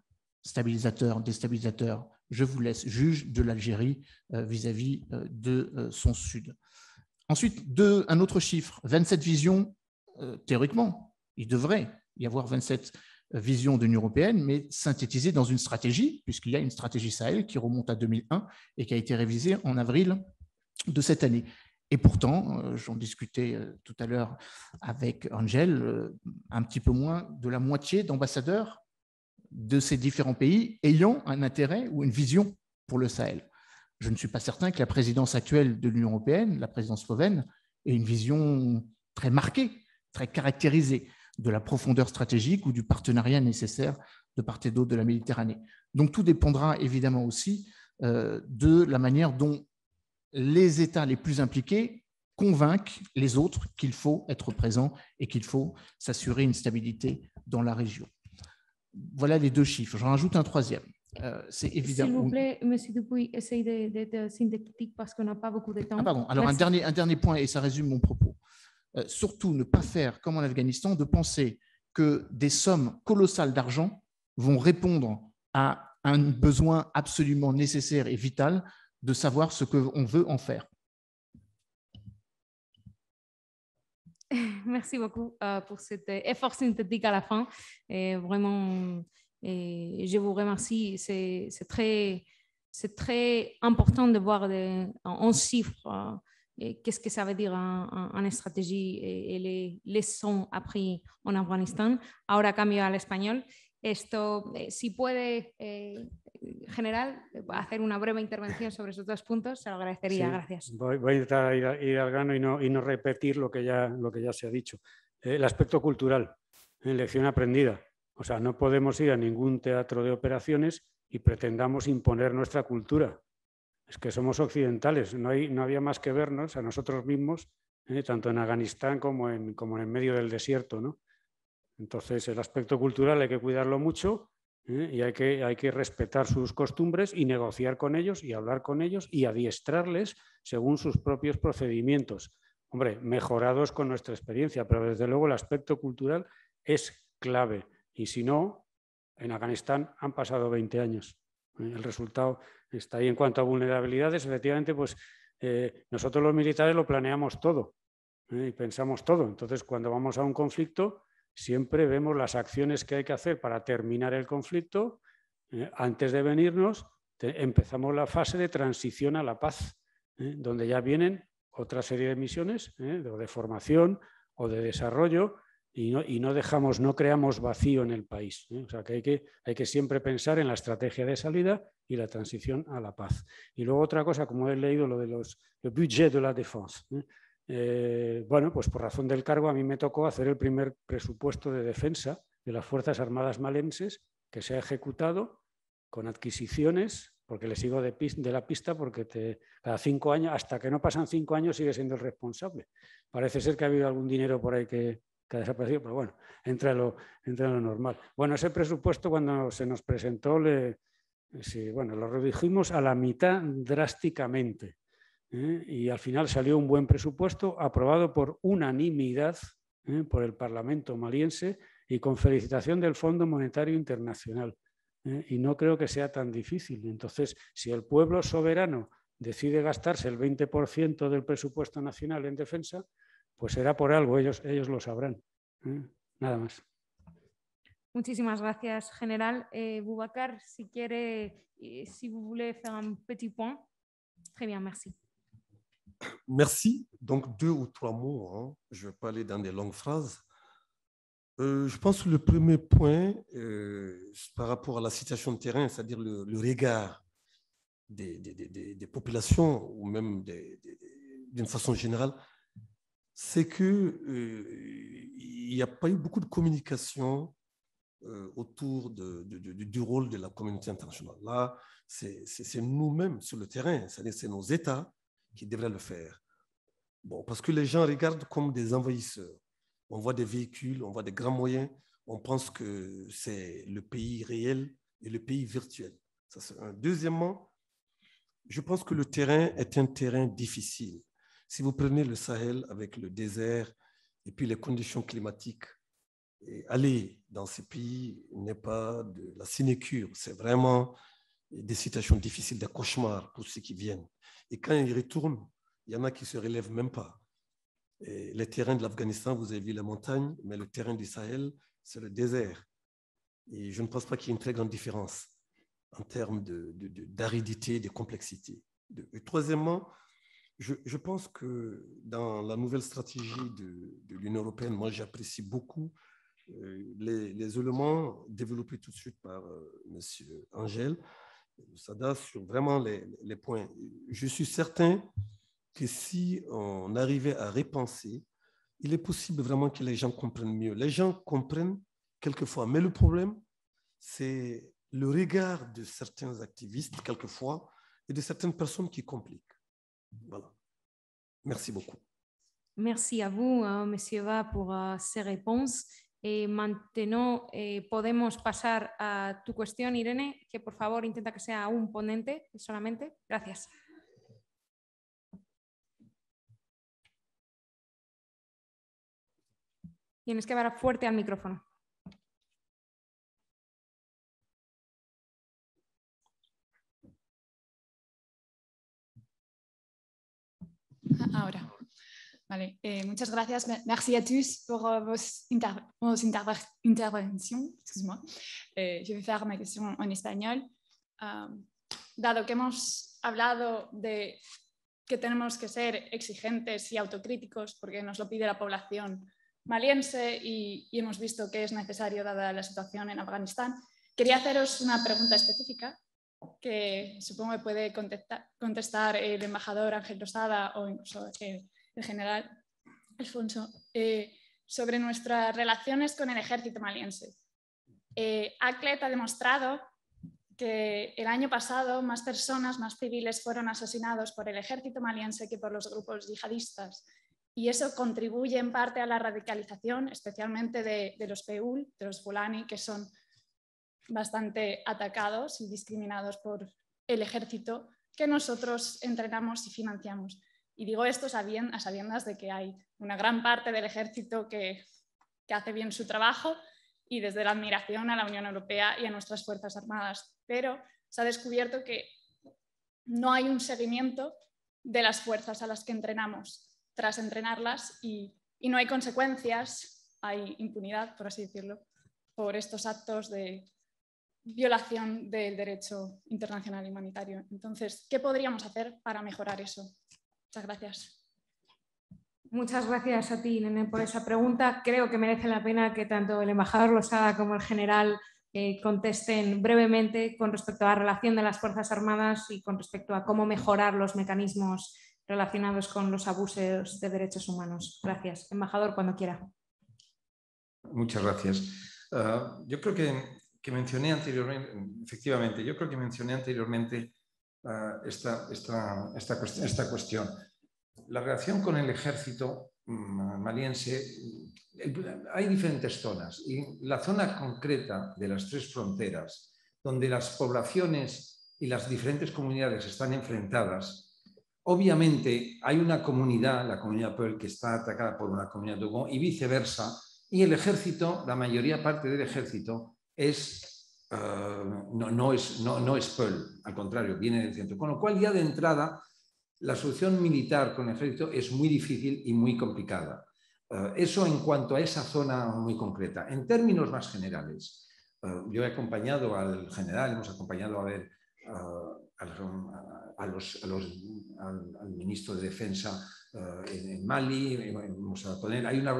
stabilisateur, déstabilisateur, je vous laisse juge de l'Algérie euh, vis-à-vis euh, de euh, son sud. Ensuite, un autre chiffre, 27 visions, théoriquement, il devrait y avoir 27 visions de l'Union européenne, mais synthétisées dans une stratégie, puisqu'il y a une stratégie Sahel qui remonte à 2001 et qui a été révisée en avril de cette année. Et pourtant, j'en discutais tout à l'heure avec Angel, un petit peu moins de la moitié d'ambassadeurs de ces différents pays ayant un intérêt ou une vision pour le Sahel. Je ne suis pas certain que la présidence actuelle de l'Union européenne, la présidence slovène, ait une vision très marquée, très caractérisée de la profondeur stratégique ou du partenariat nécessaire de part et d'autre de la Méditerranée. Donc tout dépendra évidemment aussi euh, de la manière dont les États les plus impliqués convainquent les autres qu'il faut être présent et qu'il faut s'assurer une stabilité dans la région. Voilà les deux chiffres. J'en rajoute un troisième. Euh, c'est évidemment. S'il vous plaît, Monsieur Dupuy, essayez d'être synthétique parce qu'on n'a pas beaucoup de temps. Ah, Alors, un dernier, point, et ça résume mon propos. Euh, surtout, ne pas faire, comme en Afghanistan, de penser que des sommes colossales d'argent vont répondre à un besoin absolument nécessaire et vital de savoir ce qu'on veut en faire. [LAUGHS] Merci beaucoup euh, pour cet euh, effort synthétique à la fin. Et vraiment, et je vous remercie. C'est très, très important de voir en chiffres euh, qu'est-ce que ça veut dire en, stratégie et, les leçons apprises en Afghanistan. Ahora cambio al español. Esto, eh, si puede, eh, general, eh, hacer una breve intervención sobre esos dos puntos, se lo agradecería. Gracias. Voy, a ir, al grano y no, repetir lo que ya, se ha dicho. el aspecto cultural, en lección aprendida. O sea, no podemos ir a ningún teatro de operaciones y pretendamos imponer nuestra cultura. Es que somos occidentales, no, hay, no había más que vernos a nosotros mismos, tanto en Afganistán como en, como en el medio del desierto. ¿no? Entonces, el aspecto cultural hay que cuidarlo mucho ¿eh? y hay que, hay que respetar sus costumbres y negociar con ellos y hablar con ellos y adiestrarles según sus propios procedimientos. Hombre, mejorados con nuestra experiencia, pero desde luego el aspecto cultural es clave. Y si no, en Afganistán han pasado 20 años. ¿eh? El resultado está ahí. En cuanto a vulnerabilidades, efectivamente, pues eh, nosotros los militares lo planeamos todo y pensamos todo. Entonces, cuando vamos a un conflicto, siempre vemos las acciones que hay que hacer para terminar el conflicto. Eh, antes de venirnos, empezamos la fase de transición a la paz, eh, donde ya vienen otra serie de misiones, eh, de, formación o de desarrollo, y no, dejamos, no creamos vacío en el país. O sea, que hay, que siempre pensar en la estrategia de salida y la transición a la paz. Y luego otra cosa, como he leído, lo de los budget de la défense. Eh, bueno, pues por razón del cargo a mí me tocó hacer el primer presupuesto de defensa de las Fuerzas Armadas malenses que se ha ejecutado con adquisiciones, porque le sigo de, la pista porque te, cada cinco años, hasta que no pasan cinco años sigue siendo el responsable. Parece ser que ha habido algún dinero por ahí que, ha desaparecido, pero bueno, entra lo, lo normal. Bueno, ese presupuesto cuando se nos presentó, sí, bueno, lo redujimos a la mitad drásticamente ¿eh? y al final salió un buen presupuesto aprobado por unanimidad ¿eh? por el Parlamento maliense y con felicitación del Fondo Monetario Internacional. ¿eh? Y no creo que sea tan difícil. Entonces, si el pueblo soberano decide gastarse el 20% del presupuesto nacional en defensa, pues será por algo, ellos, ellos lo sabrán. Nada más. Muchísimas gracias, general. Bubacar, si quiere, si vous voulez un petit point. Très bien, merci. merci. Donc, deux ou trois mots. je hein. Je vais pas aller dans des longues phrases. Euh, je pense que le premier point, euh, par rapport à la situation de terrain, c'est-à-dire le, regard des, des, populations ou même d'une façon générale, c'est qu'il euh, n'y a pas eu beaucoup de communication autour du rôle de la communauté internationale. Là, c'est nous-mêmes sur le terrain, c'est-à-dire c'est nos États qui devraient le faire. Bon, parce que les gens regardent comme des envahisseurs. On voit des véhicules, on voit des grands moyens, on pense que c'est le pays réel et le pays virtuel. Ça, c'est un. Deuxièmement, je pense que le terrain est un terrain difficile. Si vous prenez le Sahel avec le désert et puis les conditions climatiques, et aller dans ces pays n'est pas de la sinécure, c'est vraiment des situations difficiles, des cauchemars pour ceux qui viennent. Et quand ils retournent, il y en a qui se relèvent même pas. les terrains de l'Afghanistan, vous avez vu la montagne, mais le terrain du Sahel, c'est le désert. Et je ne pense pas qu'il y ait une très grande différence en termes d'aridité, de, de, complexité. Et troisièmement, je, pense que dans la nouvelle stratégie de, l'Union européenne, moi j'apprécie beaucoup euh, les, éléments développés tout de suite par euh, M. Angèle, Sada sur vraiment les, points. Je suis certain que si on arrivait à repenser, il est possible vraiment que les gens comprennent mieux. Les gens comprennent quelquefois, mais le problème, c'est le regard de certains activistes, quelquefois, et de certaines personnes qui compliquent. Voilà. Merci beaucoup. Merci à vous, hein, Monsieur Va, pour euh, ces réponses Eh, mantenó, eh, podemos pasar a tu cuestión, Irene, que por favor intenta que sea un ponente solamente. Gracias. Tienes que hablar fuerte al micrófono. Ah, ahora. Eh, muchas gracias. Merci a tous pour uh, vos, vos interventions. moi eh, en español. Um, dado que hemos hablado de que tenemos que ser exigentes y autocríticos porque nos lo pide la población maliense y, hemos visto que es necesario dada la situación en Afganistán, quería haceros una pregunta específica que supongo que puede contestar, el embajador Ángel Rosada o incluso el general Alfonso, eh, sobre nuestras relaciones con el ejército maliense. Eh, ACLET ha demostrado que el año pasado más personas, más civiles fueron asesinados por el ejército maliense que por los grupos yihadistas. Y eso contribuye en parte a la radicalización, especialmente de, de los PEUL, de los Fulani, que son bastante atacados y discriminados por el ejército que nosotros entrenamos y financiamos. Y digo esto a sabiendas de que hay una gran parte del ejército que, hace bien su trabajo y desde la admiración a la Unión Europea y a nuestras Fuerzas Armadas. Pero se ha descubierto que no hay un seguimiento de las fuerzas a las que entrenamos tras entrenarlas y, y no hay consecuencias, hay impunidad, por así decirlo, por estos actos de violación del derecho internacional humanitario. Entonces, ¿qué podríamos hacer para mejorar eso? Muchas gracias. Muchas gracias a ti, Nene, por esa pregunta. Creo que merece la pena que tanto el embajador Losada como el general eh, contesten brevemente con respecto a la relación de las Fuerzas Armadas y con respecto a cómo mejorar los mecanismos relacionados con los abusos de derechos humanos. Gracias. Embajador, cuando quiera. Muchas gracias. Ah, yo creo que, mencioné anteriormente, efectivamente, yo creo que mencioné anteriormente esta, esta, cuestión, esta, cuestión, La relación con el ejército mm, maliense, hay diferentes zonas y la zona concreta de las tres fronteras, donde las poblaciones y las diferentes comunidades están enfrentadas, Obviamente hay una comunidad, la comunidad Puebla que está atacada por una comunidad Dogon y viceversa, y el ejército, la mayoría parte del ejército, es Ah, no, no, es, no, es Pearl, al contrario, viene del centro. Con lo cual ya de entrada la solución militar con efecto es muy difícil y muy complicada. Ah, eso en cuanto a esa zona muy concreta. En términos más generales, ah, yo he acompañado al general, hemos acompañado a ver a, los, al, ministro de Defensa en, Mali, a poner, hay una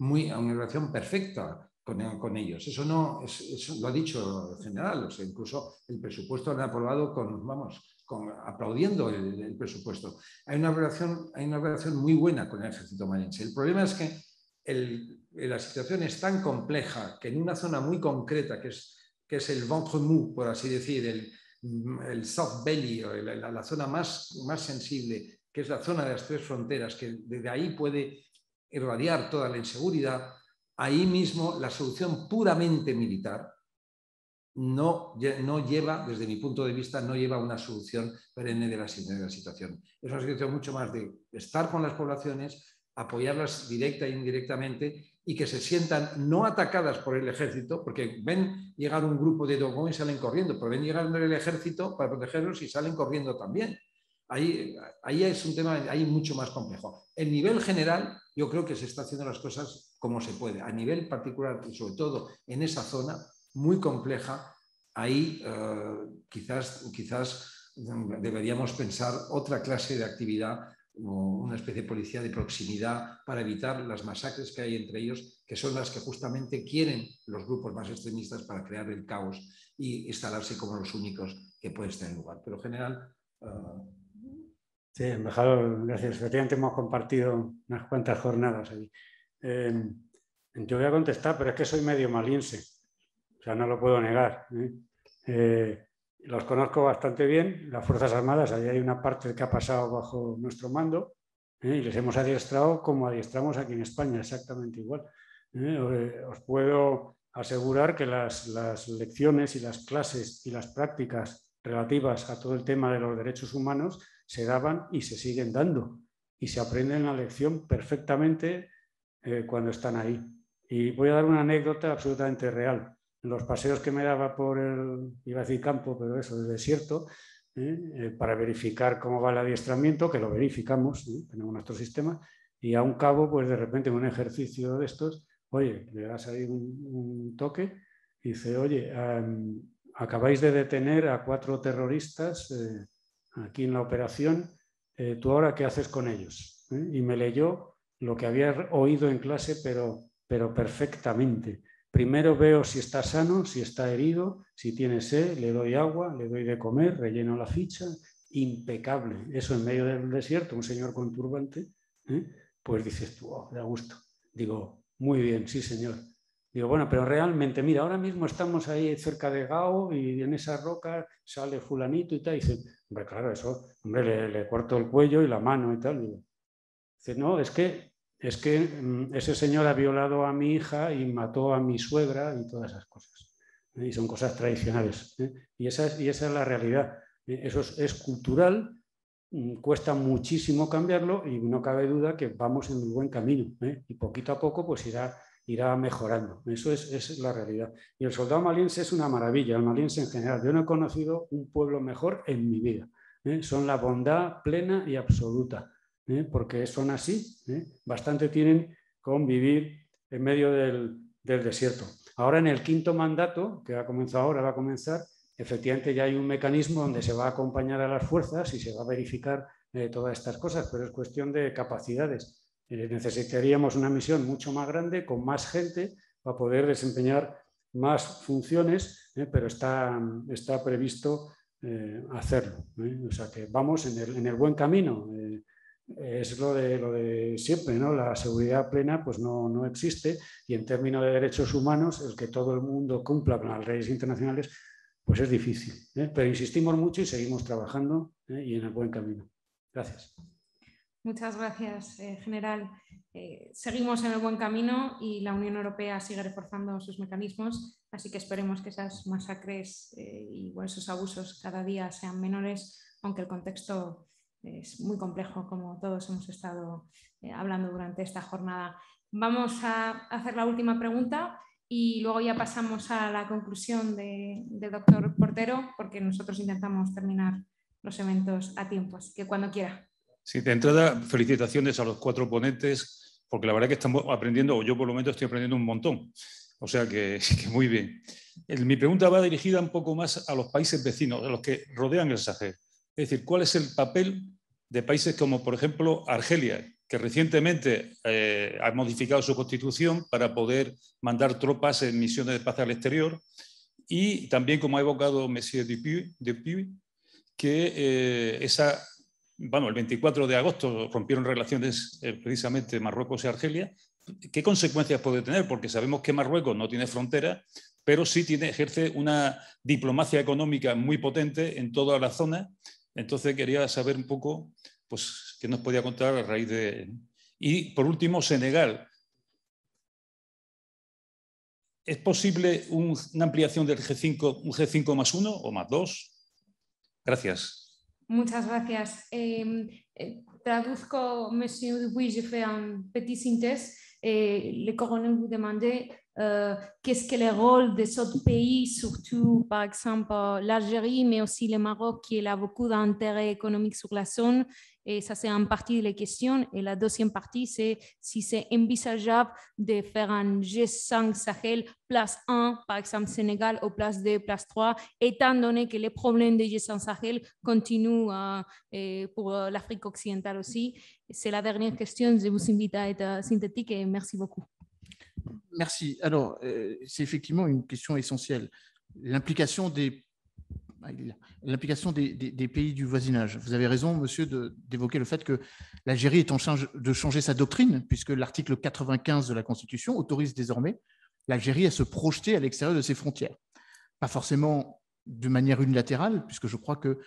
muy, una relación perfecta eh, con, ellos. Eso no eso lo ha dicho el general, o incluso el presupuesto lo han aprobado con, vamos, con, aplaudiendo el, presupuesto. Hay una, relación, hay una relación muy buena con el ejército malense. El problema es que eh, la situación es tan compleja que en una zona muy concreta, que es, que es el ventre mou, por así decir, el, el South Belly, o la, zona más, más sensible, que es la zona de las tres fronteras, que desde ahí puede irradiar toda la inseguridad, ahí mismo la solución puramente militar no, no, lleva, desde mi punto de vista, no lleva una solución perenne de la, situación. Es una situación mucho más de estar con las poblaciones, apoyarlas directa e indirectamente y que se sientan no atacadas por el ejército, porque ven llegar un grupo de Dogón y salen corriendo, pero ven llegar el ejército para protegerlos y salen corriendo también. Ahí, ahí es un tema ahí mucho más complejo. En nivel general, yo creo que se está haciendo las cosas como se puede. A nivel particular, y sobre todo en esa zona muy compleja, ahí eh, quizás, quizás mm, deberíamos pensar otra clase de actividad una especie de policía de proximidad para evitar las masacres que hay entre ellos, que son las que justamente quieren los grupos más extremistas para crear el caos y instalarse como los únicos que pueden estar en lugar. Pero en general, eh, Sí, embajador, gracias. Efectivamente hemos compartido unas cuantas jornadas allí. Em, yo voy a contestar, pero es que soy medio maliense, o sea, no lo puedo negar. ¿eh? Eh, los conozco bastante bien, las Fuerzas Armadas, ahí hay una parte que ha pasado bajo nuestro mando ¿eh? y les hemos adiestrado como adiestramos aquí en España, exactamente igual. Os, puedo asegurar que las lecciones y las clases y las prácticas relativas a todo el tema de los derechos humanos se daban y se siguen dando y se aprenden la lección perfectamente eh, cuando están ahí. Y voy a dar una anécdota absolutamente real. En los paseos que me daba por el, iba a decir campo, pero eso, el desierto, ¿eh? Eh, para verificar cómo va el adiestramiento, que lo verificamos, tenemos nuestro sistema, y a un cabo, pues de repente en un ejercicio de estos, oye, le va a salir un toque, y dice, oye, em, acabáis de detener a cuatro terroristas aquí en la operación, eh, ¿tú ahora qué haces con ellos? ¿Eh? Y me leyó lo que había oído en clase, pero, pero perfectamente. Primero veo si está sano, si está herido, si tiene sed, le doy agua, le doy de comer, relleno la ficha. Impecable. Eso en medio del desierto, un señor con turbante, ¿eh? pues dices tú, oh, de gusto. Digo, muy bien, sí, señor. Digo, bueno, pero realmente, mira, ahora mismo estamos ahí cerca de Gao y en esa roca sale fulanito y tal. Y dice, Hombre, claro, eso, hombre, le, corto el cuello y la mano y tal. dice, no, es que, es que mm, ese señor ha violado a mi hija y mató a mi suegra y todas esas cosas. ¿eh? Y son cosas tradicionales. ¿eh? Y, esa es, y esa es la realidad. Eh, eso es, cultural, mm, cuesta muchísimo cambiarlo y no cabe duda que vamos en un buen camino. Y poquito a poco pues irá irá mejorando. Eso es, la realidad. Y el soldado maliense es una maravilla, el maliense en general. Yo no he conocido un pueblo mejor en mi vida. ¿eh? Son la bondad plena y absoluta, ¿eh? porque son así. ¿eh? Bastante tienen con vivir en medio del, desierto. Ahora en el quinto mandato, que ha comenzado ahora, va a comenzar, efectivamente ya hay un mecanismo donde se va a acompañar a las fuerzas y se va a verificar todas estas cosas, pero es cuestión de capacidades necesitaríamos una misión mucho más grande, con más gente, para poder desempeñar más funciones, ¿eh? pero está, está previsto eh, hacerlo. ¿eh? O sea que vamos en el, buen camino. es lo de, lo de siempre, ¿no? La seguridad plena pues no, no existe y en términos de derechos humanos, el que todo el mundo cumpla con las leyes internacionales, pues es difícil. Pero insistimos mucho y seguimos trabajando y en el buen camino. Gracias. Muchas gracias, eh, general. Eh, seguimos en el buen camino y la Unión Europea sigue reforzando sus mecanismos, así que esperemos que esas masacres eh, y esos abusos cada día sean menores, aunque el contexto es muy complejo, como todos hemos estado hablando durante esta jornada. Vamos a hacer la última pregunta y luego ya pasamos a la conclusión del doctor Portero, porque nosotros intentamos terminar los eventos a tiempo, así que cuando quiera. Sí, de entrada, felicitaciones a los cuatro ponentes, porque la verdad que estamos aprendiendo, o yo por lo menos estoy aprendiendo un montón. O sea que, [LAUGHS] que muy bien. mi pregunta va dirigida un poco más a los países vecinos, a los que rodean el Sahel. Es decir, ¿cuál es el papel de países como, por ejemplo, Argelia, que recientemente eh, ha modificado su constitución para poder mandar tropas en misiones de paz al exterior? Y también, como ha evocado Monsieur Dupuy, que eh, esa bueno, el 24 de agosto rompieron relaciones eh, precisamente Marruecos y Argelia. ¿Qué consecuencias puede tener? Porque sabemos que Marruecos no tiene frontera, pero sí tiene, ejerce una diplomacia económica muy potente en toda la zona. Entonces quería saber un poco pues, qué nos podía contar a raíz de... Y por último, Senegal. ¿Es posible una ampliación del G5, un G5 más uno o más dos? Gracias. Muchas gracias. Eh, monsieur Dubuis, je fais un petit synthèse. Eh, le colonel vous demandait euh, qu'est-ce que le rôle de autres pays, surtout par exemple euh, l'Algérie, mais aussi le Maroc, qui a beaucoup d'intérêts économiques sur la zone, et eh, ça, c'est en partie les questions. Et la deuxième partie, c'est si c'est envisageable de faire un G5 Sahel place 1, par exemple Sénégal, ou place 2, place 3, étant donné que les problèmes de G5 Sahel continuent euh, eh, pour euh, l'Afrique occidentale aussi. C'est la dernière question. Je vous invite à être euh, synthétique et merci beaucoup. Merci. Alors, c'est effectivement une question essentielle. L'implication des bah, l'implication des, pays du voisinage. Vous avez raison, monsieur, d'évoquer le fait que l'Algérie est en charge de changer sa doctrine, puisque l'article 95 de la Constitution autorise désormais l'Algérie à se projeter à l'extérieur de ses frontières. Pas forcément de manière unilatérale, puisque je crois que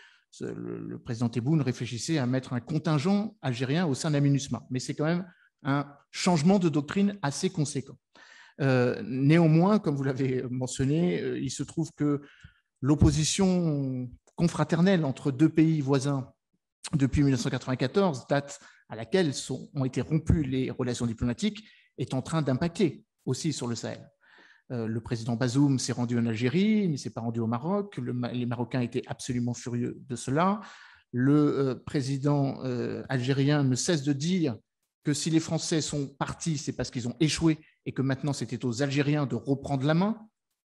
le, président Tebboune réfléchissait à mettre un contingent algérien au sein de la MINUSMA, mais c'est quand même un changement de doctrine assez conséquent. Euh, néanmoins, comme vous l'avez mentionné, euh, il se trouve que l'opposition confraternelle entre deux pays voisins depuis 1994, date à laquelle ont été rompues les relations diplomatiques, est en train d'impacter aussi sur le Sahel. Euh, le président Bazoum s'est rendu en Algérie, il ne s'est pas rendu au Maroc. les Marocains étaient absolument furieux de cela. Le euh, président euh, algérien ne cesse de dire que si les Français sont partis, c'est parce qu'ils ont échoué et que maintenant c'était aux Algériens de reprendre la main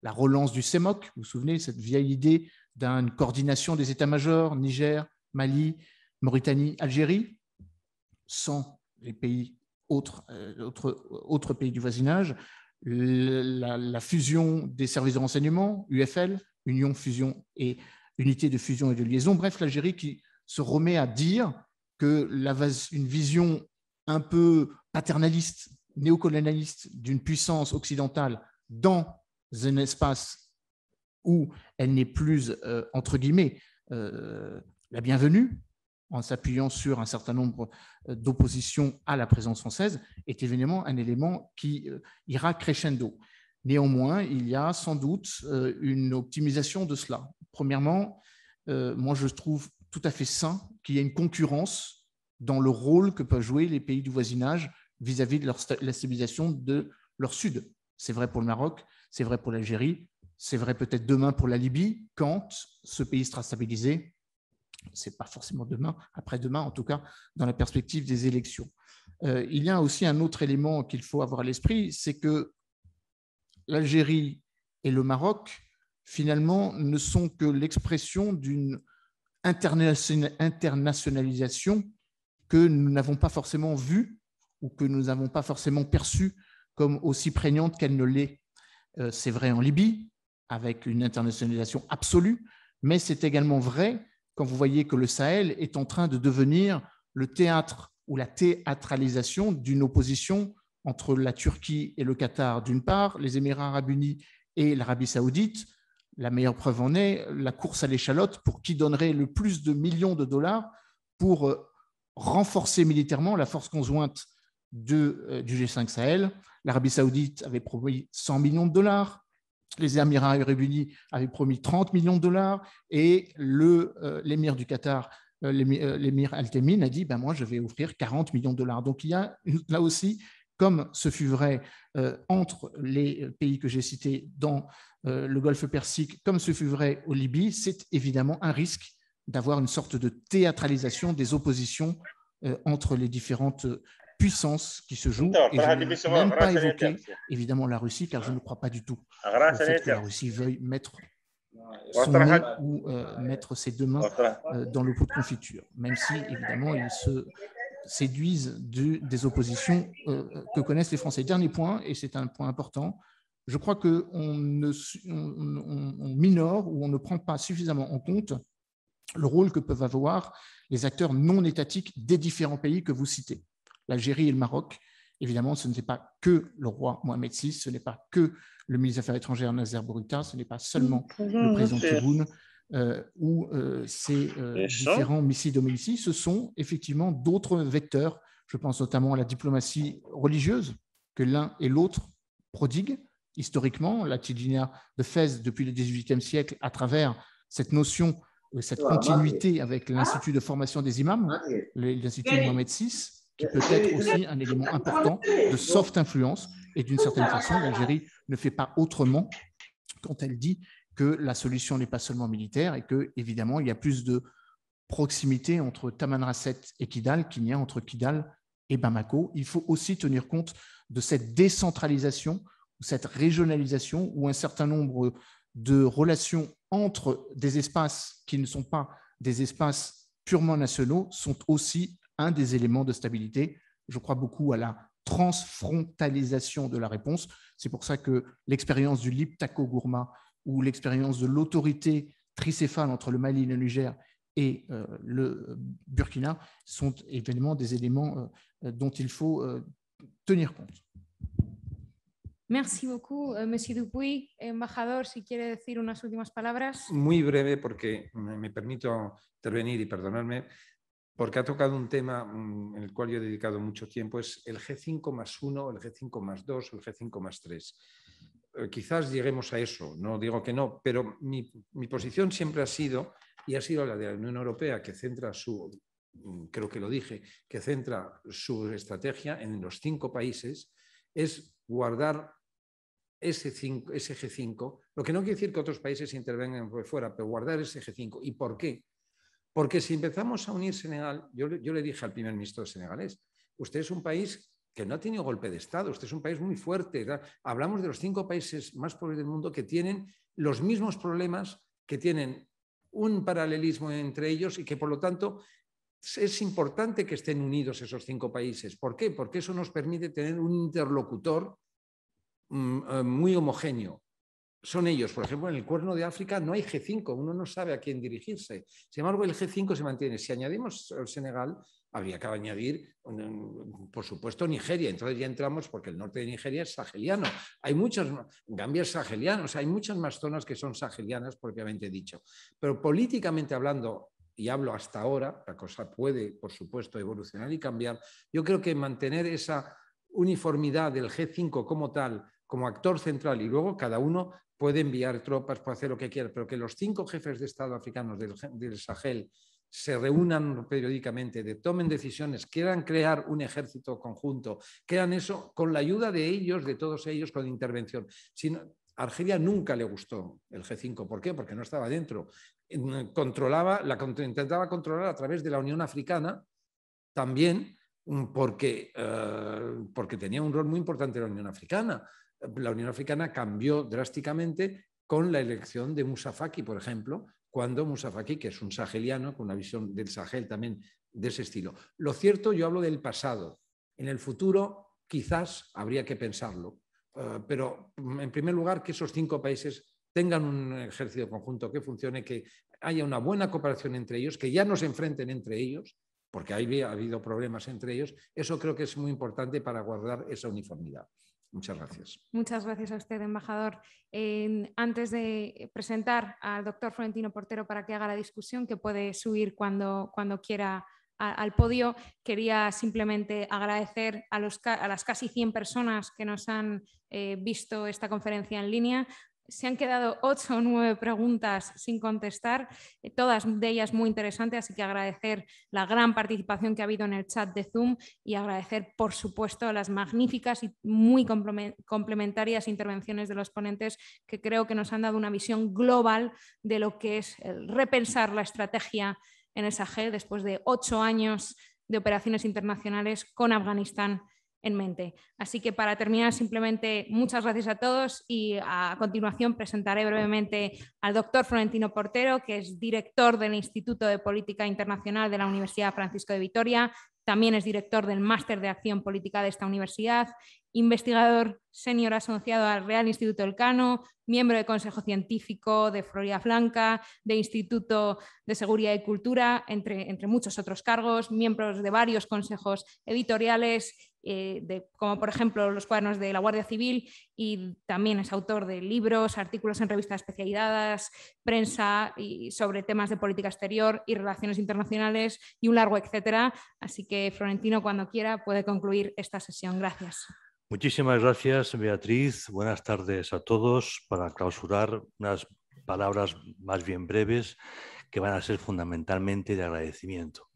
la relance du CEMOC, vous vous souvenez, cette vieille idée d'une coordination des états-majors, Niger, Mali, Mauritanie, Algérie, sans les pays autres, euh, autres, pays du voisinage, la, fusion des services de renseignement, UFL, Union, Fusion et Unité de Fusion et de Liaison, bref, l'Algérie qui se remet à dire que la, une vision un peu paternaliste, néocolonialiste d'une puissance occidentale dans un espace où elle n'est plus, euh, entre guillemets, euh, la bienvenue, en s'appuyant sur un certain nombre euh, d'oppositions à la présence française, est évidemment un élément qui ira crescendo. Néanmoins, il y a sans doute une optimisation de cela. Premièrement, moi je trouve tout à fait sain qu'il y ait une concurrence dans le rôle que peuvent jouer les pays du voisinage vis-à-vis de la stabilisation de leur sud. C'est vrai pour le Maroc, c'est vrai pour l'Algérie, c'est vrai peut-être demain pour la Libye, quand ce pays sera stabilisé. C'est pas forcément demain, après-demain, en tout cas, dans la perspective des élections. Euh, il y a aussi un autre élément qu'il faut avoir à l'esprit, c'est que l'Algérie et le Maroc, finalement, ne sont que l'expression d'une internationalisation que nous n'avons pas forcément vue ou que nous n'avons pas forcément perçue comme aussi prégnante qu'elle ne l'est euh, c'est vrai en Libye, avec une internationalisation absolue, mais c'est également vrai quand vous voyez que le Sahel est en train de devenir le théâtre ou la théâtralisation d'une opposition entre la Turquie et le Qatar d'une part, les Émirats arabes unis et l'Arabie saoudite. La meilleure preuve en est la course à l'échalote pour qui donnerait le plus de millions de dollars pour euh, renforcer militairement la force conjointe euh, du G5 Sahel L'Arabie saoudite avait promis 100 millions de dollars, les Émirats arabes unis avaient promis 30 millions de dollars, et euh, l'émir du Qatar, euh, euh, l'émir Al-Temin, a dit, ben moi je vais offrir 40 millions de dollars. Donc il y a là aussi comme ce fut vrai entre les pays que j'ai cités dans le golfe Persique, comme ce fut vrai au Libye, c'est évidemment un risque d'avoir une sorte de théâtralisation des oppositions entre les différentes puissance qui se joue. Et je même pas évoqué, évidemment, la Russie, car je ne crois pas du tout ah, que la Russie veuille mettre son ou euh, mettre ses deux mains euh, dans le pot de confiture, même si, évidemment, ils se séduisent des oppositions euh, que connaissent les Français. Dernier point, et c'est un point important, je crois qu'on on, on, on minore ou on ne prend pas suffisamment en compte le rôle que peuvent avoir les acteurs non étatiques des différents pays que vous citez l'Algérie et le Maroc. Évidemment, ce n'est pas que le roi Mohamed VI, ce n'est pas que le ministre des Affaires étrangères Nazar Bourita, ce n'est pas seulement mm, mm, le président Tebboune euh, ou ses euh, ces euh, différents missiles ce sont effectivement d'autres vecteurs. Je pense notamment à la diplomatie religieuse que l'un et l'autre prodiguent historiquement, la Tidinia de Fès depuis le XVIIIe siècle à travers cette notion cette continuité avec l'Institut de formation des imams, ah, l'Institut Mohamed VI, qui peut euh, être euh, aussi un élément important de soft influence. Et d'une certaine façon, l'Algérie ne fait pas autrement quand elle dit que la solution n'est pas seulement militaire et que, évidemment, il y a plus de proximité entre Tamanrasset et Kidal qu'il n'y a entre Kidal et Bamako. Il faut aussi tenir compte de cette décentralisation, cette régionalisation où un certain nombre de relations entre des espaces qui ne sont pas des espaces purement nationaux sont aussi un des éléments de stabilité. Je crois beaucoup à la transfrontalisation de la réponse. C'est pour ça que l'expérience du Liptako Gourma ou l'expérience de l'autorité tricéphale entre le Mali le Niger et euh, le euh, Burkina sont évidemment des éléments euh, dont il faut tenir compte. Merci beaucoup, Monsieur Dupuy. Embajador, si quiere decir unas últimas palabras. Muy breve, porque me permito intervenir y perdonarme. porque ha tocado un tema mm, en el cual yo he dedicado mucho tiempo, es el G5 más 1, el G5 más 2, el G5 más 3. Eh, quizás lleguemos a eso, no digo que no, pero mi, posición siempre ha sido, y ha sido la de la Unión Europea, que centra su, mm, creo que lo dije, que centra su estrategia en los cinco países, es guardar ese, ese G5, lo que no quiere decir que otros países intervengan por fuera, pero guardar ese G5. ¿Y por qué? Porque si empezamos a unir Senegal, yo, le dije al primer ministro senegalés, usted es un país que no ha tenido golpe de Estado, usted es un país muy fuerte. Hablamos de los cinco países más pobres del mundo que tienen los mismos problemas, que tienen un paralelismo entre ellos y que por lo tanto es importante que estén unidos esos cinco países. ¿Por qué? Porque eso nos permite tener un interlocutor mm, eh, muy homogéneo son ellos. Por ejemplo, en el cuerno de África no hay G5, uno no sabe a quién dirigirse. Sin embargo, el G5 se mantiene. Si añadimos el Senegal, habría que añadir, por supuesto, Nigeria. Entonces ya entramos porque el norte de Nigeria es saheliano. Hay muchas, Gambia es saheliano, o sea, hay muchas más zonas que son sahelianas propiamente dicho. Pero políticamente hablando, y hablo hasta ahora, la cosa puede, por supuesto, evolucionar y cambiar. Yo creo que mantener esa uniformidad del G5 como tal, como actor central, y luego cada uno puede enviar tropas, puede hacer lo que quiera, pero que los cinco jefes de Estado africanos del, Sahel se reúnan periódicamente, tomen decisiones, quieran crear un ejército conjunto, crean eso con la ayuda de ellos, de todos ellos, con intervención. Si Argelia nunca le gustó el G5. ¿Por qué? Porque no estaba dentro. Controlaba, la, intentaba controlar a través de la Unión Africana también mm, porque, eh, porque tenía un rol muy importante en la Unión Africana la Unión Africana cambió drásticamente con la elección de Musafaki, por ejemplo, cuando Musafaki, que es un saheliano con una visión del Sahel también de ese estilo. Lo cierto, yo hablo del pasado. En el futuro quizás habría que pensarlo, eh, pero en primer lugar que esos cinco países tengan un ejército conjunto que funcione, que haya una buena cooperación entre ellos, que ya no se enfrenten entre ellos, porque ha habido problemas entre ellos, eso creo que es muy importante para guardar esa uniformidad. Muchas gracias. Muchas gracias a usted, embajador. antes de presentar al doctor Florentino Portero para que haga la discusión, que puede subir cuando, cuando quiera al podio, quería simplemente agradecer a, los, a las casi 100 personas que nos han eh, visto esta conferencia en línea, se han quedado ocho o nueve preguntas sin contestar, eh, todas de ellas muy interesantes, así que agradecer la gran participación que ha habido en el chat de Zoom y agradecer, por supuesto, las magníficas y muy complementarias intervenciones de los ponentes que creo que nos han dado una visión global de lo que es repensar la estrategia en el Sahel después de ocho años de operaciones internacionales con Afganistán en mente. Así que para terminar, simplemente muchas gracias a todos y a continuación presentaré brevemente al doctor Florentino Portero, que es director del Instituto de Política Internacional de la Universidad Francisco de Vitoria. También es director del Máster de Acción Política de esta universidad investigador senior asociado al Real Instituto Elcano, miembro del Consejo Científico de Florida Blanca, de Instituto de Seguridad y Cultura, entre, muchos otros cargos, miembros de varios consejos editoriales, eh, como por ejemplo los cuadernos de la Guardia Civil, y también es autor de libros, artículos en revistas especializadas, prensa y sobre temas de política exterior y relaciones internacionales y un largo etcétera. Así que Florentino, cuando quiera, puede concluir esta sesión. Gracias. Muchísimas gracias, Beatriz. Buenas tardes a todos. Para clausurar, unas palabras más bien breves que van a ser fundamentalmente de agradecimiento.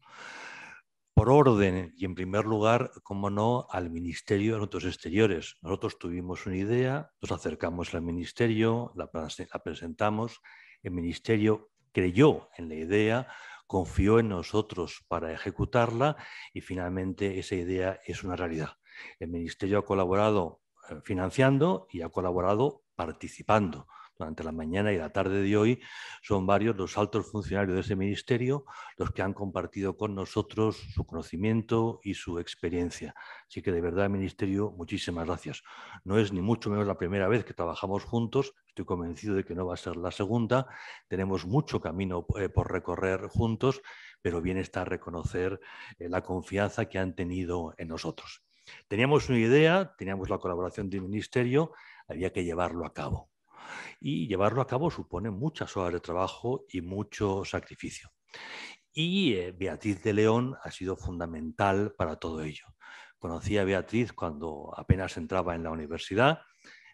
Por orden y en primer lugar, como no, al Ministerio de Asuntos Exteriores. Nosotros tuvimos una idea, nos acercamos al Ministerio, la presentamos, el Ministerio creyó en la idea, confió en nosotros para ejecutarla y finalmente esa idea es una realidad. El Ministerio ha colaborado eh, financiando y ha colaborado participando. Durante la mañana y la tarde de hoy son varios los altos funcionarios de ese ministerio los que han compartido con nosotros su conocimiento y su experiencia. Así que de verdad, ministerio, muchísimas gracias. No es ni mucho menos la primera vez que trabajamos juntos, estoy convencido de que no va a ser la segunda. Tenemos mucho camino eh, por recorrer juntos, pero bien está reconocer eh, la confianza que han tenido en nosotros. Teníamos una idea, teníamos la colaboración del ministerio, había que llevarlo a cabo. Y llevarlo a cabo supone muchas horas de trabajo y mucho sacrificio. Y eh, Beatriz de León ha sido fundamental para todo ello. Conocí a Beatriz cuando apenas entraba en la universidad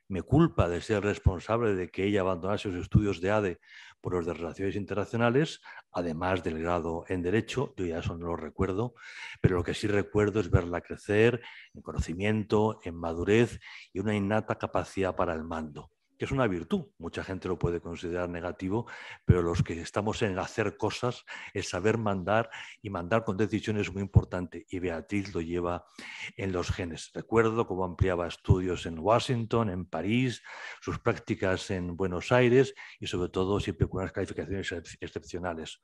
me culpa de ser responsable de que ella abandonase sus estudios de ADE por los de Relaciones Internacionales, además del grado en Derecho, yo ya eso no lo recuerdo, pero lo que sí recuerdo es verla crecer en conocimiento, en madurez y una innata capacidad para el mando que es una virtud. Mucha gente lo puede considerar negativo, pero los que estamos en hacer cosas, el saber mandar y mandar con decisión es muy importante y Beatriz lo lleva en los genes. Recuerdo cómo ampliaba estudios en Washington, en París, sus prácticas en Buenos Aires y sobre todo siempre con unas calificaciones excepcionales.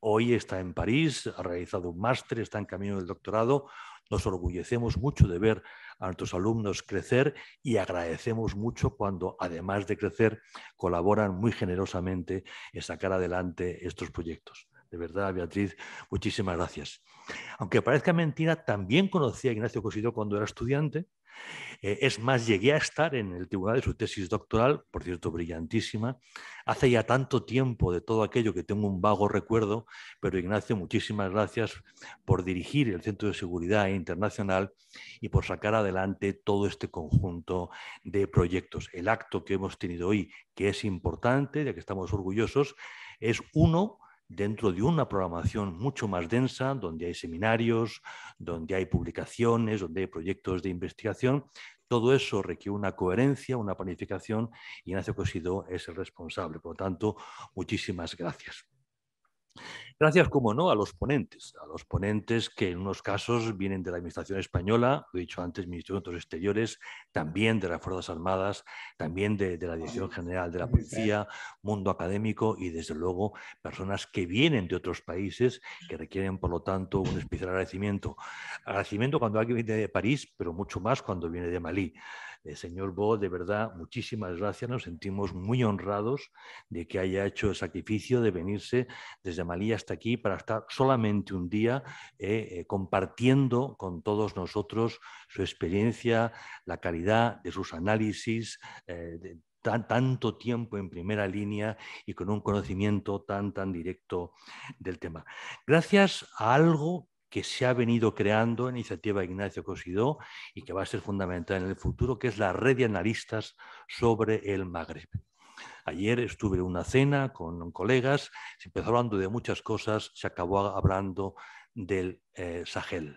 Hoy está en París, ha realizado un máster, está en camino del doctorado. Nos orgullecemos mucho de ver a nuestros alumnos crecer y agradecemos mucho cuando, además de crecer, colaboran muy generosamente en sacar adelante estos proyectos. De verdad, Beatriz, muchísimas gracias. Aunque parezca mentira, también conocía a Ignacio Cosido cuando era estudiante eh, es más, llegué a estar en el tribunal de su tesis doctoral, por cierto, brillantísima, hace ya tanto tiempo de todo aquello que tengo un vago recuerdo, pero Ignacio, muchísimas gracias por dirigir el Centro de Seguridad Internacional y por sacar adelante todo este conjunto de proyectos. El acto que hemos tenido hoy, que es importante, ya que estamos orgullosos, es uno dentro de una programación mucho más densa, donde hay seminarios, donde hay publicaciones, donde hay proyectos de investigación. Todo eso requiere una coherencia, una planificación y Ignacio Cosido es el responsable. Por lo tanto, muchísimas gracias. Gracias, como no, a los ponentes, a los ponentes que en unos casos vienen de la Administración española, lo he dicho antes, Ministerio de Asuntos Exteriores, también de las Fuerzas Armadas, también de, la Dirección General de la Policía, mundo académico y, desde luego, personas que vienen de otros países que requieren, por lo tanto, un especial agradecimiento. Agradecimiento cuando alguien viene de París, pero mucho más cuando viene de Malí. Eh, señor Bo, de verdad, muchísimas gracias. Nos sentimos muy honrados de que haya hecho el sacrificio de venirse desde Malí hasta aquí para estar solamente un día eh, eh, compartiendo con todos nosotros su experiencia, la calidad de sus análisis, eh, de, tanto tiempo en primera línea y con un conocimiento tan, tan directo del tema. Gracias a algo que se ha venido creando en iniciativa Ignacio Cosidó y que va a ser fundamental en el futuro, que es la red de analistas sobre el Magreb. Ayer estuve en una cena con colegas, se empezó hablando de muchas cosas, se acabó hablando del eh, Sahel.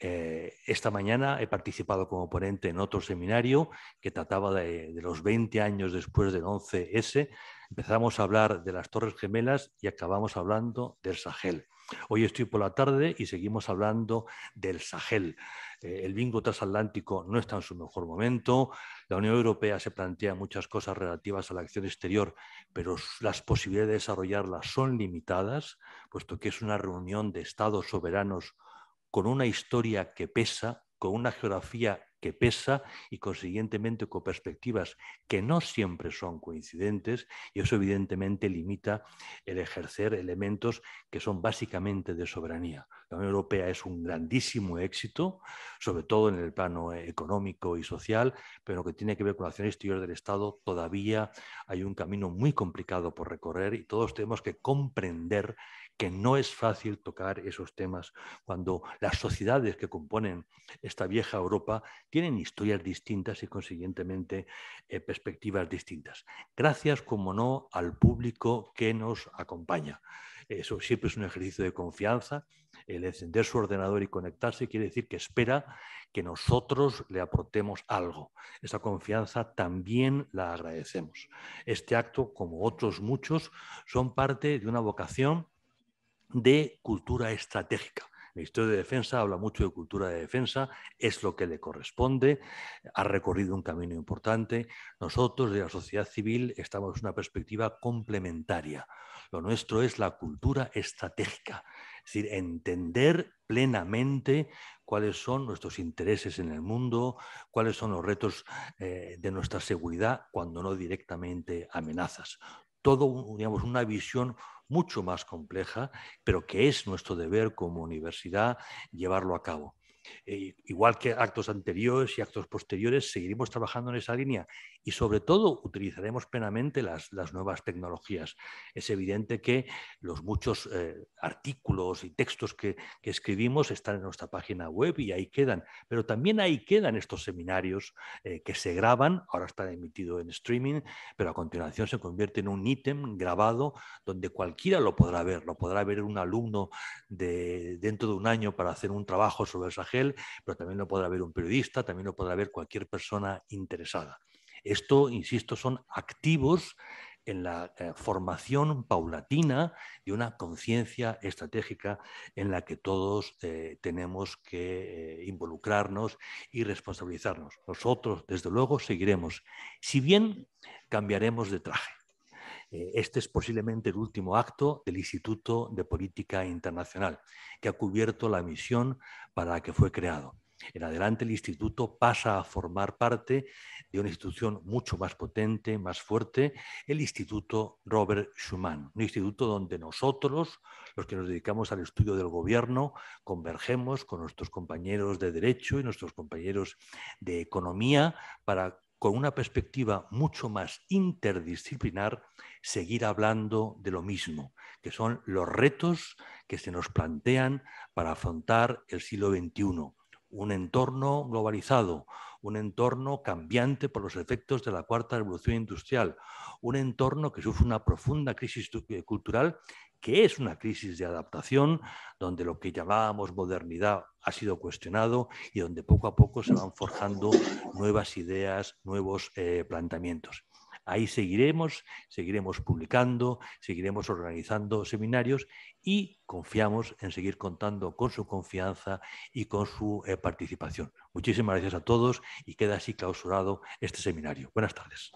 Eh, esta mañana he participado como ponente en otro seminario que trataba de, de, los 20 años después del 11S. Empezamos a hablar de las Torres Gemelas y acabamos hablando del Sahel. Hoy estoy por la tarde y seguimos hablando del Sahel. Eh, el bingo transatlántico no está en su mejor momento. La Unión Europea se plantea muchas cosas relativas a la acción exterior, pero las posibilidades de desarrollarlas son limitadas, puesto que es una reunión de estados soberanos con una historia que pesa, con una geografía que pesa y consiguientemente con perspectivas que no siempre son coincidentes y eso evidentemente limita el ejercer elementos que son básicamente de soberanía la Unión Europea es un grandísimo éxito, sobre todo en el plano económico y social, pero que tiene que ver con la acción exterior del Estado, todavía hay un camino muy complicado por recorrer y todos tenemos que comprender que no es fácil tocar esos temas cuando las sociedades que componen esta vieja Europa tienen historias distintas y consiguientemente eh, perspectivas distintas. Gracias, como no, al público que nos acompaña. Eso siempre es un ejercicio de confianza. El encender su ordenador y conectarse quiere decir que espera que nosotros le aportemos algo. Esa confianza también la agradecemos. Este acto, como otros muchos, son parte de una vocación de cultura estratégica. El Ministerio de Defensa habla mucho de cultura de defensa, es lo que le corresponde, ha recorrido un camino importante. Nosotros de la sociedad civil estamos en una perspectiva complementaria. Lo nuestro es la cultura estratégica, es decir, entender plenamente cuáles son nuestros intereses en el mundo, cuáles son los retos eh, de nuestra seguridad, cuando no directamente amenazas. Todo, digamos, una visión mucho más compleja, pero que es nuestro deber como universidad llevarlo a cabo. Eh, igual que actos anteriores y actos posteriores, seguiremos trabajando en esa línea y sobre todo utilizaremos plenamente las, nuevas tecnologías. Es evidente que los muchos eh, artículos y textos que, escribimos están en nuestra página web y ahí quedan, pero también ahí quedan estos seminarios eh, que se graban, ahora están emitidos en streaming, pero a continuación se convierte en un ítem grabado donde cualquiera lo podrá ver, lo podrá ver un alumno dentro de un año para hacer un trabajo sobre esa gente pero también no podrá haber un periodista, también lo podrá haber cualquier persona interesada. Esto, insisto, son activos en la eh, formación paulatina de una conciencia estratégica en la que todos eh, tenemos que eh, involucrarnos y responsabilizarnos. Nosotros, desde luego, seguiremos, si bien cambiaremos de traje. Eh, este es posiblemente el último acto del Instituto de Política Internacional, que ha cubierto la misión para la que fue creado. En adelante el instituto pasa a formar parte de una institución mucho más potente, más fuerte, el Instituto Robert Schuman, un instituto donde nosotros, los que nos dedicamos al estudio del gobierno, convergemos con nuestros compañeros de derecho y nuestros compañeros de economía para con una perspectiva mucho más interdisciplinar, seguir hablando de lo mismo, que son los retos que se nos plantean para afrontar el siglo XXI. Un entorno globalizado, un entorno cambiante por los efectos de la cuarta revolución industrial, un entorno que sufre una profunda crisis eh, cultural que es una crisis de adaptación, donde lo que llamábamos modernidad ha sido cuestionado y donde poco a poco se van forjando nuevas ideas, nuevos eh, planteamientos. Ahí seguiremos, seguiremos publicando, seguiremos organizando seminarios y confiamos en seguir contando con su confianza y con su eh, participación. Muchísimas gracias a todos y queda así clausurado este seminario. Buenas tardes.